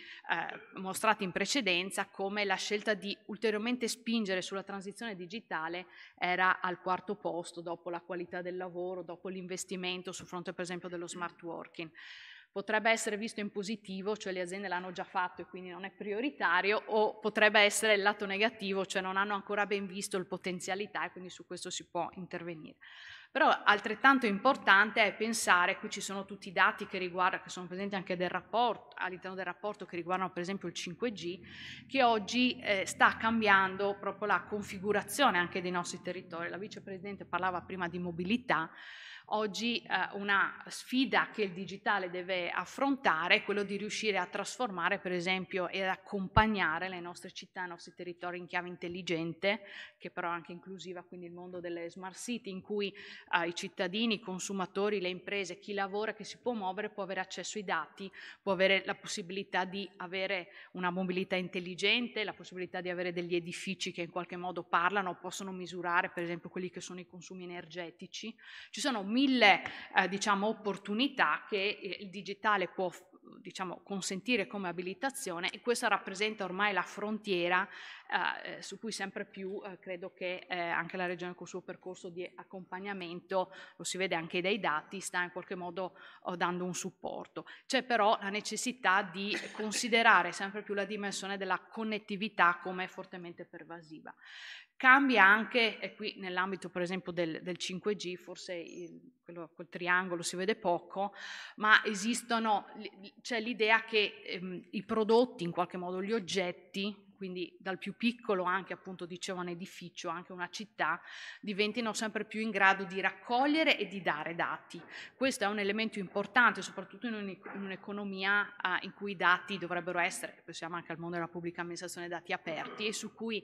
mostrati in precedenza come la scelta di ulteriormente spingere sulla transizione transizione digitale era al quarto posto dopo la qualità del lavoro, dopo l'investimento sul fronte per esempio dello smart working potrebbe essere visto in positivo, cioè le aziende l'hanno già fatto e quindi non è prioritario, o potrebbe essere il lato negativo, cioè non hanno ancora ben visto il potenzialità e quindi su questo si può intervenire. Però altrettanto importante è pensare, qui ci sono tutti i dati che, riguardano, che sono presenti anche all'interno del rapporto che riguardano per esempio il 5G, che oggi eh, sta cambiando proprio la configurazione anche dei nostri territori. La vicepresidente parlava prima di mobilità, Oggi eh, una sfida che il digitale deve affrontare è quello di riuscire a trasformare, per esempio, e accompagnare le nostre città, i nostri territori in chiave intelligente, che però è anche inclusiva, quindi il mondo delle smart city, in cui eh, i cittadini, i consumatori, le imprese, chi lavora, chi si può muovere, può avere accesso ai dati, può avere la possibilità di avere una mobilità intelligente, la possibilità di avere degli edifici che in qualche modo parlano, possono misurare, per esempio, quelli che sono i consumi energetici. Ci sono mille eh, diciamo, opportunità che eh, il digitale può diciamo, consentire come abilitazione e questa rappresenta ormai la frontiera eh, eh, su cui sempre più eh, credo che eh, anche la Regione col suo percorso di accompagnamento, lo si vede anche dai dati, sta in qualche modo oh, dando un supporto. C'è però la necessità di considerare sempre più la dimensione della connettività come fortemente pervasiva. Cambia anche, e qui nell'ambito per esempio del, del 5G, forse il, quello, quel triangolo si vede poco, ma esistono, c'è l'idea che ehm, i prodotti, in qualche modo gli oggetti, quindi dal più piccolo anche appunto dicevo un edificio, anche una città, diventino sempre più in grado di raccogliere e di dare dati. Questo è un elemento importante soprattutto in, un'economia ah, in cui i dati dovrebbero essere, pensiamo anche al mondo della pubblica amministrazione, dati aperti e su cui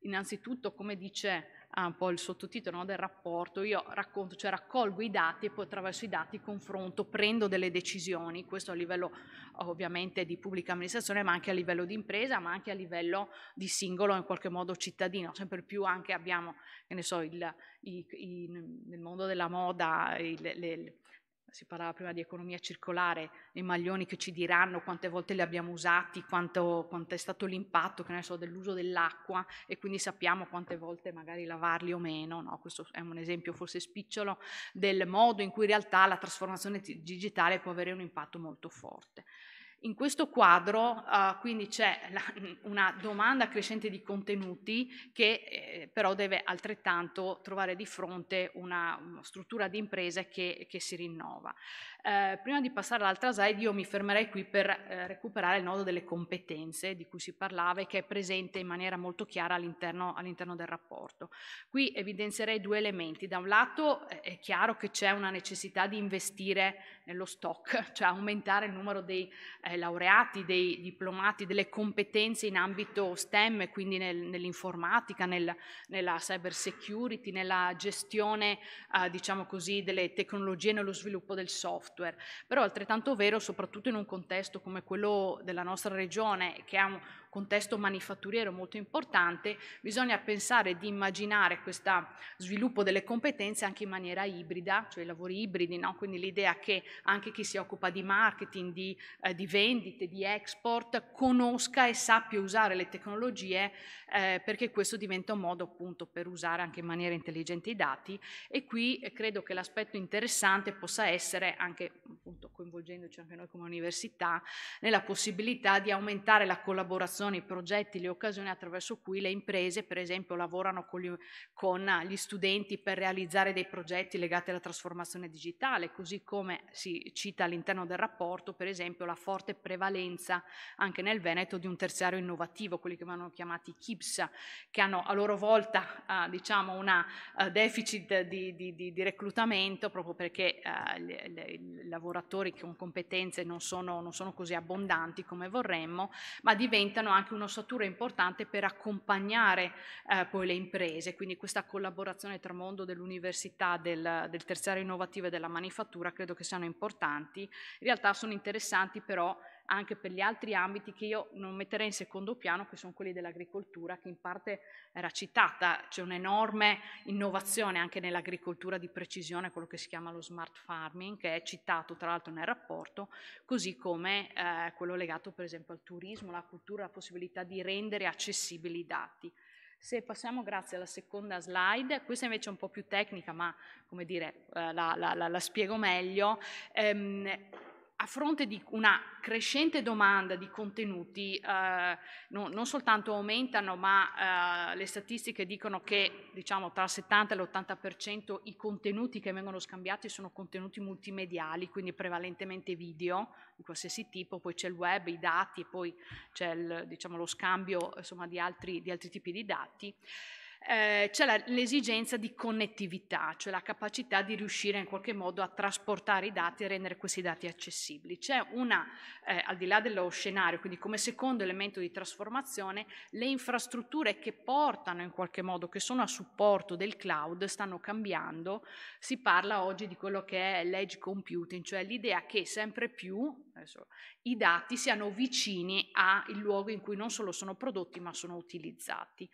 innanzitutto, come dice ah, un po' il sottotitolo no, del rapporto, io racconto, cioè raccolgo i dati e poi attraverso i dati confronto, prendo delle decisioni, questo a livello ovviamente di pubblica amministrazione, ma anche a livello di impresa, ma anche a livello di singolo, in qualche modo cittadino, sempre più anche abbiamo, che ne so, il, i, i, nel mondo della moda, il, le, si parlava prima di economia circolare, i maglioni che ci diranno quante volte li abbiamo usati, quanto, quanto è stato l'impatto so, dell'uso dell'acqua e quindi sappiamo quante volte magari lavarli o meno, no? questo è un esempio forse spicciolo del modo in cui in realtà la trasformazione digitale può avere un impatto molto forte. In questo quadro uh, quindi c'è la, una domanda crescente di contenuti che eh, però deve altrettanto trovare di fronte una, una struttura di imprese che, che si rinnova. Eh, prima di passare all'altra slide io mi fermerei qui per eh, recuperare il nodo delle competenze di cui si parlava e che è presente in maniera molto chiara all'interno, all del rapporto. Qui evidenzierei due elementi. Da un lato eh, è chiaro che c'è una necessità di investire nello stock, cioè aumentare il numero dei eh, laureati, dei diplomati, delle competenze in ambito STEM, quindi nel, nell'informatica, nel, nella cyber security, nella gestione eh, diciamo così, delle tecnologie nello sviluppo del software software, però è altrettanto vero soprattutto in un contesto come quello della nostra regione che ha contesto manifatturiero molto importante, bisogna pensare di immaginare questo sviluppo delle competenze anche in maniera ibrida, cioè i lavori ibridi, no? quindi l'idea che anche chi si occupa di marketing, di, eh, di vendite, di export, conosca e sappia usare le tecnologie eh, perché questo diventa un modo appunto per usare anche in maniera intelligente i dati e qui eh, credo che l'aspetto interessante possa essere anche appunto coinvolgendoci anche noi come università nella possibilità di aumentare la collaborazione collaborazioni, i progetti, le occasioni attraverso cui le imprese per esempio lavorano con gli, con ah, gli studenti per realizzare dei progetti legati alla trasformazione digitale, così come si cita all'interno del rapporto per esempio la forte prevalenza anche nel Veneto di un terziario innovativo, quelli che vanno chiamati KIPS, che hanno a loro volta eh, diciamo un eh, ah, deficit di, di, di, di, reclutamento proprio perché eh, i lavoratori con competenze non sono, non sono così abbondanti come vorremmo, ma diventano siano anche un'ossatura importante per accompagnare eh, poi le imprese, quindi questa collaborazione tra mondo dell'università, del, del terziario innovativo e della manifattura credo che siano importanti, in realtà sono interessanti però anche per gli altri ambiti che io non metterei in secondo piano, che sono quelli dell'agricoltura, che in parte era citata, c'è un'enorme innovazione anche nell'agricoltura di precisione, quello che si chiama lo smart farming, che è citato tra l'altro nel rapporto, così come eh, quello legato per esempio al turismo, alla cultura, la possibilità di rendere accessibili i dati. Se passiamo grazie alla seconda slide, questa invece è un po' più tecnica, ma come dire, eh, la, la, la, la, spiego meglio. Ehm, a fronte di una crescente domanda di contenuti, eh, no, non soltanto aumentano, ma eh, le statistiche dicono che diciamo, tra il 70 e l'80% i contenuti che vengono scambiati sono contenuti multimediali, quindi prevalentemente video di qualsiasi tipo, poi c'è il web, i dati, e poi c'è il, diciamo, lo scambio insomma, di, altri, di altri tipi di dati. Eh, c'è la, l'esigenza di connettività, cioè la capacità di riuscire in qualche modo a trasportare i dati e rendere questi dati accessibili. C'è una, eh, al di là dello scenario, quindi come secondo elemento di trasformazione, le infrastrutture che portano in qualche modo, che sono a supporto del cloud, stanno cambiando. Si parla oggi di quello che è l'edge computing, cioè l'idea che sempre più adesso, i dati siano vicini al luogo in cui non solo sono prodotti ma sono utilizzati.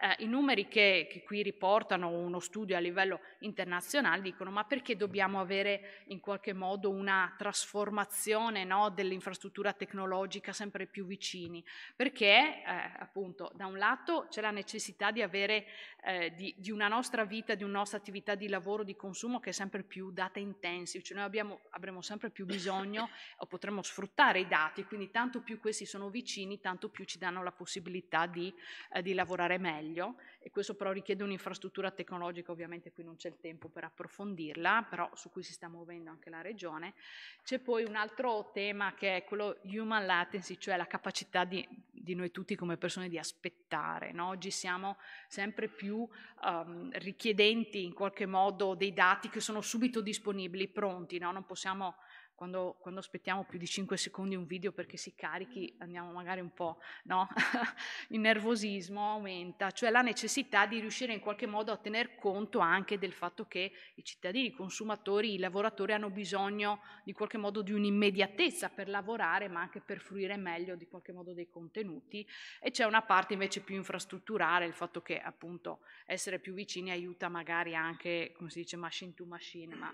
Eh, I numeri che che, che, qui riportano uno studio a livello internazionale dicono ma perché dobbiamo avere in qualche modo una trasformazione no, dell'infrastruttura tecnologica sempre più vicini? Perché eh, appunto da un lato c'è la necessità di avere eh, di, di, una nostra vita, di una nostra attività di lavoro, di consumo che è sempre più data intensive, cioè noi abbiamo, avremo sempre più bisogno o potremo sfruttare i dati, quindi tanto più questi sono vicini, tanto più ci danno la possibilità di, eh, di lavorare meglio e questo questo però richiede un'infrastruttura tecnologica, ovviamente qui non c'è il tempo per approfondirla, però su cui si sta muovendo anche la regione. C'è poi un altro tema che è quello human latency, cioè la capacità di, di noi tutti come persone di aspettare. No? Oggi siamo sempre più um, richiedenti in qualche modo dei dati che sono subito disponibili, pronti, no? non possiamo quando, quando, aspettiamo più di 5 secondi un video perché si carichi, andiamo magari un po', no? Il nervosismo aumenta, cioè la necessità di riuscire in qualche modo a tener conto anche del fatto che i cittadini, i consumatori, i lavoratori hanno bisogno di qualche modo di un'immediatezza per lavorare, ma anche per fruire meglio di qualche modo dei contenuti e c'è una parte invece più infrastrutturale, il fatto che appunto essere più vicini aiuta magari anche, come si dice, machine to machine, ma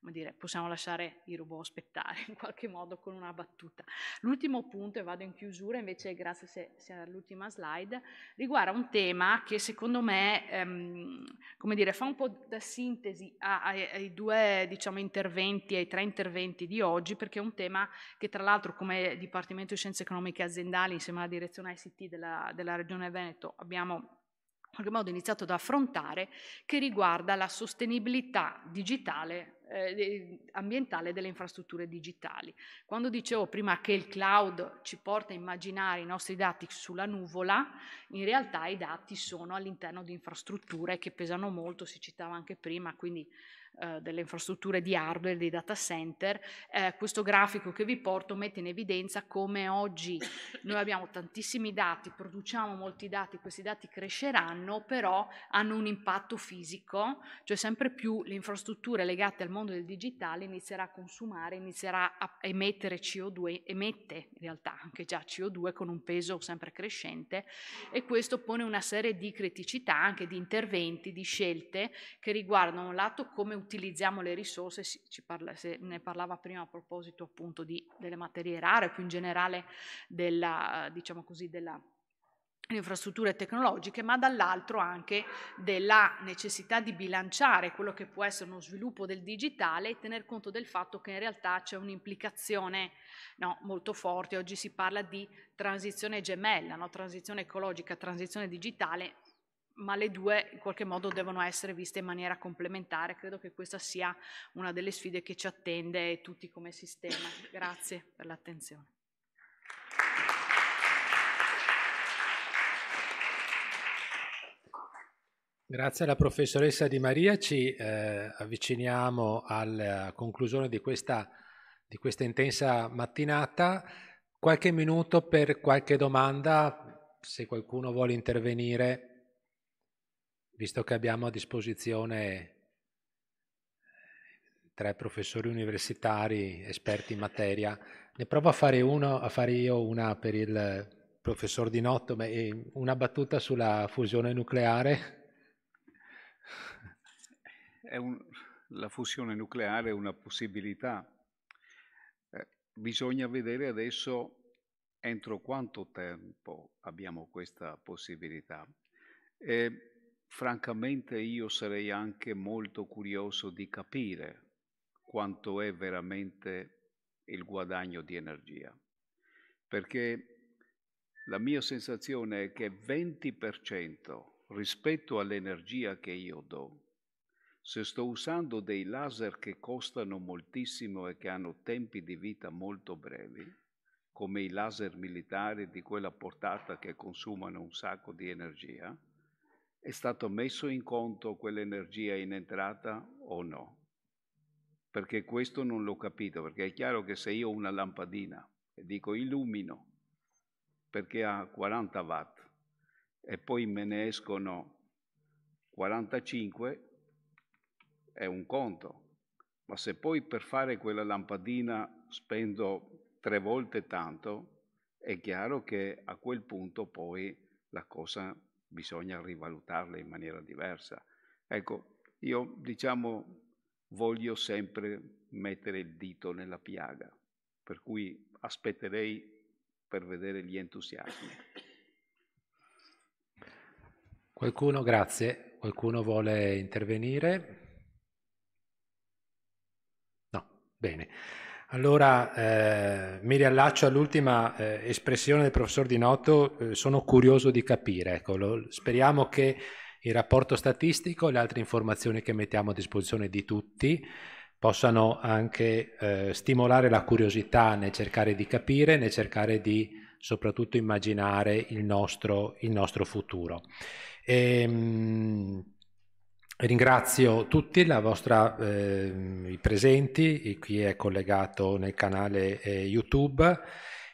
come dire, possiamo lasciare i robot aspettare in qualche modo con una battuta. L'ultimo punto, e vado in chiusura, invece grazie se, se all'ultima slide, riguarda un tema che secondo me ehm, come dire, fa un po' da sintesi ai, ai due diciamo, interventi, ai tre interventi di oggi, perché è un tema che tra l'altro come Dipartimento di Scienze Economiche e Aziendali, insieme alla direzione ICT della, della Regione Veneto, abbiamo in qualche modo iniziato ad affrontare, che riguarda la sostenibilità digitale eh, ambientale delle infrastrutture digitali. Quando dicevo prima che il cloud ci porta a immaginare i nostri dati sulla nuvola, in realtà i dati sono all'interno di infrastrutture che pesano molto, si citava anche prima, quindi eh, delle infrastrutture di hardware, dei data center, eh, questo grafico che vi porto mette in evidenza come oggi noi abbiamo tantissimi dati, produciamo molti dati, questi dati cresceranno, però hanno un impatto fisico, cioè sempre più le infrastrutture legate al mondo del digitale inizierà a consumare, inizierà a emettere CO2, emette in realtà anche già CO2 con un peso sempre crescente e questo pone una serie di criticità, anche di interventi, di scelte che riguardano un lato come utilizziamo le risorse, parla, se ne parlava prima a proposito appunto di, delle materie rare, più in generale della, diciamo così, della infrastrutture tecnologiche, ma dall'altro anche della necessità di bilanciare quello che può essere uno sviluppo del digitale e tener conto del fatto che in realtà c'è un'implicazione no, molto forte. Oggi si parla di transizione gemella, no? transizione ecologica, transizione digitale, ma le due in qualche modo devono essere viste in maniera complementare. Credo che questa sia una delle sfide che ci attende tutti come sistema. Grazie per l'attenzione. Grazie alla professoressa Di Maria, ci eh, avviciniamo alla conclusione di questa, di questa intensa mattinata. Qualche minuto per qualche domanda, se qualcuno vuole intervenire visto che abbiamo a disposizione tre professori universitari esperti in materia, ne provo a fare, uno, a fare io una per il professor Di Notto, eh, una battuta sulla fusione nucleare. Un, la fusione nucleare è una possibilità. Eh, bisogna vedere adesso entro quanto tempo abbiamo questa possibilità. Eh, francamente io sarei anche molto curioso di capire quanto è veramente il guadagno di energia. Perché la mia sensazione è che 20% rispetto all'energia che io do, se sto usando dei laser che costano moltissimo e che hanno tempi di vita molto brevi, come i laser militari di quella portata che consumano un sacco di energia, è stato messo in conto quell'energia in entrata o no? Perché questo non l'ho capito, perché è chiaro che se io ho una lampadina e dico illumino perché ha 40 watt e poi me ne escono 45 è un conto, ma se poi per fare quella lampadina spendo tre volte tanto, è chiaro che a quel punto poi la cosa bisogna rivalutarle in maniera diversa. Ecco, io diciamo voglio sempre mettere il dito nella piaga, per cui aspetterei per vedere gli entusiasmi. Qualcuno, grazie, qualcuno vuole intervenire? No, bene. Allora eh, mi riallaccio all'ultima eh, espressione del professor Di Noto, eh, sono curioso di capire, ecco, lo, speriamo che il rapporto statistico e le altre informazioni che mettiamo a disposizione di tutti possano anche eh, stimolare la curiosità nel cercare di capire, nel cercare di soprattutto immaginare il nostro, il nostro futuro. E, ehm, mh, Ringrazio tutti la vostra, eh, i presenti, chi è collegato nel canale eh, YouTube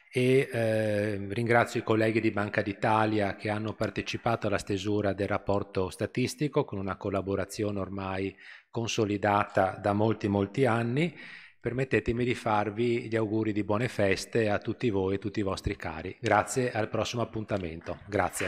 e eh, ringrazio i colleghi di Banca d'Italia che hanno partecipato alla stesura del rapporto statistico con una collaborazione ormai consolidata da molti molti anni. Permettetemi di farvi gli auguri di buone feste a tutti voi e tutti i vostri cari. Grazie al prossimo appuntamento. Grazie.